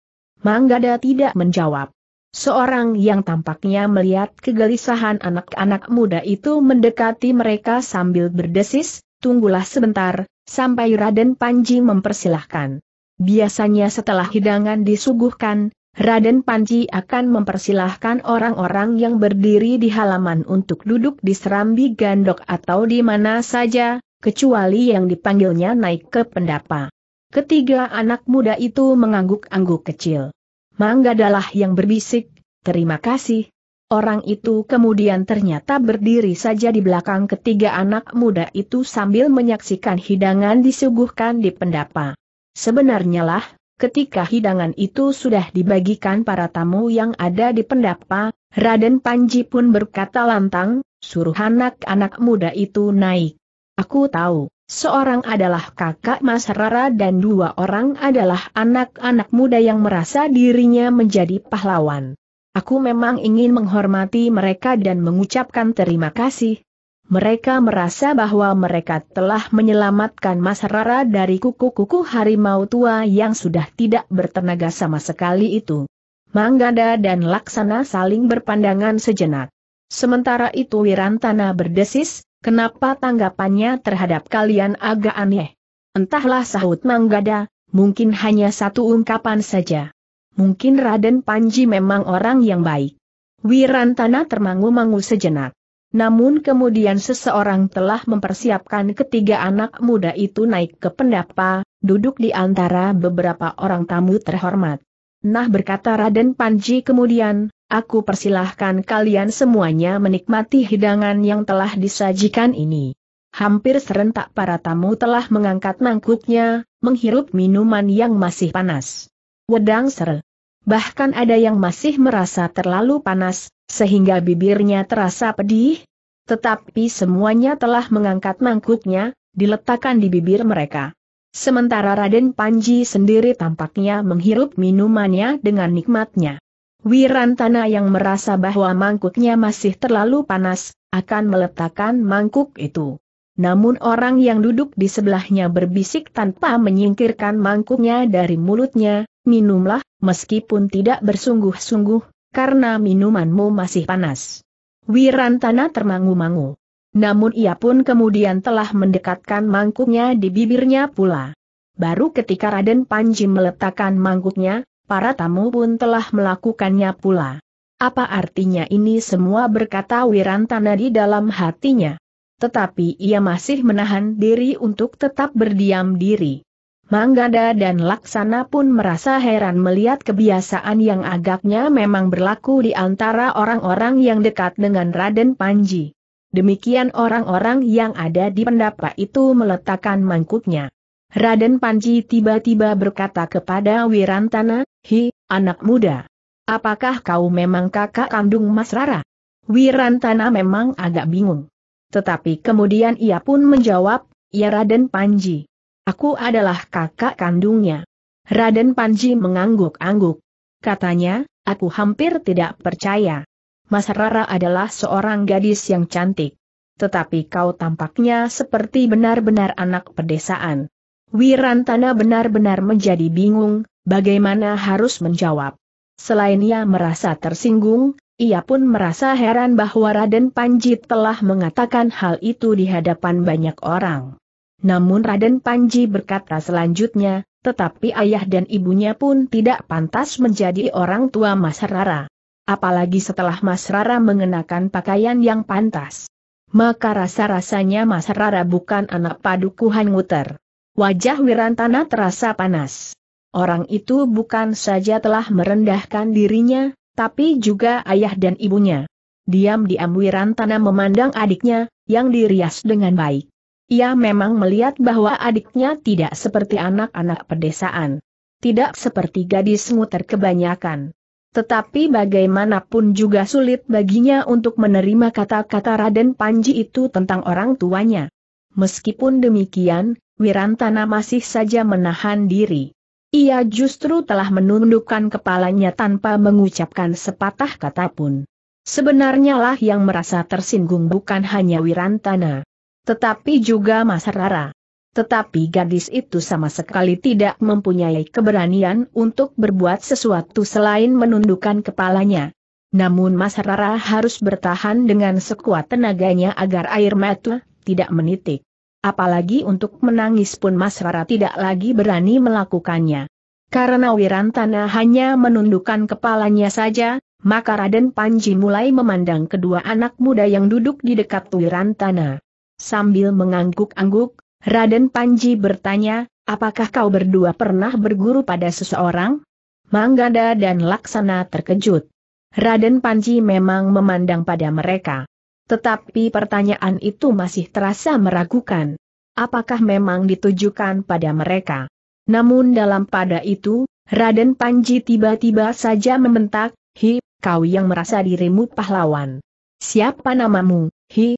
Manggada tidak menjawab. Seorang yang tampaknya melihat kegelisahan anak-anak muda itu mendekati mereka sambil berdesis, tunggulah sebentar, sampai Raden Panji mempersilahkan. Biasanya setelah hidangan disuguhkan, Raden Panji akan mempersilahkan orang-orang yang berdiri di halaman untuk duduk di serambi gandok atau di mana saja, kecuali yang dipanggilnya naik ke pendapa. Ketiga anak muda itu mengangguk-angguk kecil. Mangga adalah yang berbisik, terima kasih. Orang itu kemudian ternyata berdiri saja di belakang ketiga anak muda itu sambil menyaksikan hidangan disuguhkan di pendapa. Sebenarnya lah, ketika hidangan itu sudah dibagikan para tamu yang ada di pendapa, Raden Panji pun berkata lantang, suruh anak-anak muda itu naik. Aku tahu. Seorang adalah kakak Mas Rara dan dua orang adalah anak-anak muda yang merasa dirinya menjadi pahlawan. Aku memang ingin menghormati mereka dan mengucapkan terima kasih. Mereka merasa bahwa mereka telah menyelamatkan Mas Rara dari kuku-kuku harimau tua yang sudah tidak bertenaga sama sekali itu. Manggada dan Laksana saling berpandangan sejenak. Sementara itu Wirantana berdesis, Kenapa tanggapannya terhadap kalian agak aneh? Entahlah sahut Manggada, mungkin hanya satu ungkapan saja. Mungkin Raden Panji memang orang yang baik. Wirantana termangu-mangu sejenak. Namun kemudian seseorang telah mempersiapkan ketiga anak muda itu naik ke pendapa, duduk di antara beberapa orang tamu terhormat. Nah berkata Raden Panji kemudian, aku persilahkan kalian semuanya menikmati hidangan yang telah disajikan ini. Hampir serentak para tamu telah mengangkat mangkuknya, menghirup minuman yang masih panas. Wedang ser. Bahkan ada yang masih merasa terlalu panas, sehingga bibirnya terasa pedih. Tetapi semuanya telah mengangkat mangkuknya, diletakkan di bibir mereka. Sementara Raden Panji sendiri tampaknya menghirup minumannya dengan nikmatnya. Wirantana yang merasa bahwa mangkuknya masih terlalu panas, akan meletakkan mangkuk itu. Namun orang yang duduk di sebelahnya berbisik tanpa menyingkirkan mangkuknya dari mulutnya, minumlah, meskipun tidak bersungguh-sungguh, karena minumanmu masih panas. Wirantana termangu-mangu. Namun ia pun kemudian telah mendekatkan mangkuknya di bibirnya pula. Baru ketika Raden Panji meletakkan mangkuknya, para tamu pun telah melakukannya pula. Apa artinya ini semua berkata Wirantana di dalam hatinya. Tetapi ia masih menahan diri untuk tetap berdiam diri. Manggada dan Laksana pun merasa heran melihat kebiasaan yang agaknya memang berlaku di antara orang-orang yang dekat dengan Raden Panji. Demikian orang-orang yang ada di pendapa itu meletakkan mangkuknya. Raden Panji tiba-tiba berkata kepada Wirantana, Hi, anak muda. Apakah kau memang kakak kandung Mas Rara? Wirantana memang agak bingung. Tetapi kemudian ia pun menjawab, ya Raden Panji. Aku adalah kakak kandungnya. Raden Panji mengangguk-angguk. Katanya, aku hampir tidak percaya. Mas Rara adalah seorang gadis yang cantik. Tetapi kau tampaknya seperti benar-benar anak pedesaan. Wirantana benar-benar menjadi bingung, Bagaimana harus menjawab? Selain ia merasa tersinggung, ia pun merasa heran bahwa Raden Panji telah mengatakan hal itu di hadapan banyak orang. Namun Raden Panji berkata selanjutnya, tetapi ayah dan ibunya pun tidak pantas menjadi orang tua Mas Rara. Apalagi setelah Mas Rara mengenakan pakaian yang pantas. Maka rasa-rasanya Mas Rara bukan anak padukuhan muter. Wajah Wirantana terasa panas. Orang itu bukan saja telah merendahkan dirinya, tapi juga ayah dan ibunya. Diam-diam Wirantana memandang adiknya, yang dirias dengan baik. Ia memang melihat bahwa adiknya tidak seperti anak-anak pedesaan. Tidak seperti gadis muter kebanyakan. Tetapi bagaimanapun juga sulit baginya untuk menerima kata-kata Raden Panji itu tentang orang tuanya. Meskipun demikian, Wirantana masih saja menahan diri. Ia justru telah menundukkan kepalanya tanpa mengucapkan sepatah kata pun. Sebenarnya lah yang merasa tersinggung bukan hanya Wirantana. Tetapi juga Mas Rara. Tetapi gadis itu sama sekali tidak mempunyai keberanian untuk berbuat sesuatu selain menundukkan kepalanya. Namun Mas Rara harus bertahan dengan sekuat tenaganya agar air mata tidak menitik. Apalagi untuk menangis pun Mas Rara tidak lagi berani melakukannya. Karena Wirantana hanya menundukkan kepalanya saja, maka Raden Panji mulai memandang kedua anak muda yang duduk di dekat Wirantana. Sambil mengangguk-angguk, Raden Panji bertanya, apakah kau berdua pernah berguru pada seseorang? Manggada dan Laksana terkejut. Raden Panji memang memandang pada mereka. Tetapi pertanyaan itu masih terasa meragukan. Apakah memang ditujukan pada mereka? Namun dalam pada itu, Raden Panji tiba-tiba saja membentak, Hi, kau yang merasa dirimu pahlawan. Siapa namamu, Hi?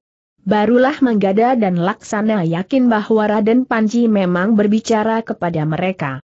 Barulah menggada dan Laksana yakin bahwa Raden Panji memang berbicara kepada mereka.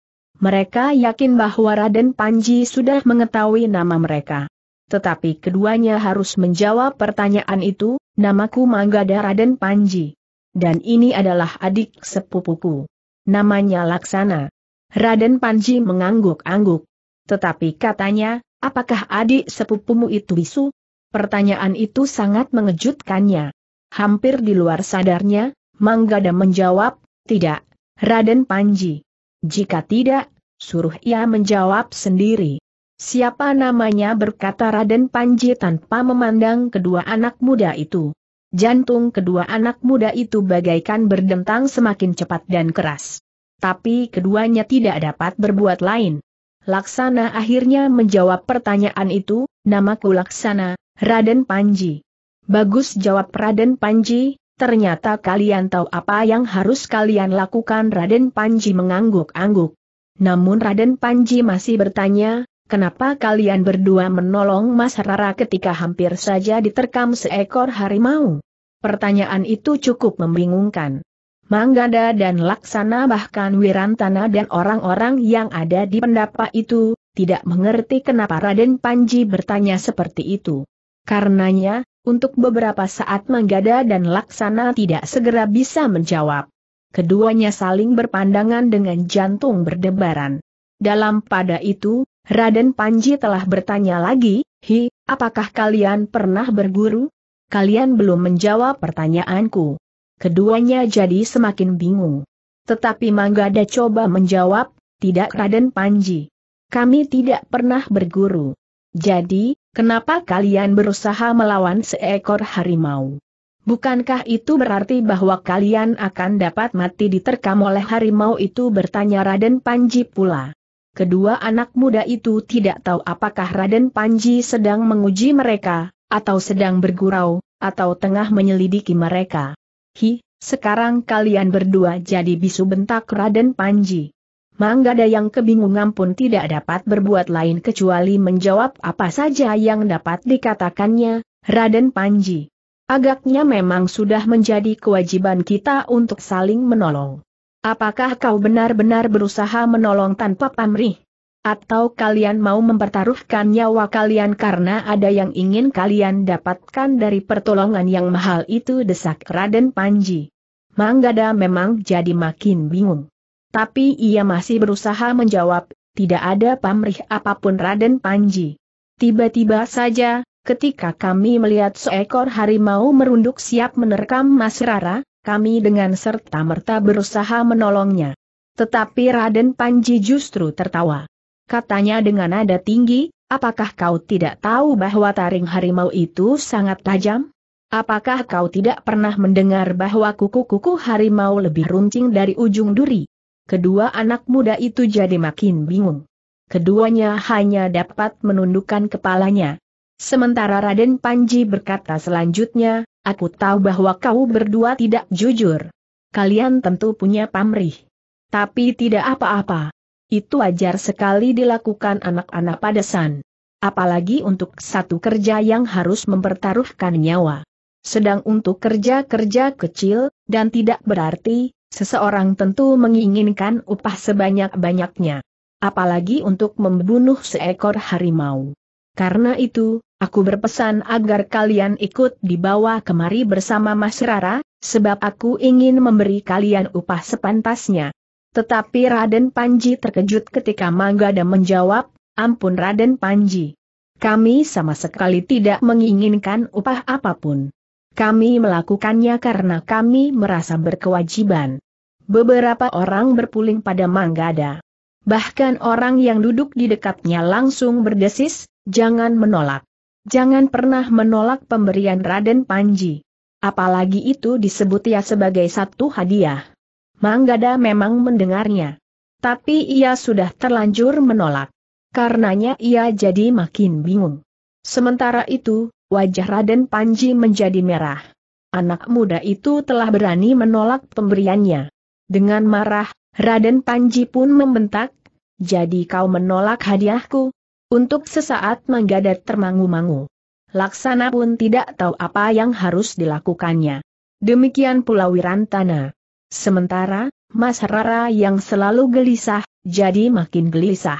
Mereka yakin bahwa Raden Panji sudah mengetahui nama mereka tetapi keduanya harus menjawab pertanyaan itu, namaku Manggada Raden Panji. Dan ini adalah adik sepupuku. Namanya Laksana. Raden Panji mengangguk-angguk. Tetapi katanya, apakah adik sepupumu itu bisu? Pertanyaan itu sangat mengejutkannya. Hampir di luar sadarnya, Manggada menjawab, tidak, Raden Panji. Jika tidak, suruh ia menjawab sendiri. Siapa namanya berkata Raden Panji tanpa memandang kedua anak muda itu. Jantung kedua anak muda itu bagaikan berdentang semakin cepat dan keras. Tapi keduanya tidak dapat berbuat lain. Laksana akhirnya menjawab pertanyaan itu, namaku Laksana, Raden Panji. Bagus jawab Raden Panji, ternyata kalian tahu apa yang harus kalian lakukan Raden Panji mengangguk-angguk. Namun Raden Panji masih bertanya, Kenapa kalian berdua menolong Mas Rara ketika hampir saja diterkam seekor harimau? Pertanyaan itu cukup membingungkan. Manggada dan Laksana bahkan Wirantana dan orang-orang yang ada di pendapa itu, tidak mengerti kenapa Raden Panji bertanya seperti itu. Karenanya, untuk beberapa saat Manggada dan Laksana tidak segera bisa menjawab. Keduanya saling berpandangan dengan jantung berdebaran. Dalam pada itu, Raden Panji telah bertanya lagi, Hi, apakah kalian pernah berguru? Kalian belum menjawab pertanyaanku. Keduanya jadi semakin bingung. Tetapi Manggada coba menjawab, tidak Raden Panji. Kami tidak pernah berguru. Jadi, kenapa kalian berusaha melawan seekor harimau? Bukankah itu berarti bahwa kalian akan dapat mati diterkam oleh harimau itu bertanya Raden Panji pula kedua anak muda itu tidak tahu apakah Raden Panji sedang menguji mereka, atau sedang bergurau, atau tengah menyelidiki mereka. Hi, sekarang kalian berdua jadi bisu bentak Raden Panji. Manggada yang kebingungan pun tidak dapat berbuat lain kecuali menjawab apa saja yang dapat dikatakannya, Raden Panji. Agaknya memang sudah menjadi kewajiban kita untuk saling menolong. Apakah kau benar-benar berusaha menolong tanpa pamrih? Atau kalian mau mempertaruhkan nyawa kalian karena ada yang ingin kalian dapatkan dari pertolongan yang mahal itu desak Raden Panji. Manggada memang jadi makin bingung. Tapi ia masih berusaha menjawab, tidak ada pamrih apapun Raden Panji. Tiba-tiba saja, ketika kami melihat seekor harimau merunduk siap menerkam Mas Rara, kami dengan serta-merta berusaha menolongnya. Tetapi Raden Panji justru tertawa. Katanya dengan nada tinggi, apakah kau tidak tahu bahwa taring harimau itu sangat tajam? Apakah kau tidak pernah mendengar bahwa kuku-kuku harimau lebih runcing dari ujung duri? Kedua anak muda itu jadi makin bingung. Keduanya hanya dapat menundukkan kepalanya. Sementara Raden Panji berkata selanjutnya, Aku tahu bahwa kau berdua tidak jujur. Kalian tentu punya pamrih. Tapi tidak apa-apa. Itu wajar sekali dilakukan anak-anak padesan. Apalagi untuk satu kerja yang harus mempertaruhkan nyawa. Sedang untuk kerja-kerja kecil, dan tidak berarti, seseorang tentu menginginkan upah sebanyak-banyaknya. Apalagi untuk membunuh seekor harimau. Karena itu, Aku berpesan agar kalian ikut dibawa kemari bersama Mas Rara, sebab aku ingin memberi kalian upah sepantasnya. Tetapi Raden Panji terkejut ketika Manggada menjawab, ampun Raden Panji. Kami sama sekali tidak menginginkan upah apapun. Kami melakukannya karena kami merasa berkewajiban. Beberapa orang berpuling pada Manggada. Bahkan orang yang duduk di dekatnya langsung berdesis, jangan menolak jangan pernah menolak pemberian Raden Panji. Apalagi itu disebut ia sebagai satu hadiah. Manggada memang mendengarnya. Tapi ia sudah terlanjur menolak. Karenanya ia jadi makin bingung. Sementara itu, wajah Raden Panji menjadi merah. Anak muda itu telah berani menolak pemberiannya. Dengan marah, Raden Panji pun membentak, jadi kau menolak hadiahku? Untuk sesaat manggadat termangu-mangu. Laksana pun tidak tahu apa yang harus dilakukannya. Demikian pula Wirantana. Sementara, Mas Rara yang selalu gelisah, jadi makin gelisah.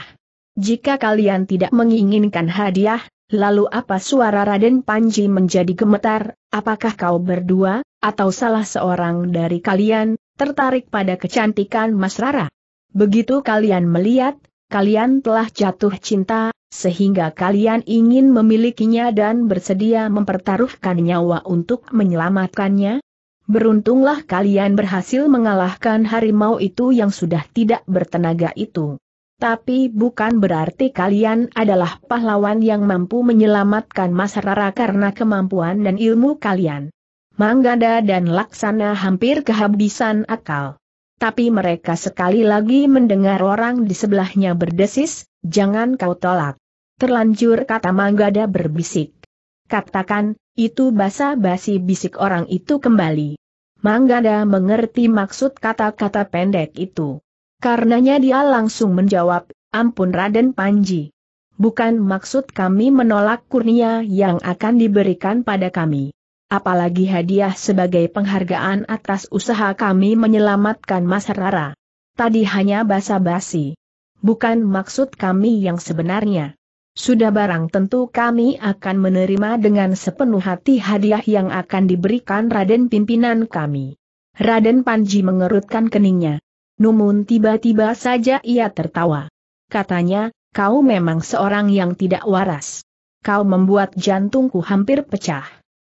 Jika kalian tidak menginginkan hadiah, lalu apa suara Raden Panji menjadi gemetar, apakah kau berdua, atau salah seorang dari kalian, tertarik pada kecantikan Mas Rara? Begitu kalian melihat, kalian telah jatuh cinta, sehingga kalian ingin memilikinya dan bersedia mempertaruhkan nyawa untuk menyelamatkannya? Beruntunglah kalian berhasil mengalahkan harimau itu yang sudah tidak bertenaga itu. Tapi bukan berarti kalian adalah pahlawan yang mampu menyelamatkan masyarakat karena kemampuan dan ilmu kalian. Manggada dan Laksana hampir kehabisan akal tapi mereka sekali lagi mendengar orang di sebelahnya berdesis, jangan kau tolak. Terlanjur kata Manggada berbisik. Katakan, itu basa-basi bisik orang itu kembali. Manggada mengerti maksud kata-kata pendek itu. Karenanya dia langsung menjawab, ampun Raden Panji. Bukan maksud kami menolak kurnia yang akan diberikan pada kami apalagi hadiah sebagai penghargaan atas usaha kami menyelamatkan Mas Rara. Tadi hanya basa-basi. Bukan maksud kami yang sebenarnya. Sudah barang tentu kami akan menerima dengan sepenuh hati hadiah yang akan diberikan Raden pimpinan kami. Raden Panji mengerutkan keningnya. Numun tiba-tiba saja ia tertawa. Katanya, kau memang seorang yang tidak waras. Kau membuat jantungku hampir pecah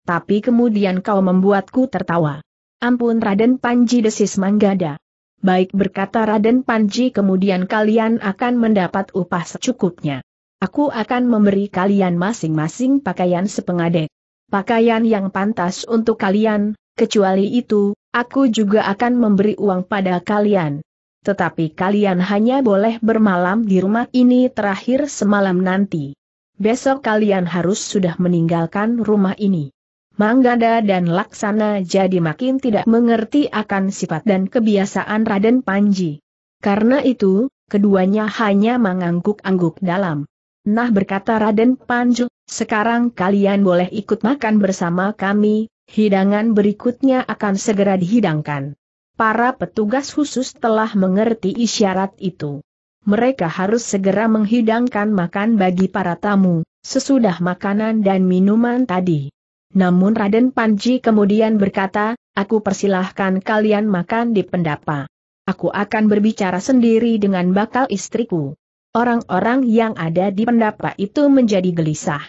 tapi kemudian kau membuatku tertawa. Ampun Raden Panji desis Manggada. Baik berkata Raden Panji kemudian kalian akan mendapat upah secukupnya. Aku akan memberi kalian masing-masing pakaian sepengadek. Pakaian yang pantas untuk kalian, kecuali itu, aku juga akan memberi uang pada kalian. Tetapi kalian hanya boleh bermalam di rumah ini terakhir semalam nanti. Besok kalian harus sudah meninggalkan rumah ini. Manggada dan Laksana jadi makin tidak mengerti akan sifat dan kebiasaan Raden Panji. Karena itu, keduanya hanya mengangguk-angguk dalam. Nah berkata Raden Panji, sekarang kalian boleh ikut makan bersama kami, hidangan berikutnya akan segera dihidangkan. Para petugas khusus telah mengerti isyarat itu. Mereka harus segera menghidangkan makan bagi para tamu, sesudah makanan dan minuman tadi. Namun Raden Panji kemudian berkata, aku persilahkan kalian makan di pendapa. Aku akan berbicara sendiri dengan bakal istriku. Orang-orang yang ada di pendapa itu menjadi gelisah.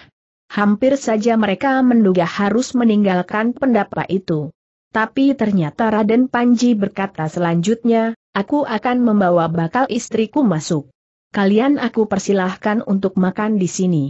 Hampir saja mereka menduga harus meninggalkan pendapa itu. Tapi ternyata Raden Panji berkata selanjutnya, aku akan membawa bakal istriku masuk. Kalian aku persilahkan untuk makan di sini.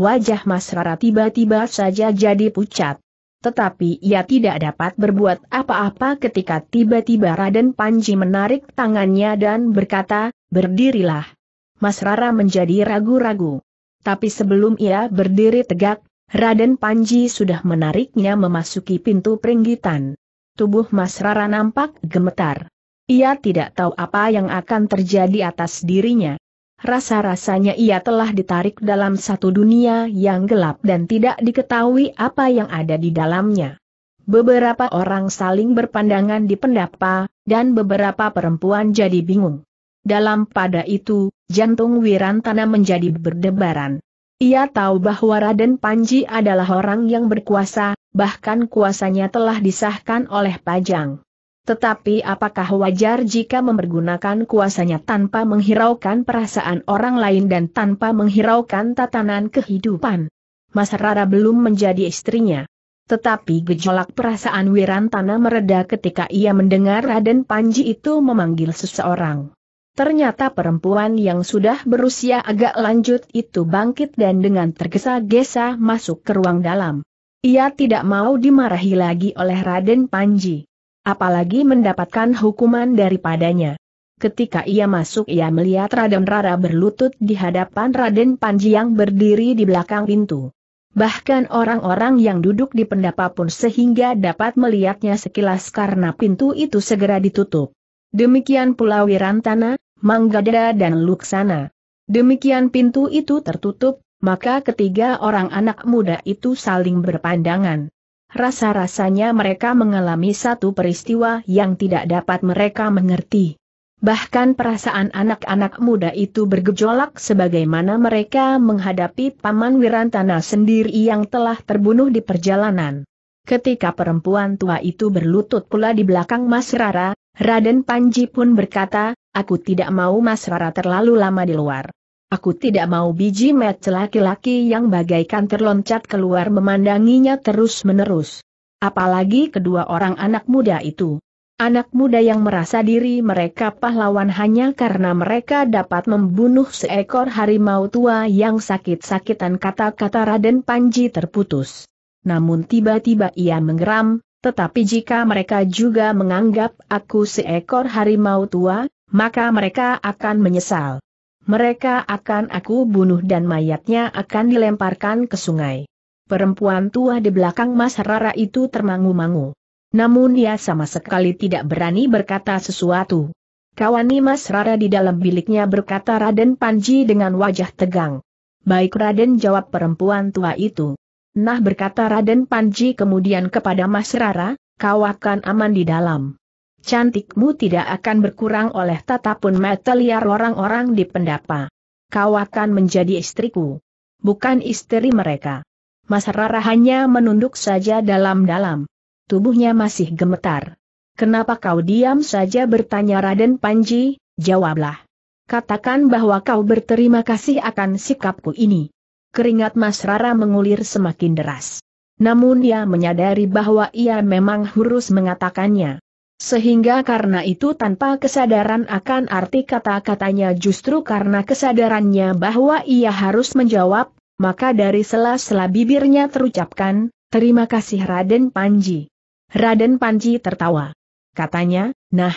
Wajah Mas Rara tiba-tiba saja jadi pucat. Tetapi ia tidak dapat berbuat apa-apa ketika tiba-tiba Raden Panji menarik tangannya dan berkata, berdirilah. Mas Rara menjadi ragu-ragu. Tapi sebelum ia berdiri tegak, Raden Panji sudah menariknya memasuki pintu peringgitan. Tubuh Mas Rara nampak gemetar. Ia tidak tahu apa yang akan terjadi atas dirinya rasa-rasanya ia telah ditarik dalam satu dunia yang gelap dan tidak diketahui apa yang ada di dalamnya. Beberapa orang saling berpandangan di pendapa, dan beberapa perempuan jadi bingung. Dalam pada itu, jantung Wirantana menjadi berdebaran. Ia tahu bahwa Raden Panji adalah orang yang berkuasa, bahkan kuasanya telah disahkan oleh Pajang. Tetapi apakah wajar jika mempergunakan kuasanya tanpa menghiraukan perasaan orang lain dan tanpa menghiraukan tatanan kehidupan? Mas Rara belum menjadi istrinya. Tetapi gejolak perasaan Wirantana mereda ketika ia mendengar Raden Panji itu memanggil seseorang. Ternyata perempuan yang sudah berusia agak lanjut itu bangkit dan dengan tergesa-gesa masuk ke ruang dalam. Ia tidak mau dimarahi lagi oleh Raden Panji. Apalagi mendapatkan hukuman daripadanya. Ketika ia masuk ia melihat Raden Rara berlutut di hadapan Raden Panji yang berdiri di belakang pintu. Bahkan orang-orang yang duduk di pendapa pun sehingga dapat melihatnya sekilas karena pintu itu segera ditutup. Demikian pula Wirantana, Manggada dan Luksana. Demikian pintu itu tertutup, maka ketiga orang anak muda itu saling berpandangan. Rasa-rasanya mereka mengalami satu peristiwa yang tidak dapat mereka mengerti. Bahkan perasaan anak-anak muda itu bergejolak sebagaimana mereka menghadapi Paman Wirantana sendiri yang telah terbunuh di perjalanan. Ketika perempuan tua itu berlutut pula di belakang Mas Rara, Raden Panji pun berkata, aku tidak mau Mas Rara terlalu lama di luar. Aku tidak mau biji met laki-laki yang bagaikan terloncat keluar memandanginya terus-menerus. Apalagi kedua orang anak muda itu. Anak muda yang merasa diri mereka pahlawan hanya karena mereka dapat membunuh seekor harimau tua yang sakit-sakitan kata-kata Raden Panji terputus. Namun tiba-tiba ia menggeram, tetapi jika mereka juga menganggap aku seekor harimau tua, maka mereka akan menyesal. Mereka akan aku bunuh dan mayatnya akan dilemparkan ke sungai. Perempuan tua di belakang Mas Rara itu termangu-mangu. Namun dia sama sekali tidak berani berkata sesuatu. Kawani Mas Rara di dalam biliknya berkata Raden Panji dengan wajah tegang. Baik Raden jawab perempuan tua itu. Nah berkata Raden Panji kemudian kepada Mas Rara, kau akan aman di dalam cantikmu tidak akan berkurang oleh tatapan mata liar orang-orang di pendapa. Kau akan menjadi istriku. Bukan istri mereka. Mas Rara hanya menunduk saja dalam-dalam. Tubuhnya masih gemetar. Kenapa kau diam saja bertanya Raden Panji, jawablah. Katakan bahwa kau berterima kasih akan sikapku ini. Keringat Mas Rara mengulir semakin deras. Namun ia menyadari bahwa ia memang harus mengatakannya. Sehingga karena itu tanpa kesadaran akan arti kata-katanya justru karena kesadarannya bahwa ia harus menjawab, maka dari sela-sela bibirnya terucapkan, terima kasih Raden Panji. Raden Panji tertawa. Katanya, nah,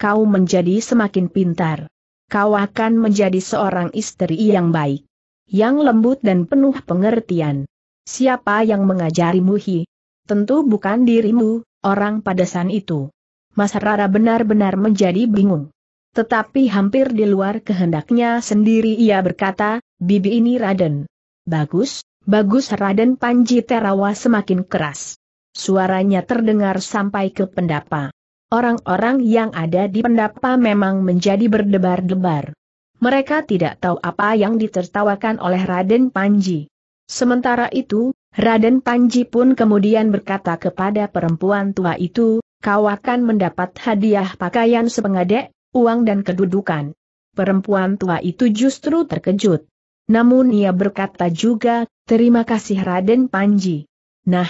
kau menjadi semakin pintar. Kau akan menjadi seorang istri yang baik. Yang lembut dan penuh pengertian. Siapa yang mengajarimu hi? Tentu bukan dirimu, orang pada itu. Mas Rara benar-benar menjadi bingung. Tetapi hampir di luar kehendaknya sendiri ia berkata, Bibi ini Raden. Bagus, bagus Raden Panji Terawa semakin keras. Suaranya terdengar sampai ke pendapa. Orang-orang yang ada di pendapa memang menjadi berdebar-debar. Mereka tidak tahu apa yang ditertawakan oleh Raden Panji. Sementara itu, Raden Panji pun kemudian berkata kepada perempuan tua itu, kau akan mendapat hadiah pakaian sepengadek, uang dan kedudukan. Perempuan tua itu justru terkejut. Namun ia berkata juga, terima kasih Raden Panji. Nah,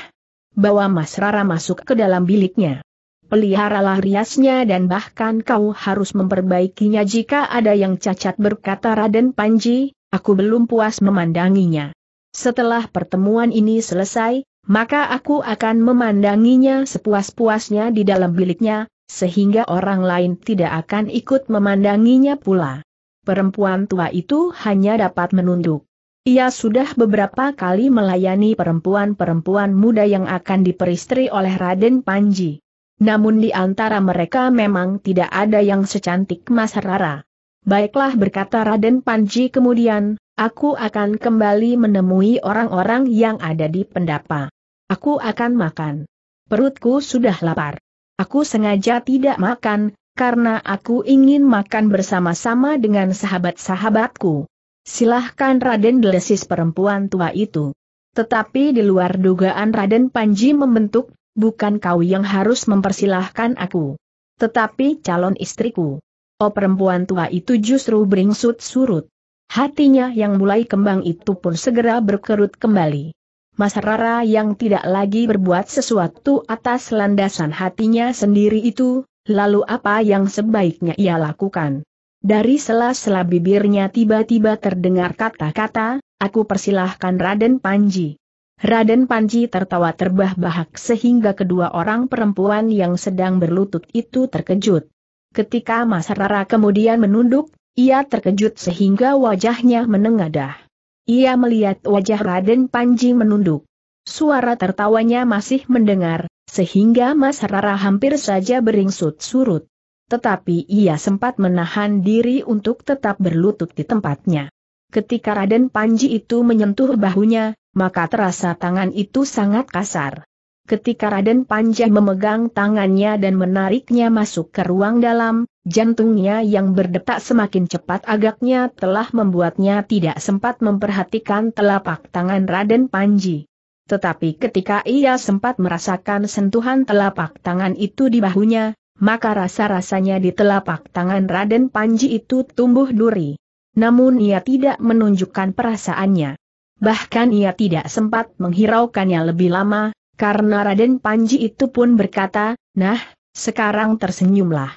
bawa Mas Rara masuk ke dalam biliknya. Peliharalah riasnya dan bahkan kau harus memperbaikinya jika ada yang cacat berkata Raden Panji, aku belum puas memandanginya. Setelah pertemuan ini selesai, maka aku akan memandanginya sepuas-puasnya di dalam biliknya, sehingga orang lain tidak akan ikut memandanginya pula. Perempuan tua itu hanya dapat menunduk. Ia sudah beberapa kali melayani perempuan-perempuan muda yang akan diperistri oleh Raden Panji. Namun di antara mereka memang tidak ada yang secantik Mas Rara. Baiklah berkata Raden Panji kemudian, Aku akan kembali menemui orang-orang yang ada di pendapa. Aku akan makan. Perutku sudah lapar. Aku sengaja tidak makan, karena aku ingin makan bersama-sama dengan sahabat-sahabatku. Silahkan Raden delesis perempuan tua itu. Tetapi di luar dugaan Raden Panji membentuk, bukan kau yang harus mempersilahkan aku. Tetapi calon istriku. Oh perempuan tua itu justru beringsut surut. Hatinya yang mulai kembang itu pun segera berkerut kembali. Mas Rara yang tidak lagi berbuat sesuatu atas landasan hatinya sendiri itu, lalu apa yang sebaiknya ia lakukan? Dari sela-sela bibirnya tiba-tiba terdengar kata-kata, aku persilahkan Raden Panji. Raden Panji tertawa terbahak bahak sehingga kedua orang perempuan yang sedang berlutut itu terkejut. Ketika Mas Rara kemudian menunduk, ia terkejut sehingga wajahnya menengadah. Ia melihat wajah Raden Panji menunduk. Suara tertawanya masih mendengar, sehingga Mas Rara hampir saja beringsut surut. Tetapi ia sempat menahan diri untuk tetap berlutut di tempatnya. Ketika Raden Panji itu menyentuh bahunya, maka terasa tangan itu sangat kasar. Ketika Raden Panji memegang tangannya dan menariknya masuk ke ruang dalam, jantungnya yang berdetak semakin cepat agaknya telah membuatnya tidak sempat memperhatikan telapak tangan Raden Panji. Tetapi ketika ia sempat merasakan sentuhan telapak tangan itu di bahunya, maka rasa-rasanya di telapak tangan Raden Panji itu tumbuh duri. Namun ia tidak menunjukkan perasaannya. Bahkan ia tidak sempat menghiraukannya lebih lama, karena Raden Panji itu pun berkata, nah, sekarang tersenyumlah.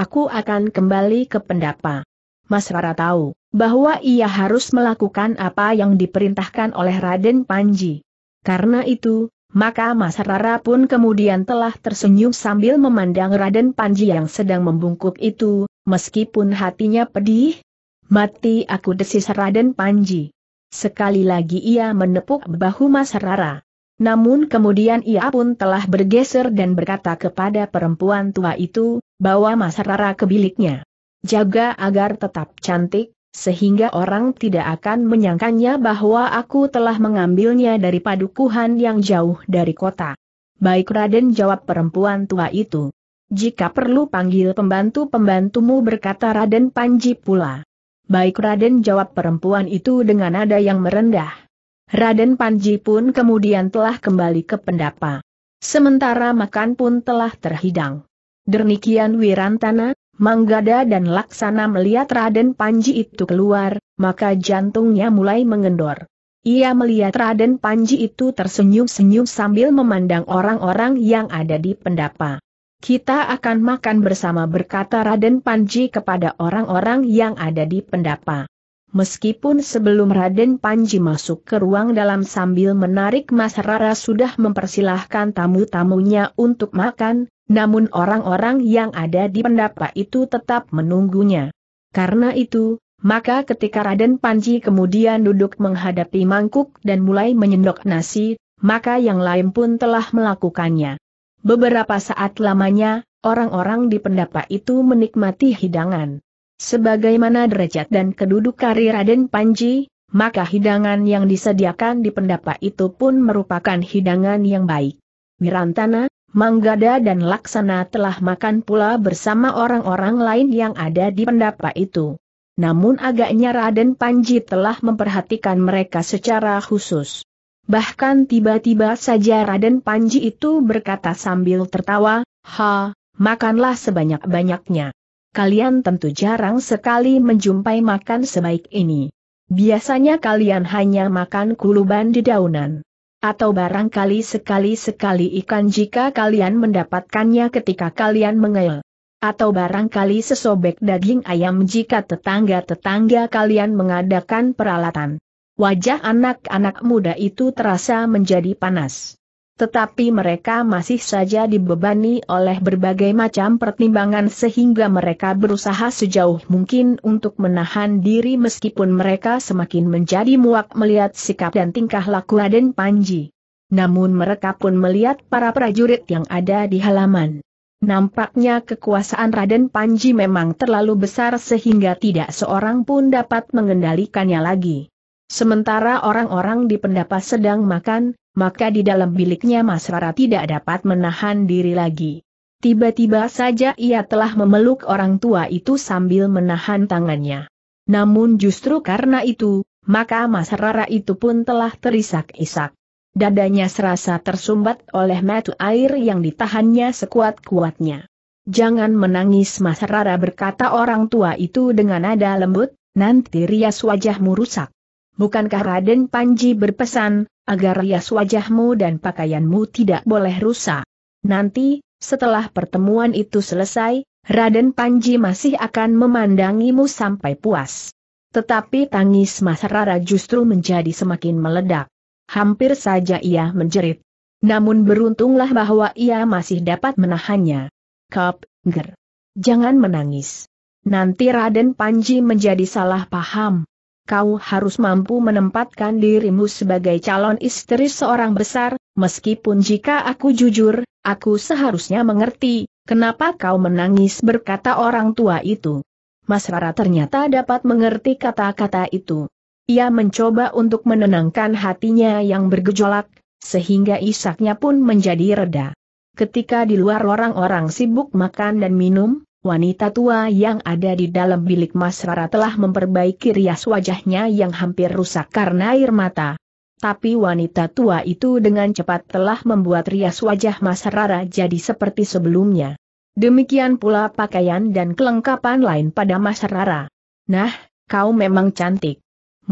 Aku akan kembali ke pendapa. Mas Rara tahu, bahwa ia harus melakukan apa yang diperintahkan oleh Raden Panji. Karena itu, maka Mas Rara pun kemudian telah tersenyum sambil memandang Raden Panji yang sedang membungkuk itu, meskipun hatinya pedih. Mati aku desis Raden Panji. Sekali lagi ia menepuk bahu Mas Rara. Namun kemudian ia pun telah bergeser dan berkata kepada perempuan tua itu, bawa Mas Rara ke biliknya. Jaga agar tetap cantik, sehingga orang tidak akan menyangkanya bahwa aku telah mengambilnya dari padukuhan yang jauh dari kota. Baik Raden jawab perempuan tua itu. Jika perlu panggil pembantu-pembantumu berkata Raden Panji pula. Baik Raden jawab perempuan itu dengan nada yang merendah. Raden Panji pun kemudian telah kembali ke pendapa. Sementara makan pun telah terhidang. Dernikian Wirantana, Manggada dan Laksana melihat Raden Panji itu keluar, maka jantungnya mulai mengendor. Ia melihat Raden Panji itu tersenyum-senyum sambil memandang orang-orang yang ada di pendapa. Kita akan makan bersama berkata Raden Panji kepada orang-orang yang ada di pendapa. Meskipun sebelum Raden Panji masuk ke ruang dalam sambil menarik Mas Rara sudah mempersilahkan tamu-tamunya untuk makan, namun orang-orang yang ada di pendapa itu tetap menunggunya. Karena itu, maka ketika Raden Panji kemudian duduk menghadapi mangkuk dan mulai menyendok nasi, maka yang lain pun telah melakukannya. Beberapa saat lamanya, orang-orang di pendapa itu menikmati hidangan. Sebagaimana derajat dan kedudukan karir Raden Panji, maka hidangan yang disediakan di pendapa itu pun merupakan hidangan yang baik. Wirantana, Manggada dan Laksana telah makan pula bersama orang-orang lain yang ada di pendapa itu. Namun agaknya Raden Panji telah memperhatikan mereka secara khusus. Bahkan tiba-tiba saja Raden Panji itu berkata sambil tertawa, Ha, makanlah sebanyak-banyaknya kalian tentu jarang sekali menjumpai makan sebaik ini. Biasanya kalian hanya makan kuluban di daunan. Atau barangkali sekali-sekali ikan jika kalian mendapatkannya ketika kalian mengel, Atau barangkali sesobek daging ayam jika tetangga-tetangga kalian mengadakan peralatan. Wajah anak-anak muda itu terasa menjadi panas. Tetapi mereka masih saja dibebani oleh berbagai macam pertimbangan sehingga mereka berusaha sejauh mungkin untuk menahan diri meskipun mereka semakin menjadi muak melihat sikap dan tingkah laku Raden Panji. Namun mereka pun melihat para prajurit yang ada di halaman. Nampaknya kekuasaan Raden Panji memang terlalu besar sehingga tidak seorang pun dapat mengendalikannya lagi. Sementara orang-orang di pendapa sedang makan, maka di dalam biliknya Mas Rara tidak dapat menahan diri lagi. Tiba-tiba saja ia telah memeluk orang tua itu sambil menahan tangannya. Namun justru karena itu, maka Mas Rara itu pun telah terisak-isak. Dadanya serasa tersumbat oleh metu air yang ditahannya sekuat-kuatnya. Jangan menangis Mas Rara berkata orang tua itu dengan nada lembut, nanti rias wajahmu rusak. Bukankah Raden Panji berpesan, agar rias wajahmu dan pakaianmu tidak boleh rusak? Nanti, setelah pertemuan itu selesai, Raden Panji masih akan memandangimu sampai puas. Tetapi tangis Mas Rara justru menjadi semakin meledak. Hampir saja ia menjerit. Namun beruntunglah bahwa ia masih dapat menahannya. Kap, ger. Jangan menangis. Nanti Raden Panji menjadi salah paham kau harus mampu menempatkan dirimu sebagai calon istri seorang besar, meskipun jika aku jujur, aku seharusnya mengerti, kenapa kau menangis berkata orang tua itu. Mas Rara ternyata dapat mengerti kata-kata itu. Ia mencoba untuk menenangkan hatinya yang bergejolak, sehingga isaknya pun menjadi reda. Ketika di luar orang-orang sibuk makan dan minum, Wanita tua yang ada di dalam bilik Mas Rara telah memperbaiki rias wajahnya yang hampir rusak karena air mata. Tapi wanita tua itu dengan cepat telah membuat rias wajah Mas Rara jadi seperti sebelumnya. Demikian pula pakaian dan kelengkapan lain pada Mas Rara. Nah, kau memang cantik.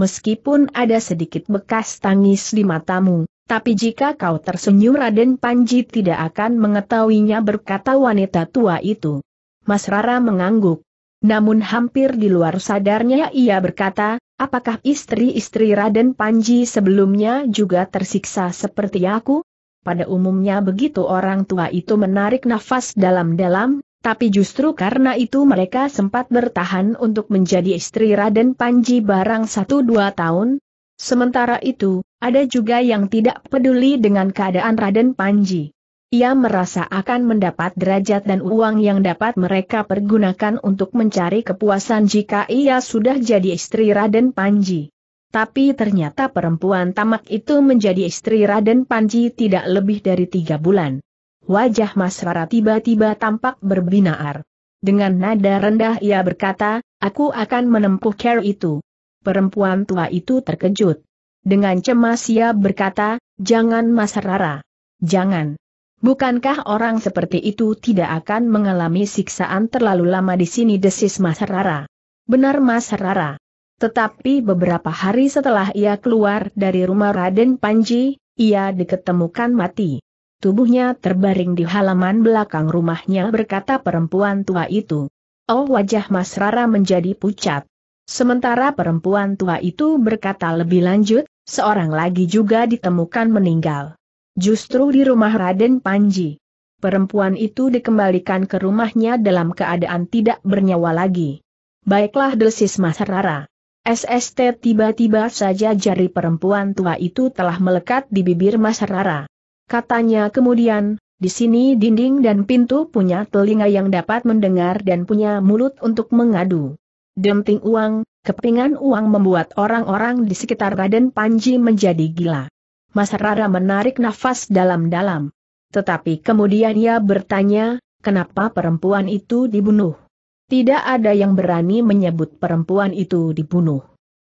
Meskipun ada sedikit bekas tangis di matamu, tapi jika kau tersenyum Raden Panji tidak akan mengetahuinya berkata wanita tua itu. Mas Rara mengangguk. Namun hampir di luar sadarnya ia berkata, apakah istri-istri Raden Panji sebelumnya juga tersiksa seperti aku? Pada umumnya begitu orang tua itu menarik nafas dalam-dalam, tapi justru karena itu mereka sempat bertahan untuk menjadi istri Raden Panji barang satu dua tahun. Sementara itu, ada juga yang tidak peduli dengan keadaan Raden Panji. Ia merasa akan mendapat derajat dan uang yang dapat mereka pergunakan untuk mencari kepuasan jika ia sudah jadi istri Raden Panji. Tapi ternyata perempuan tamak itu menjadi istri Raden Panji tidak lebih dari tiga bulan. Wajah Mas Rara tiba-tiba tampak berbinar. Dengan nada rendah ia berkata, aku akan menempuh care itu. Perempuan tua itu terkejut. Dengan cemas ia berkata, jangan Mas Rara. Jangan. Bukankah orang seperti itu tidak akan mengalami siksaan terlalu lama di sini desis Mas Rara. Benar Mas Rara. Tetapi beberapa hari setelah ia keluar dari rumah Raden Panji, ia diketemukan mati. Tubuhnya terbaring di halaman belakang rumahnya berkata perempuan tua itu. Oh wajah Mas Rara menjadi pucat. Sementara perempuan tua itu berkata lebih lanjut, seorang lagi juga ditemukan meninggal. Justru di rumah Raden Panji. Perempuan itu dikembalikan ke rumahnya dalam keadaan tidak bernyawa lagi. Baiklah desis Mas Rara. SST tiba-tiba saja jari perempuan tua itu telah melekat di bibir Mas Rara. Katanya kemudian, di sini dinding dan pintu punya telinga yang dapat mendengar dan punya mulut untuk mengadu. Denting uang, kepingan uang membuat orang-orang di sekitar Raden Panji menjadi gila. Mas Rara menarik nafas dalam-dalam. Tetapi kemudian ia bertanya, kenapa perempuan itu dibunuh? Tidak ada yang berani menyebut perempuan itu dibunuh.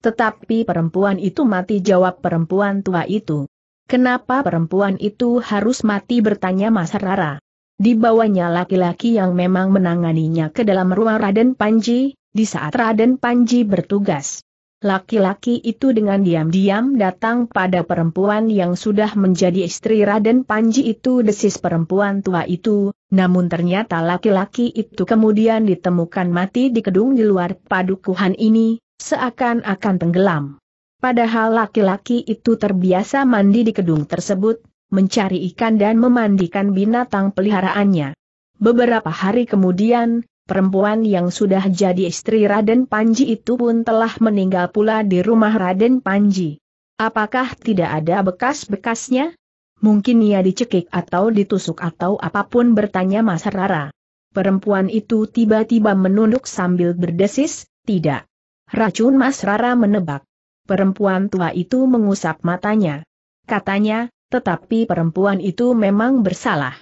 Tetapi perempuan itu mati jawab perempuan tua itu. Kenapa perempuan itu harus mati bertanya Mas Rara. Di bawahnya laki-laki yang memang menanganinya ke dalam ruang Raden Panji, di saat Raden Panji bertugas. Laki-laki itu dengan diam-diam datang pada perempuan yang sudah menjadi istri Raden Panji itu desis perempuan tua itu, namun ternyata laki-laki itu kemudian ditemukan mati di gedung di luar padukuhan ini, seakan-akan tenggelam. Padahal laki-laki itu terbiasa mandi di gedung tersebut, mencari ikan dan memandikan binatang peliharaannya. Beberapa hari kemudian, Perempuan yang sudah jadi istri Raden Panji itu pun telah meninggal pula di rumah Raden Panji. Apakah tidak ada bekas-bekasnya? Mungkin ia dicekik atau ditusuk atau apapun bertanya Mas Rara. Perempuan itu tiba-tiba menunduk sambil berdesis, tidak. Racun Mas Rara menebak. Perempuan tua itu mengusap matanya. Katanya, tetapi perempuan itu memang bersalah.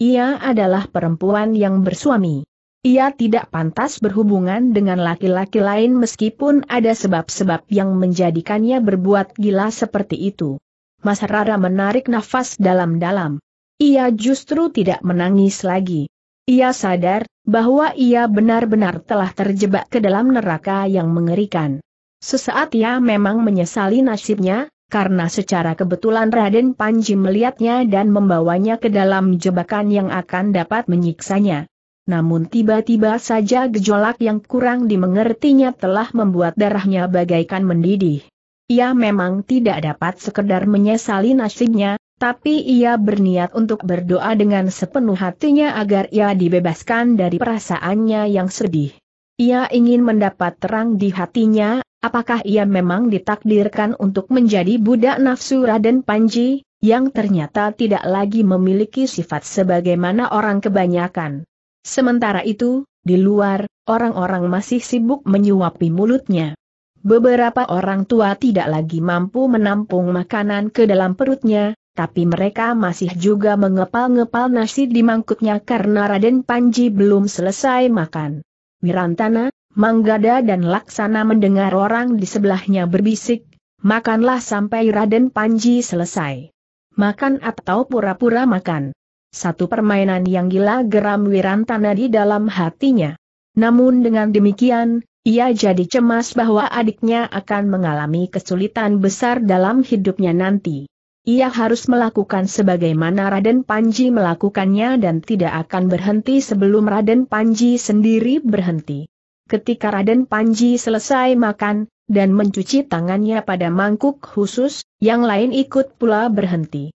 Ia adalah perempuan yang bersuami. Ia tidak pantas berhubungan dengan laki-laki lain meskipun ada sebab-sebab yang menjadikannya berbuat gila seperti itu. Mas Rara menarik nafas dalam-dalam. Ia justru tidak menangis lagi. Ia sadar bahwa ia benar-benar telah terjebak ke dalam neraka yang mengerikan. Sesaat ia memang menyesali nasibnya, karena secara kebetulan Raden Panji melihatnya dan membawanya ke dalam jebakan yang akan dapat menyiksanya. Namun tiba-tiba saja gejolak yang kurang dimengertinya telah membuat darahnya bagaikan mendidih. Ia memang tidak dapat sekedar menyesali nasibnya, tapi ia berniat untuk berdoa dengan sepenuh hatinya agar ia dibebaskan dari perasaannya yang sedih. Ia ingin mendapat terang di hatinya, apakah ia memang ditakdirkan untuk menjadi budak nafsu Raden Panji, yang ternyata tidak lagi memiliki sifat sebagaimana orang kebanyakan. Sementara itu, di luar, orang-orang masih sibuk menyuapi mulutnya. Beberapa orang tua tidak lagi mampu menampung makanan ke dalam perutnya, tapi mereka masih juga mengepal-ngepal nasi di mangkuknya karena Raden Panji belum selesai makan. Wirantana, Manggada dan Laksana mendengar orang di sebelahnya berbisik, makanlah sampai Raden Panji selesai. Makan atau pura-pura makan satu permainan yang gila geram Wirantana di dalam hatinya. Namun dengan demikian, ia jadi cemas bahwa adiknya akan mengalami kesulitan besar dalam hidupnya nanti. Ia harus melakukan sebagaimana Raden Panji melakukannya dan tidak akan berhenti sebelum Raden Panji sendiri berhenti. Ketika Raden Panji selesai makan, dan mencuci tangannya pada mangkuk khusus, yang lain ikut pula berhenti.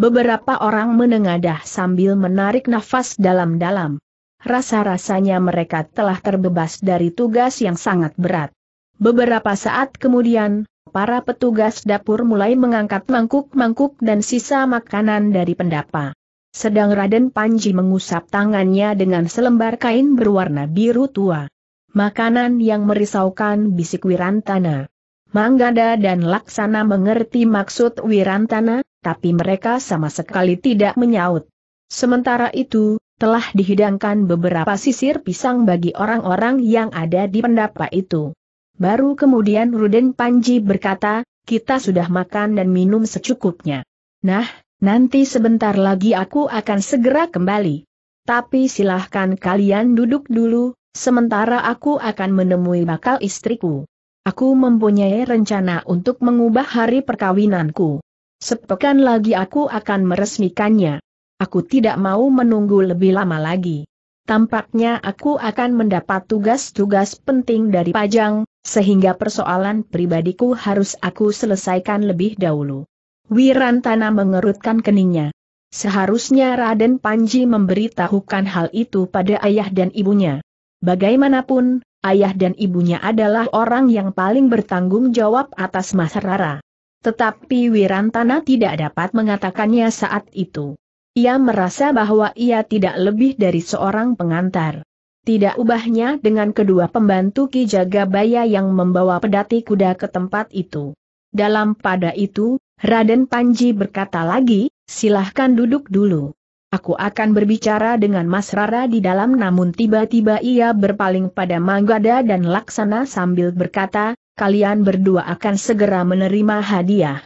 Beberapa orang menengadah sambil menarik nafas dalam-dalam. Rasa-rasanya mereka telah terbebas dari tugas yang sangat berat. Beberapa saat kemudian, para petugas dapur mulai mengangkat mangkuk-mangkuk dan sisa makanan dari pendapa. Sedang Raden Panji mengusap tangannya dengan selembar kain berwarna biru tua. Makanan yang merisaukan bisik Wirantana. Manggada dan Laksana mengerti maksud Wirantana, tapi mereka sama sekali tidak menyaut. Sementara itu, telah dihidangkan beberapa sisir pisang bagi orang-orang yang ada di pendapa itu. Baru kemudian Ruden Panji berkata, kita sudah makan dan minum secukupnya. Nah, nanti sebentar lagi aku akan segera kembali. Tapi silahkan kalian duduk dulu, sementara aku akan menemui bakal istriku. Aku mempunyai rencana untuk mengubah hari perkawinanku. Sepekan lagi aku akan meresmikannya. Aku tidak mau menunggu lebih lama lagi. Tampaknya aku akan mendapat tugas-tugas penting dari Pajang, sehingga persoalan pribadiku harus aku selesaikan lebih dahulu. Wirantana mengerutkan keningnya. Seharusnya Raden Panji memberitahukan hal itu pada ayah dan ibunya. Bagaimanapun, ayah dan ibunya adalah orang yang paling bertanggung jawab atas Mas Rara. Tetapi Wirantana tidak dapat mengatakannya saat itu. Ia merasa bahwa ia tidak lebih dari seorang pengantar. Tidak ubahnya dengan kedua pembantu Ki Jagabaya yang membawa pedati kuda ke tempat itu. Dalam pada itu, Raden Panji berkata lagi, silahkan duduk dulu. Aku akan berbicara dengan Mas Rara di dalam namun tiba-tiba ia berpaling pada Manggada dan Laksana sambil berkata, kalian berdua akan segera menerima hadiah.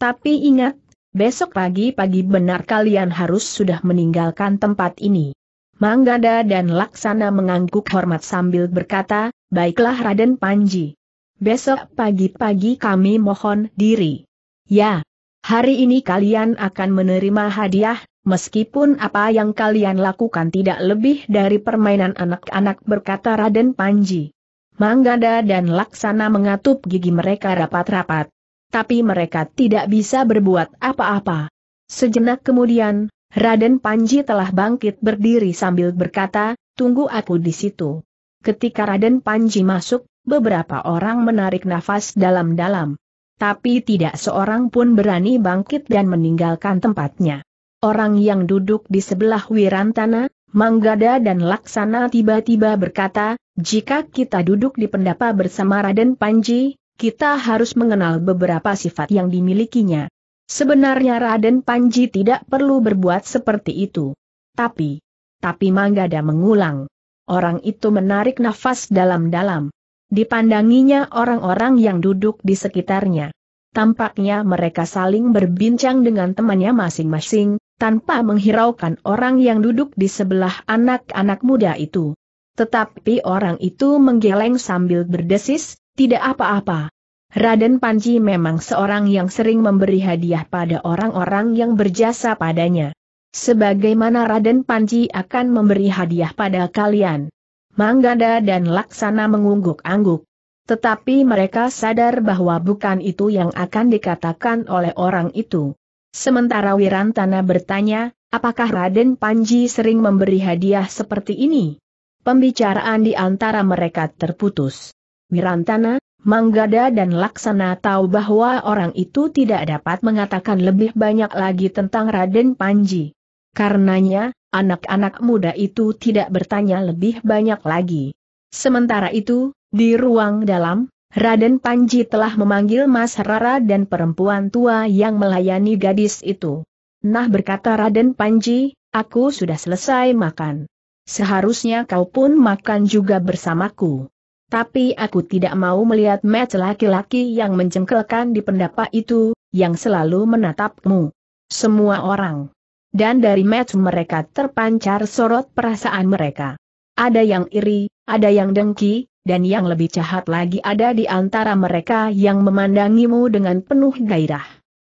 Tapi ingat, besok pagi-pagi benar kalian harus sudah meninggalkan tempat ini. Manggada dan Laksana mengangguk hormat sambil berkata, baiklah Raden Panji. Besok pagi-pagi kami mohon diri. Ya, hari ini kalian akan menerima hadiah, meskipun apa yang kalian lakukan tidak lebih dari permainan anak-anak berkata Raden Panji. Manggada dan Laksana mengatup gigi mereka rapat-rapat. Tapi mereka tidak bisa berbuat apa-apa. Sejenak kemudian, Raden Panji telah bangkit berdiri sambil berkata, tunggu aku di situ. Ketika Raden Panji masuk, beberapa orang menarik nafas dalam-dalam. Tapi tidak seorang pun berani bangkit dan meninggalkan tempatnya. Orang yang duduk di sebelah Wirantana, Manggada dan Laksana tiba-tiba berkata, jika kita duduk di pendapa bersama Raden Panji, kita harus mengenal beberapa sifat yang dimilikinya. Sebenarnya Raden Panji tidak perlu berbuat seperti itu. Tapi, tapi Manggada mengulang. Orang itu menarik nafas dalam-dalam. Dipandanginya orang-orang yang duduk di sekitarnya. Tampaknya mereka saling berbincang dengan temannya masing-masing, tanpa menghiraukan orang yang duduk di sebelah anak-anak muda itu. Tetapi orang itu menggeleng sambil berdesis, tidak apa-apa. Raden Panji memang seorang yang sering memberi hadiah pada orang-orang yang berjasa padanya. Sebagaimana Raden Panji akan memberi hadiah pada kalian. Manggada dan Laksana mengungguk-angguk. Tetapi mereka sadar bahwa bukan itu yang akan dikatakan oleh orang itu. Sementara Wirantana bertanya, apakah Raden Panji sering memberi hadiah seperti ini? Pembicaraan di antara mereka terputus. Wirantana, Manggada dan Laksana tahu bahwa orang itu tidak dapat mengatakan lebih banyak lagi tentang Raden Panji. Karenanya, anak-anak muda itu tidak bertanya lebih banyak lagi. Sementara itu, di ruang dalam, Raden Panji telah memanggil Mas Rara dan perempuan tua yang melayani gadis itu. Nah berkata Raden Panji, aku sudah selesai makan. Seharusnya kau pun makan juga bersamaku. Tapi aku tidak mau melihat match laki-laki yang mencengkelkan di pendapat itu, yang selalu menatapmu. Semua orang. Dan dari match mereka terpancar sorot perasaan mereka. Ada yang iri, ada yang dengki, dan yang lebih jahat lagi ada di antara mereka yang memandangimu dengan penuh gairah.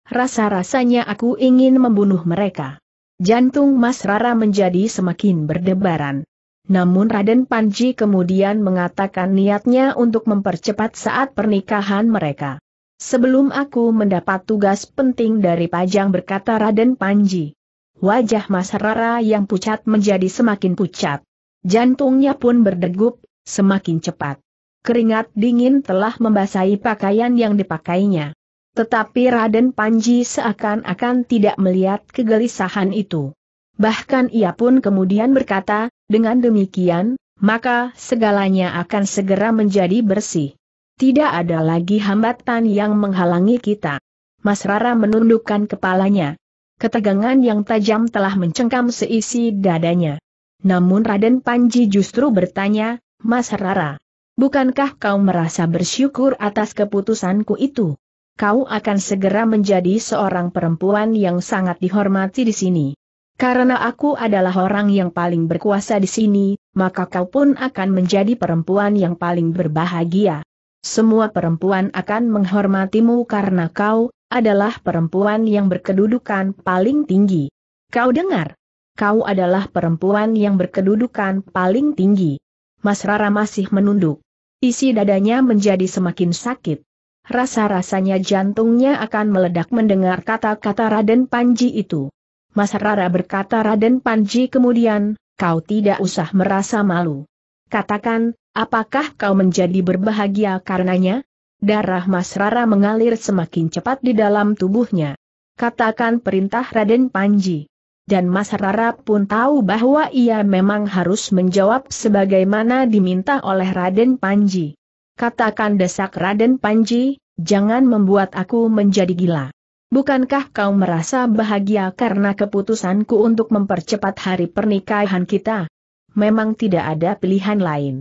Rasa-rasanya aku ingin membunuh mereka. Jantung Mas Rara menjadi semakin berdebaran. Namun Raden Panji kemudian mengatakan niatnya untuk mempercepat saat pernikahan mereka. Sebelum aku mendapat tugas penting dari Pajang berkata Raden Panji. Wajah Mas Rara yang pucat menjadi semakin pucat. Jantungnya pun berdegup, semakin cepat. Keringat dingin telah membasahi pakaian yang dipakainya. Tetapi Raden Panji seakan-akan tidak melihat kegelisahan itu. Bahkan ia pun kemudian berkata, dengan demikian, maka segalanya akan segera menjadi bersih. Tidak ada lagi hambatan yang menghalangi kita. Mas Rara menundukkan kepalanya. Ketegangan yang tajam telah mencengkam seisi dadanya. Namun Raden Panji justru bertanya, Mas Rara, bukankah kau merasa bersyukur atas keputusanku itu? kau akan segera menjadi seorang perempuan yang sangat dihormati di sini. Karena aku adalah orang yang paling berkuasa di sini, maka kau pun akan menjadi perempuan yang paling berbahagia. Semua perempuan akan menghormatimu karena kau adalah perempuan yang berkedudukan paling tinggi. Kau dengar? Kau adalah perempuan yang berkedudukan paling tinggi. Mas Rara masih menunduk. Isi dadanya menjadi semakin sakit. Rasa-rasanya jantungnya akan meledak mendengar kata-kata Raden Panji itu. Mas Rara berkata Raden Panji kemudian, kau tidak usah merasa malu. Katakan, apakah kau menjadi berbahagia karenanya? Darah Mas Rara mengalir semakin cepat di dalam tubuhnya. Katakan perintah Raden Panji. Dan Mas Rara pun tahu bahwa ia memang harus menjawab sebagaimana diminta oleh Raden Panji. Katakan desak Raden Panji, jangan membuat aku menjadi gila. Bukankah kau merasa bahagia karena keputusanku untuk mempercepat hari pernikahan kita? Memang tidak ada pilihan lain.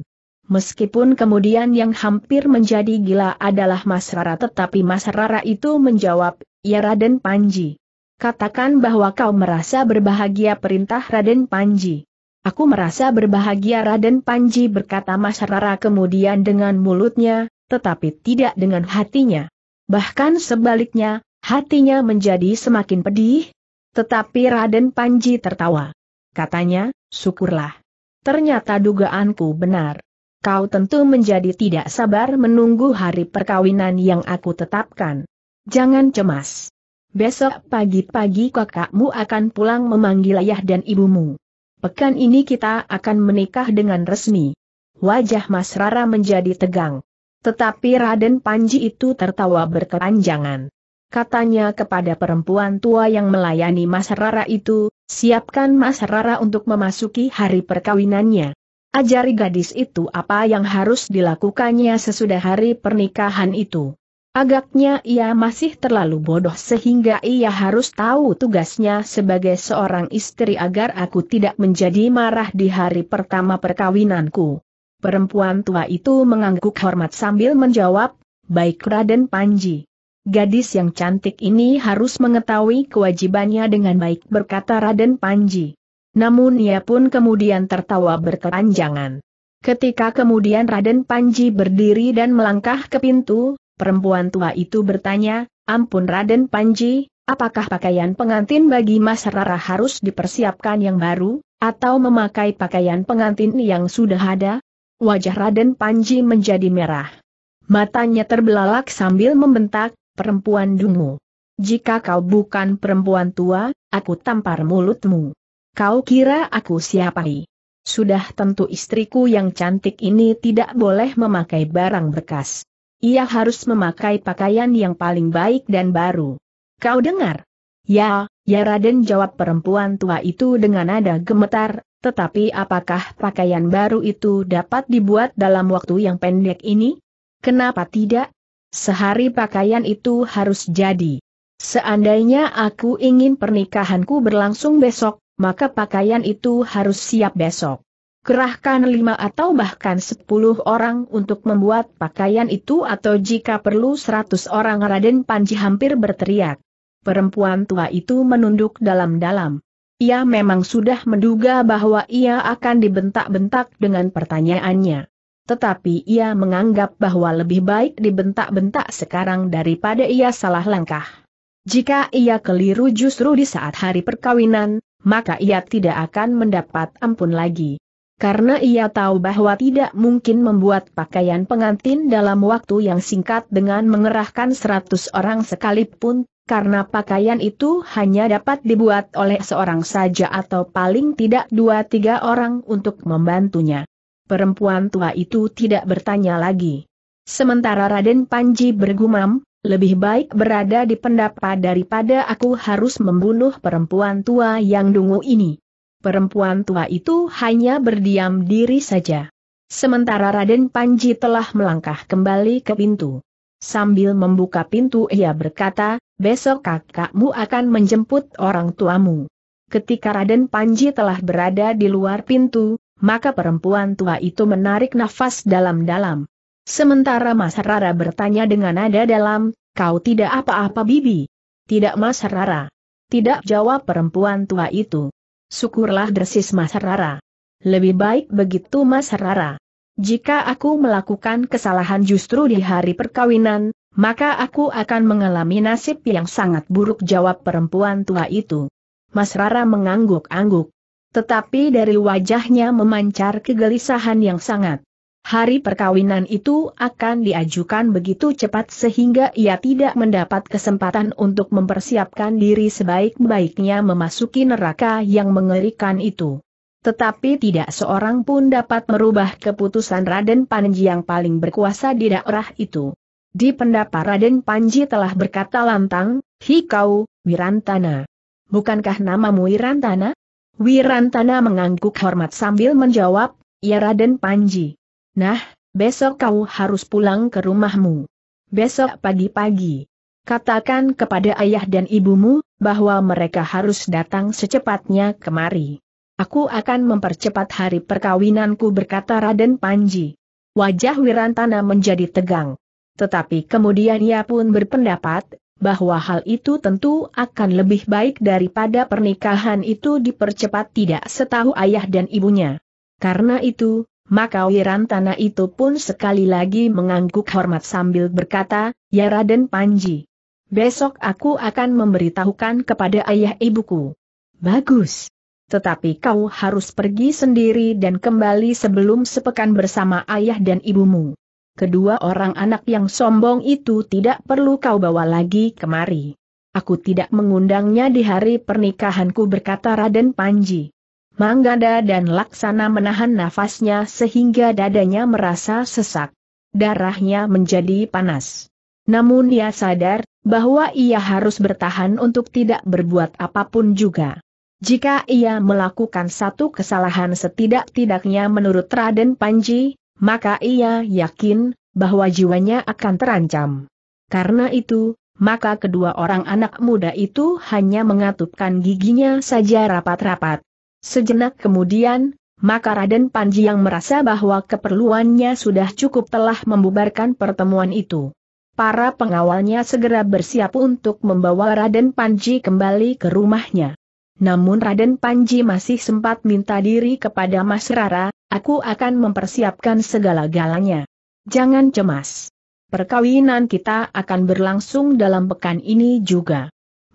Meskipun kemudian yang hampir menjadi gila adalah Mas Rara tetapi Mas Rara itu menjawab, ya Raden Panji. Katakan bahwa kau merasa berbahagia perintah Raden Panji. Aku merasa berbahagia Raden Panji berkata Mas Rara kemudian dengan mulutnya, tetapi tidak dengan hatinya. Bahkan sebaliknya, hatinya menjadi semakin pedih. Tetapi Raden Panji tertawa. Katanya, syukurlah. Ternyata dugaanku benar. Kau tentu menjadi tidak sabar menunggu hari perkawinan yang aku tetapkan. Jangan cemas. Besok pagi-pagi kakakmu akan pulang memanggil ayah dan ibumu. Pekan ini kita akan menikah dengan resmi. Wajah Mas Rara menjadi tegang. Tetapi Raden Panji itu tertawa berkepanjangan. Katanya kepada perempuan tua yang melayani Mas Rara itu, siapkan Mas Rara untuk memasuki hari perkawinannya. Ajari gadis itu apa yang harus dilakukannya sesudah hari pernikahan itu. Agaknya ia masih terlalu bodoh sehingga ia harus tahu tugasnya sebagai seorang istri agar aku tidak menjadi marah di hari pertama perkawinanku. Perempuan tua itu mengangguk hormat sambil menjawab, Baik Raden Panji. Gadis yang cantik ini harus mengetahui kewajibannya dengan baik berkata Raden Panji. Namun ia pun kemudian tertawa berkepanjangan. Ketika kemudian Raden Panji berdiri dan melangkah ke pintu, Perempuan tua itu bertanya, ampun Raden Panji, apakah pakaian pengantin bagi Mas Rara harus dipersiapkan yang baru, atau memakai pakaian pengantin yang sudah ada? Wajah Raden Panji menjadi merah. Matanya terbelalak sambil membentak, perempuan dungu. Jika kau bukan perempuan tua, aku tampar mulutmu. Kau kira aku siapa? Sudah tentu istriku yang cantik ini tidak boleh memakai barang bekas. Ia harus memakai pakaian yang paling baik dan baru. Kau dengar? Ya, ya Raden jawab perempuan tua itu dengan nada gemetar, tetapi apakah pakaian baru itu dapat dibuat dalam waktu yang pendek ini? Kenapa tidak? Sehari pakaian itu harus jadi. Seandainya aku ingin pernikahanku berlangsung besok, maka pakaian itu harus siap besok. Kerahkan lima atau bahkan sepuluh orang untuk membuat pakaian itu atau jika perlu seratus orang Raden Panji hampir berteriak. Perempuan tua itu menunduk dalam-dalam. Ia memang sudah menduga bahwa ia akan dibentak-bentak dengan pertanyaannya. Tetapi ia menganggap bahwa lebih baik dibentak-bentak sekarang daripada ia salah langkah. Jika ia keliru justru di saat hari perkawinan, maka ia tidak akan mendapat ampun lagi karena ia tahu bahwa tidak mungkin membuat pakaian pengantin dalam waktu yang singkat dengan mengerahkan seratus orang sekalipun, karena pakaian itu hanya dapat dibuat oleh seorang saja atau paling tidak dua tiga orang untuk membantunya. Perempuan tua itu tidak bertanya lagi. Sementara Raden Panji bergumam, lebih baik berada di pendapa daripada aku harus membunuh perempuan tua yang dungu ini perempuan tua itu hanya berdiam diri saja. Sementara Raden Panji telah melangkah kembali ke pintu. Sambil membuka pintu ia berkata, besok kakakmu akan menjemput orang tuamu. Ketika Raden Panji telah berada di luar pintu, maka perempuan tua itu menarik nafas dalam-dalam. Sementara Mas Rara bertanya dengan nada dalam, kau tidak apa-apa bibi? Tidak Mas Rara. Tidak jawab perempuan tua itu. Syukurlah desis Mas Rara. Lebih baik begitu Mas Rara. Jika aku melakukan kesalahan justru di hari perkawinan, maka aku akan mengalami nasib yang sangat buruk jawab perempuan tua itu. Mas Rara mengangguk-angguk. Tetapi dari wajahnya memancar kegelisahan yang sangat hari perkawinan itu akan diajukan begitu cepat sehingga ia tidak mendapat kesempatan untuk mempersiapkan diri sebaik-baiknya memasuki neraka yang mengerikan itu. Tetapi tidak seorang pun dapat merubah keputusan Raden Panji yang paling berkuasa di daerah itu. Di pendapat Raden Panji telah berkata lantang, Hikau, Wirantana. Bukankah namamu Wirantana? Wirantana mengangguk hormat sambil menjawab, Ya Raden Panji. Nah, besok kau harus pulang ke rumahmu. Besok pagi-pagi. Katakan kepada ayah dan ibumu, bahwa mereka harus datang secepatnya kemari. Aku akan mempercepat hari perkawinanku berkata Raden Panji. Wajah Wirantana menjadi tegang. Tetapi kemudian ia pun berpendapat, bahwa hal itu tentu akan lebih baik daripada pernikahan itu dipercepat tidak setahu ayah dan ibunya. Karena itu, maka Wiran Tanah itu pun sekali lagi mengangguk hormat sambil berkata, Ya Raden Panji. Besok aku akan memberitahukan kepada ayah ibuku. Bagus. Tetapi kau harus pergi sendiri dan kembali sebelum sepekan bersama ayah dan ibumu. Kedua orang anak yang sombong itu tidak perlu kau bawa lagi kemari. Aku tidak mengundangnya di hari pernikahanku berkata Raden Panji. Manggada dan Laksana menahan nafasnya sehingga dadanya merasa sesak. Darahnya menjadi panas. Namun ia sadar, bahwa ia harus bertahan untuk tidak berbuat apapun juga. Jika ia melakukan satu kesalahan setidak-tidaknya menurut Raden Panji, maka ia yakin, bahwa jiwanya akan terancam. Karena itu, maka kedua orang anak muda itu hanya mengatupkan giginya saja rapat-rapat, Sejenak kemudian, maka Raden Panji yang merasa bahwa keperluannya sudah cukup telah membubarkan pertemuan itu. Para pengawalnya segera bersiap untuk membawa Raden Panji kembali ke rumahnya. Namun Raden Panji masih sempat minta diri kepada Mas Rara, aku akan mempersiapkan segala-galanya. Jangan cemas. Perkawinan kita akan berlangsung dalam pekan ini juga.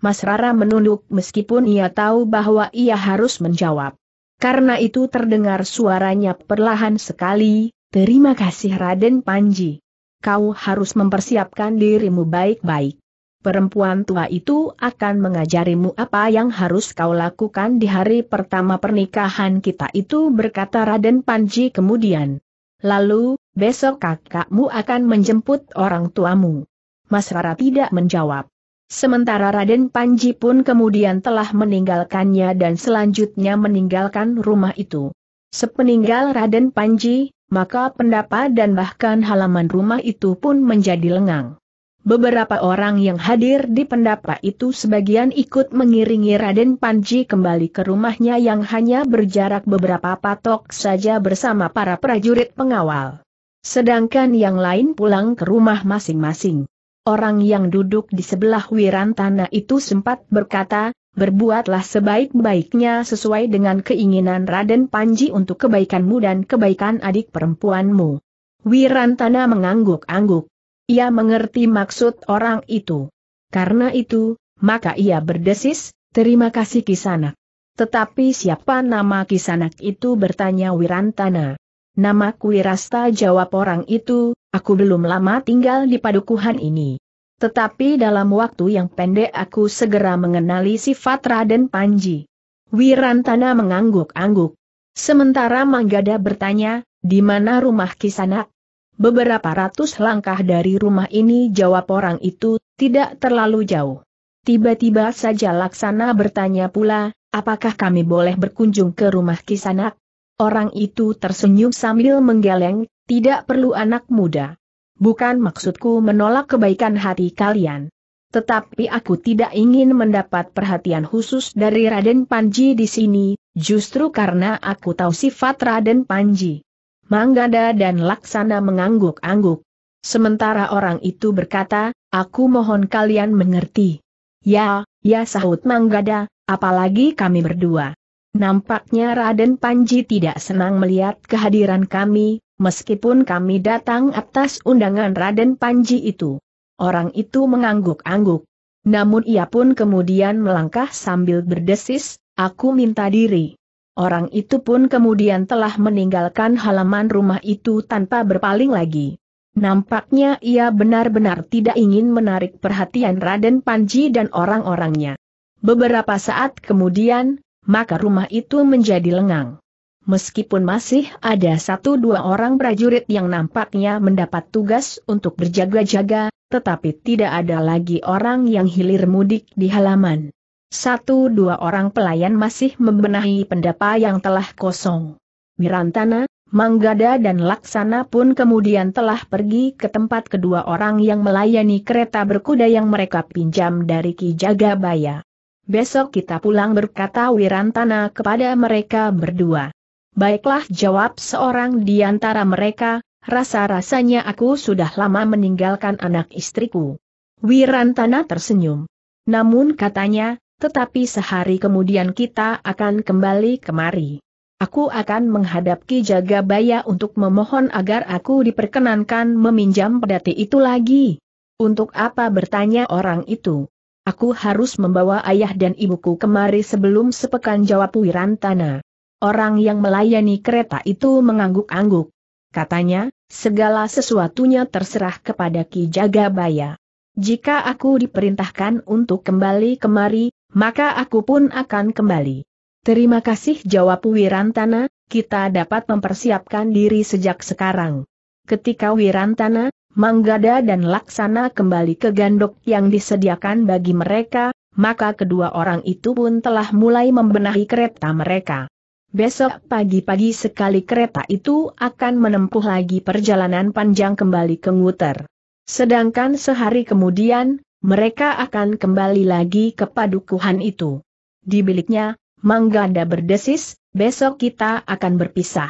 Mas Rara menunduk meskipun ia tahu bahwa ia harus menjawab. Karena itu terdengar suaranya perlahan sekali, terima kasih Raden Panji. Kau harus mempersiapkan dirimu baik-baik. Perempuan tua itu akan mengajarimu apa yang harus kau lakukan di hari pertama pernikahan kita itu berkata Raden Panji kemudian. Lalu, besok kakakmu akan menjemput orang tuamu. Mas Rara tidak menjawab. Sementara Raden Panji pun kemudian telah meninggalkannya dan selanjutnya meninggalkan rumah itu. Sepeninggal Raden Panji, maka pendapat dan bahkan halaman rumah itu pun menjadi lengang. Beberapa orang yang hadir di pendapa itu sebagian ikut mengiringi Raden Panji kembali ke rumahnya yang hanya berjarak beberapa patok saja bersama para prajurit pengawal. Sedangkan yang lain pulang ke rumah masing-masing. Orang yang duduk di sebelah Wirantana itu sempat berkata, berbuatlah sebaik-baiknya sesuai dengan keinginan Raden Panji untuk kebaikanmu dan kebaikan adik perempuanmu. Wirantana mengangguk-angguk. Ia mengerti maksud orang itu. Karena itu, maka ia berdesis, terima kasih Kisanak. Tetapi siapa nama Kisanak itu bertanya Wirantana. Namaku Wirasta jawab orang itu, aku belum lama tinggal di padukuhan ini. Tetapi dalam waktu yang pendek aku segera mengenali sifat Raden Panji. Wirantana mengangguk-angguk. Sementara Manggada bertanya, di mana rumah Kisanak? Beberapa ratus langkah dari rumah ini jawab orang itu, tidak terlalu jauh. Tiba-tiba saja Laksana bertanya pula, apakah kami boleh berkunjung ke rumah Kisanak? Orang itu tersenyum sambil menggeleng, tidak perlu anak muda. Bukan maksudku menolak kebaikan hati kalian. Tetapi aku tidak ingin mendapat perhatian khusus dari Raden Panji di sini, justru karena aku tahu sifat Raden Panji. Manggada dan Laksana mengangguk-angguk. Sementara orang itu berkata, aku mohon kalian mengerti. Ya, ya sahut Manggada, apalagi kami berdua. Nampaknya Raden Panji tidak senang melihat kehadiran kami, meskipun kami datang atas undangan Raden Panji itu. Orang itu mengangguk-angguk. Namun ia pun kemudian melangkah sambil berdesis, aku minta diri. Orang itu pun kemudian telah meninggalkan halaman rumah itu tanpa berpaling lagi. Nampaknya ia benar-benar tidak ingin menarik perhatian Raden Panji dan orang-orangnya. Beberapa saat kemudian, maka rumah itu menjadi lengang. Meskipun masih ada satu dua orang prajurit yang nampaknya mendapat tugas untuk berjaga-jaga, tetapi tidak ada lagi orang yang hilir mudik di halaman. Satu dua orang pelayan masih membenahi pendapa yang telah kosong. Mirantana, Manggada dan Laksana pun kemudian telah pergi ke tempat kedua orang yang melayani kereta berkuda yang mereka pinjam dari Ki Jagabaya. Besok kita pulang berkata Wirantana kepada mereka berdua. Baiklah jawab seorang di antara mereka, rasa-rasanya aku sudah lama meninggalkan anak istriku. Wirantana tersenyum. Namun katanya, tetapi sehari kemudian kita akan kembali kemari. Aku akan menghadap Ki Jagabaya untuk memohon agar aku diperkenankan meminjam pedati itu lagi. Untuk apa bertanya orang itu? Aku harus membawa ayah dan ibuku kemari sebelum sepekan jawab Wirantana. Orang yang melayani kereta itu mengangguk-angguk. Katanya, segala sesuatunya terserah kepada Ki Jagabaya. Jika aku diperintahkan untuk kembali kemari, maka aku pun akan kembali. Terima kasih jawab Wirantana, kita dapat mempersiapkan diri sejak sekarang. Ketika Wirantana, Manggada dan Laksana kembali ke gandok yang disediakan bagi mereka, maka kedua orang itu pun telah mulai membenahi kereta mereka. Besok pagi-pagi sekali kereta itu akan menempuh lagi perjalanan panjang kembali ke Nguter. Sedangkan sehari kemudian, mereka akan kembali lagi ke padukuhan itu. Di biliknya, Manggada berdesis, besok kita akan berpisah.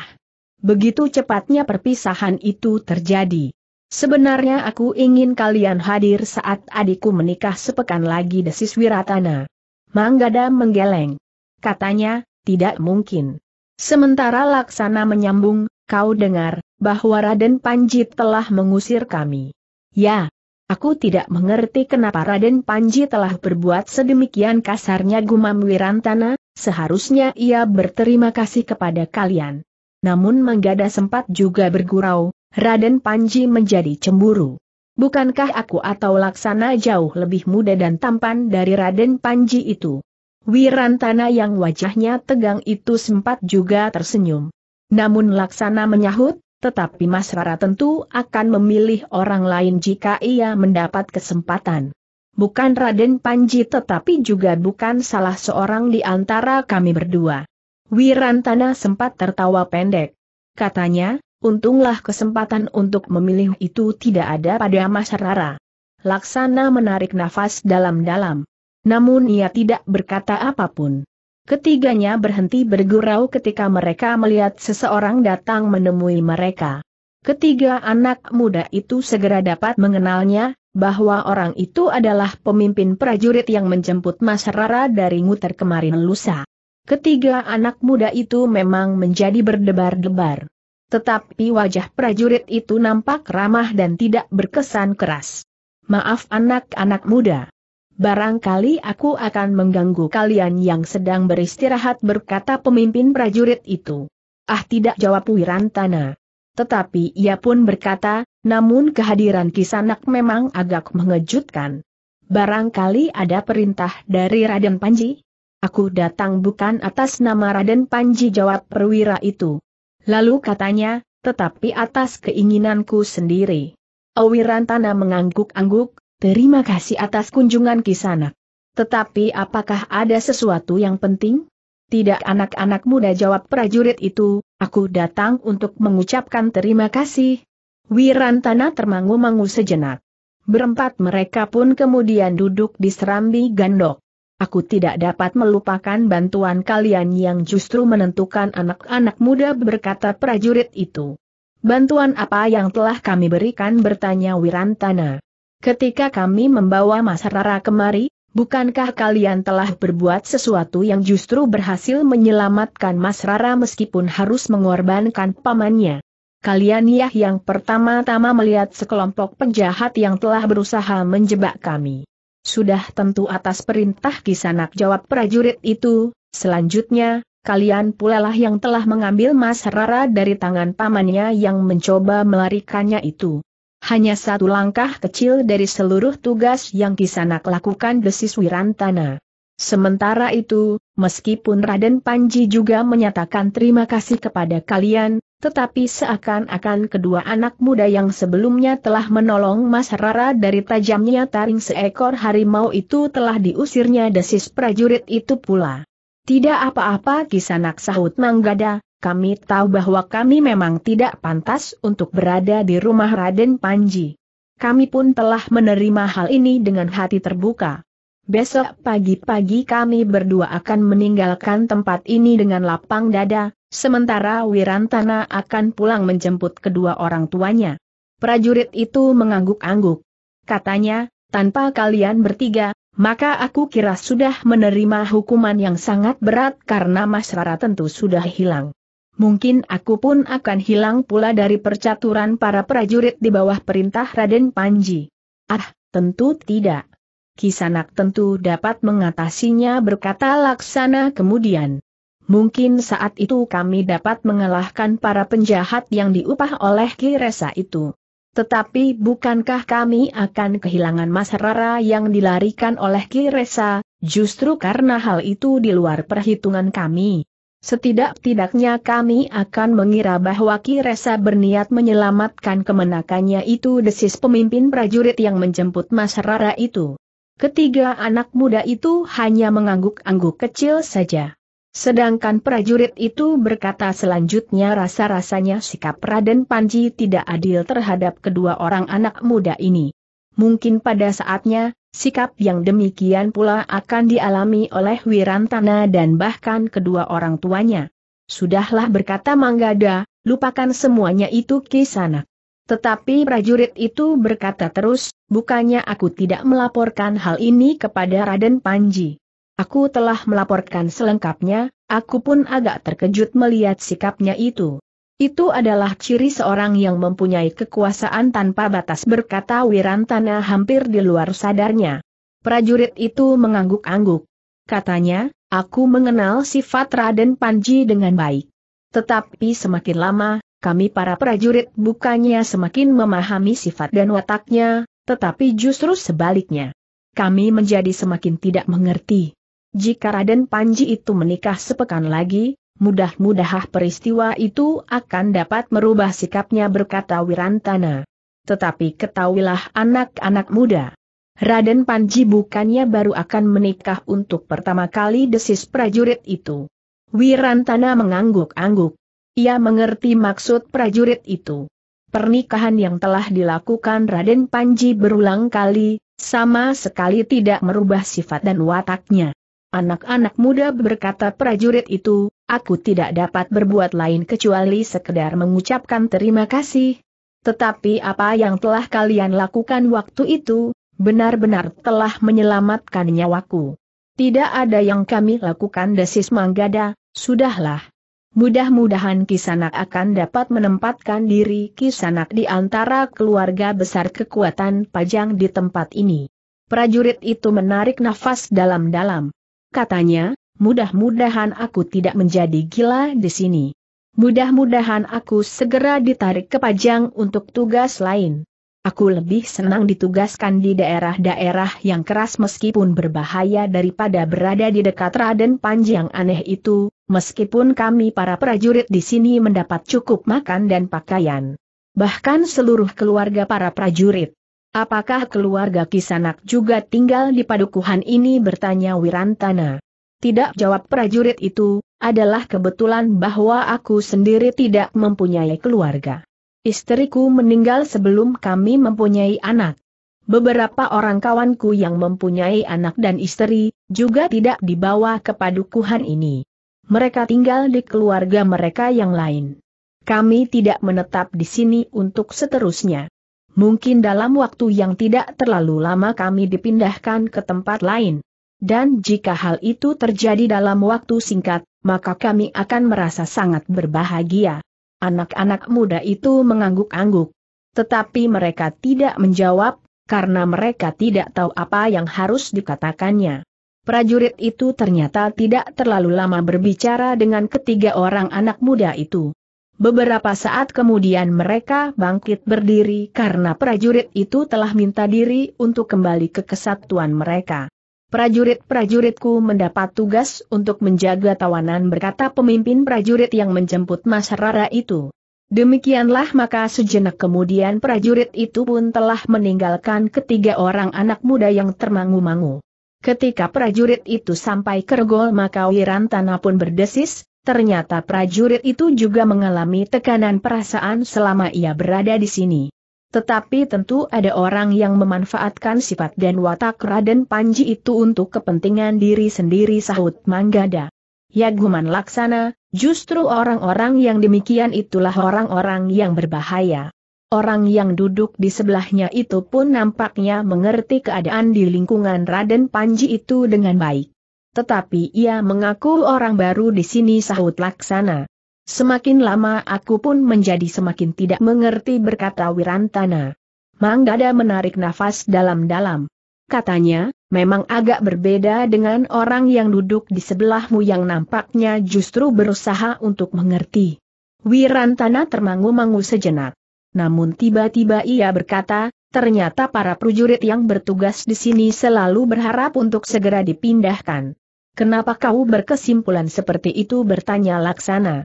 Begitu cepatnya perpisahan itu terjadi. Sebenarnya aku ingin kalian hadir saat adikku menikah sepekan lagi desis Wiratana. Manggada menggeleng. Katanya, tidak mungkin. Sementara Laksana menyambung, kau dengar, bahwa Raden Panji telah mengusir kami. Ya, aku tidak mengerti kenapa Raden Panji telah berbuat sedemikian kasarnya gumam Wirantana, seharusnya ia berterima kasih kepada kalian. Namun Manggada sempat juga bergurau, Raden Panji menjadi cemburu. Bukankah aku atau Laksana jauh lebih muda dan tampan dari Raden Panji itu? Wirantana yang wajahnya tegang itu sempat juga tersenyum. Namun Laksana menyahut, tetapi Mas Rara tentu akan memilih orang lain jika ia mendapat kesempatan. Bukan Raden Panji tetapi juga bukan salah seorang di antara kami berdua. Wirantana sempat tertawa pendek. Katanya, Untunglah kesempatan untuk memilih itu tidak ada pada Mas Rara. Laksana menarik nafas dalam-dalam. Namun ia tidak berkata apapun. Ketiganya berhenti bergurau ketika mereka melihat seseorang datang menemui mereka. Ketiga anak muda itu segera dapat mengenalnya, bahwa orang itu adalah pemimpin prajurit yang menjemput Mas Rara dari Nguter kemarin lusa. Ketiga anak muda itu memang menjadi berdebar-debar. Tetapi wajah prajurit itu nampak ramah dan tidak berkesan keras. Maaf anak-anak muda. Barangkali aku akan mengganggu kalian yang sedang beristirahat berkata pemimpin prajurit itu. Ah tidak jawab Wirantana. Tetapi ia pun berkata, namun kehadiran Kisanak memang agak mengejutkan. Barangkali ada perintah dari Raden Panji? Aku datang bukan atas nama Raden Panji jawab perwira itu. Lalu katanya, tetapi atas keinginanku sendiri. Awirantana mengangguk-angguk, terima kasih atas kunjungan kisana. Tetapi apakah ada sesuatu yang penting? Tidak anak-anak muda jawab prajurit itu, aku datang untuk mengucapkan terima kasih. Wirantana termangu-mangu sejenak. Berempat mereka pun kemudian duduk di serambi gandok aku tidak dapat melupakan bantuan kalian yang justru menentukan anak-anak muda berkata prajurit itu. Bantuan apa yang telah kami berikan bertanya Wirantana. Ketika kami membawa Mas Rara kemari, bukankah kalian telah berbuat sesuatu yang justru berhasil menyelamatkan Mas Rara meskipun harus mengorbankan pamannya? Kalian yah yang pertama-tama melihat sekelompok penjahat yang telah berusaha menjebak kami. Sudah tentu atas perintah kisanak jawab prajurit itu, selanjutnya, kalian pula lah yang telah mengambil Mas Rara dari tangan pamannya yang mencoba melarikannya itu. Hanya satu langkah kecil dari seluruh tugas yang kisanak lakukan desis Wirantana. Sementara itu, meskipun Raden Panji juga menyatakan terima kasih kepada kalian, tetapi seakan-akan kedua anak muda yang sebelumnya telah menolong Mas Rara dari tajamnya taring seekor harimau itu telah diusirnya desis prajurit itu pula. Tidak apa-apa kisanak sahut Manggada, kami tahu bahwa kami memang tidak pantas untuk berada di rumah Raden Panji. Kami pun telah menerima hal ini dengan hati terbuka. Besok pagi-pagi kami berdua akan meninggalkan tempat ini dengan lapang dada, sementara Wirantana akan pulang menjemput kedua orang tuanya. Prajurit itu mengangguk-angguk. Katanya, tanpa kalian bertiga, maka aku kira sudah menerima hukuman yang sangat berat karena Mas Rara tentu sudah hilang. Mungkin aku pun akan hilang pula dari percaturan para prajurit di bawah perintah Raden Panji. Ah, tentu tidak. Kisanak tentu dapat mengatasinya berkata Laksana kemudian. Mungkin saat itu kami dapat mengalahkan para penjahat yang diupah oleh Kiresa itu. Tetapi bukankah kami akan kehilangan Mas Rara yang dilarikan oleh Kiresa, justru karena hal itu di luar perhitungan kami. Setidak-tidaknya kami akan mengira bahwa Kiresa berniat menyelamatkan kemenakannya itu desis pemimpin prajurit yang menjemput Mas Rara itu. Ketiga anak muda itu hanya mengangguk-angguk kecil saja. Sedangkan prajurit itu berkata selanjutnya rasa-rasanya sikap Raden Panji tidak adil terhadap kedua orang anak muda ini. Mungkin pada saatnya, sikap yang demikian pula akan dialami oleh Wirantana dan bahkan kedua orang tuanya. Sudahlah berkata Manggada, lupakan semuanya itu kisanak. Tetapi prajurit itu berkata terus, bukannya aku tidak melaporkan hal ini kepada Raden Panji. Aku telah melaporkan selengkapnya, aku pun agak terkejut melihat sikapnya itu. Itu adalah ciri seorang yang mempunyai kekuasaan tanpa batas berkata Wirantana hampir di luar sadarnya. Prajurit itu mengangguk-angguk. Katanya, aku mengenal sifat Raden Panji dengan baik. Tetapi semakin lama, kami para prajurit bukannya semakin memahami sifat dan wataknya, tetapi justru sebaliknya. Kami menjadi semakin tidak mengerti. Jika Raden Panji itu menikah sepekan lagi, mudah-mudahan peristiwa itu akan dapat merubah sikapnya berkata Wirantana. Tetapi ketahuilah anak-anak muda. Raden Panji bukannya baru akan menikah untuk pertama kali desis prajurit itu. Wirantana mengangguk-angguk. Ia mengerti maksud prajurit itu. Pernikahan yang telah dilakukan Raden Panji berulang kali, sama sekali tidak merubah sifat dan wataknya. Anak-anak muda berkata prajurit itu, aku tidak dapat berbuat lain kecuali sekedar mengucapkan terima kasih. Tetapi apa yang telah kalian lakukan waktu itu, benar-benar telah menyelamatkan nyawaku. Tidak ada yang kami lakukan desis Manggada, sudahlah, Mudah-mudahan Kisanak akan dapat menempatkan diri Kisanak di antara keluarga besar kekuatan Pajang di tempat ini. Prajurit itu menarik nafas dalam-dalam. Katanya, mudah-mudahan aku tidak menjadi gila di sini. Mudah-mudahan aku segera ditarik ke Pajang untuk tugas lain. Aku lebih senang ditugaskan di daerah-daerah yang keras meskipun berbahaya daripada berada di dekat Raden Panjang aneh itu, meskipun kami para prajurit di sini mendapat cukup makan dan pakaian. Bahkan seluruh keluarga para prajurit. Apakah keluarga Kisanak juga tinggal di padukuhan ini bertanya Wirantana. Tidak jawab prajurit itu, adalah kebetulan bahwa aku sendiri tidak mempunyai keluarga. Istriku meninggal sebelum kami mempunyai anak. Beberapa orang kawanku yang mempunyai anak dan istri, juga tidak dibawa ke padukuhan ini. Mereka tinggal di keluarga mereka yang lain. Kami tidak menetap di sini untuk seterusnya. Mungkin dalam waktu yang tidak terlalu lama kami dipindahkan ke tempat lain. Dan jika hal itu terjadi dalam waktu singkat, maka kami akan merasa sangat berbahagia. Anak-anak muda itu mengangguk-angguk. Tetapi mereka tidak menjawab, karena mereka tidak tahu apa yang harus dikatakannya. Prajurit itu ternyata tidak terlalu lama berbicara dengan ketiga orang anak muda itu. Beberapa saat kemudian mereka bangkit berdiri karena prajurit itu telah minta diri untuk kembali ke kesatuan mereka. Prajurit-prajuritku mendapat tugas untuk menjaga tawanan berkata pemimpin prajurit yang menjemput Mas Rara itu. Demikianlah maka sejenak kemudian prajurit itu pun telah meninggalkan ketiga orang anak muda yang termangu-mangu. Ketika prajurit itu sampai Kergol maka Wirantana pun berdesis, ternyata prajurit itu juga mengalami tekanan perasaan selama ia berada di sini. Tetapi tentu ada orang yang memanfaatkan sifat dan watak Raden Panji itu untuk kepentingan diri sendiri sahut Manggada. Yaguman Laksana, justru orang-orang yang demikian itulah orang-orang yang berbahaya. Orang yang duduk di sebelahnya itu pun nampaknya mengerti keadaan di lingkungan Raden Panji itu dengan baik. Tetapi ia mengaku orang baru di sini sahut Laksana. Semakin lama aku pun menjadi semakin tidak mengerti berkata Wirantana. Manggada menarik nafas dalam-dalam. Katanya, memang agak berbeda dengan orang yang duduk di sebelahmu yang nampaknya justru berusaha untuk mengerti. Wirantana termangu-mangu sejenak. Namun tiba-tiba ia berkata, ternyata para prajurit yang bertugas di sini selalu berharap untuk segera dipindahkan. Kenapa kau berkesimpulan seperti itu bertanya Laksana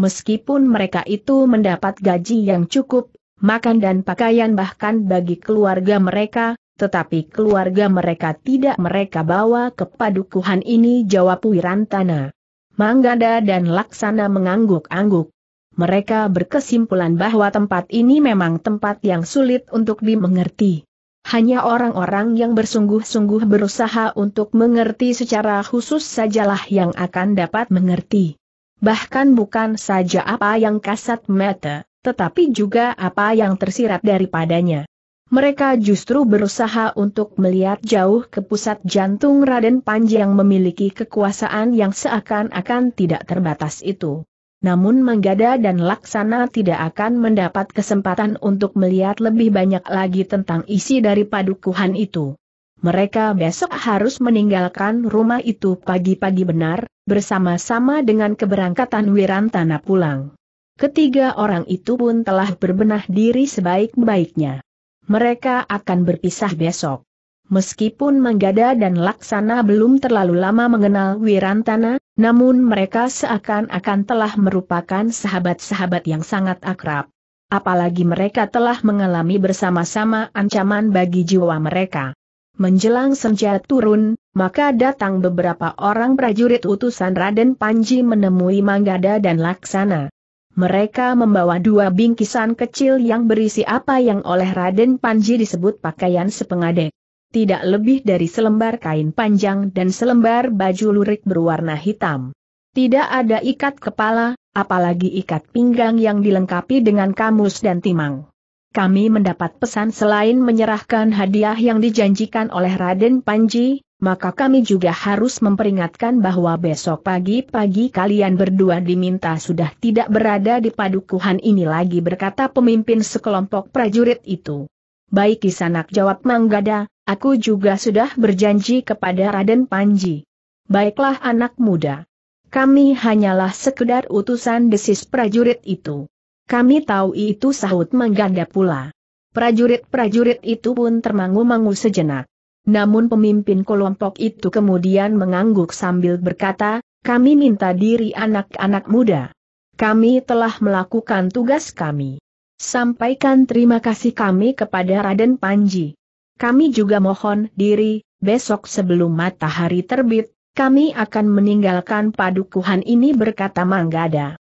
meskipun mereka itu mendapat gaji yang cukup, makan dan pakaian bahkan bagi keluarga mereka, tetapi keluarga mereka tidak mereka bawa ke padukuhan ini jawab Wirantana. Manggada dan Laksana mengangguk-angguk. Mereka berkesimpulan bahwa tempat ini memang tempat yang sulit untuk dimengerti. Hanya orang-orang yang bersungguh-sungguh berusaha untuk mengerti secara khusus sajalah yang akan dapat mengerti bahkan bukan saja apa yang kasat mata, tetapi juga apa yang tersirat daripadanya. Mereka justru berusaha untuk melihat jauh ke pusat jantung Raden Panji yang memiliki kekuasaan yang seakan-akan tidak terbatas itu. Namun Manggada dan Laksana tidak akan mendapat kesempatan untuk melihat lebih banyak lagi tentang isi dari padukuhan itu mereka besok harus meninggalkan rumah itu pagi-pagi benar, bersama-sama dengan keberangkatan Wirantana pulang. Ketiga orang itu pun telah berbenah diri sebaik-baiknya. Mereka akan berpisah besok. Meskipun Manggada dan Laksana belum terlalu lama mengenal Wirantana, namun mereka seakan-akan telah merupakan sahabat-sahabat yang sangat akrab. Apalagi mereka telah mengalami bersama-sama ancaman bagi jiwa mereka. Menjelang senja turun, maka datang beberapa orang prajurit utusan Raden Panji menemui Manggada dan Laksana. Mereka membawa dua bingkisan kecil yang berisi apa yang oleh Raden Panji disebut pakaian sepengadek. Tidak lebih dari selembar kain panjang dan selembar baju lurik berwarna hitam. Tidak ada ikat kepala, apalagi ikat pinggang yang dilengkapi dengan kamus dan timang kami mendapat pesan selain menyerahkan hadiah yang dijanjikan oleh Raden Panji, maka kami juga harus memperingatkan bahwa besok pagi-pagi kalian berdua diminta sudah tidak berada di padukuhan ini lagi berkata pemimpin sekelompok prajurit itu. Baik Kisanak jawab Manggada, aku juga sudah berjanji kepada Raden Panji. Baiklah anak muda. Kami hanyalah sekedar utusan desis prajurit itu. Kami tahu itu sahut mengganda pula. Prajurit-prajurit itu pun termangu-mangu sejenak. Namun pemimpin kelompok itu kemudian mengangguk sambil berkata, kami minta diri anak-anak muda. Kami telah melakukan tugas kami. Sampaikan terima kasih kami kepada Raden Panji. Kami juga mohon diri, besok sebelum matahari terbit, kami akan meninggalkan padukuhan ini berkata Manggada.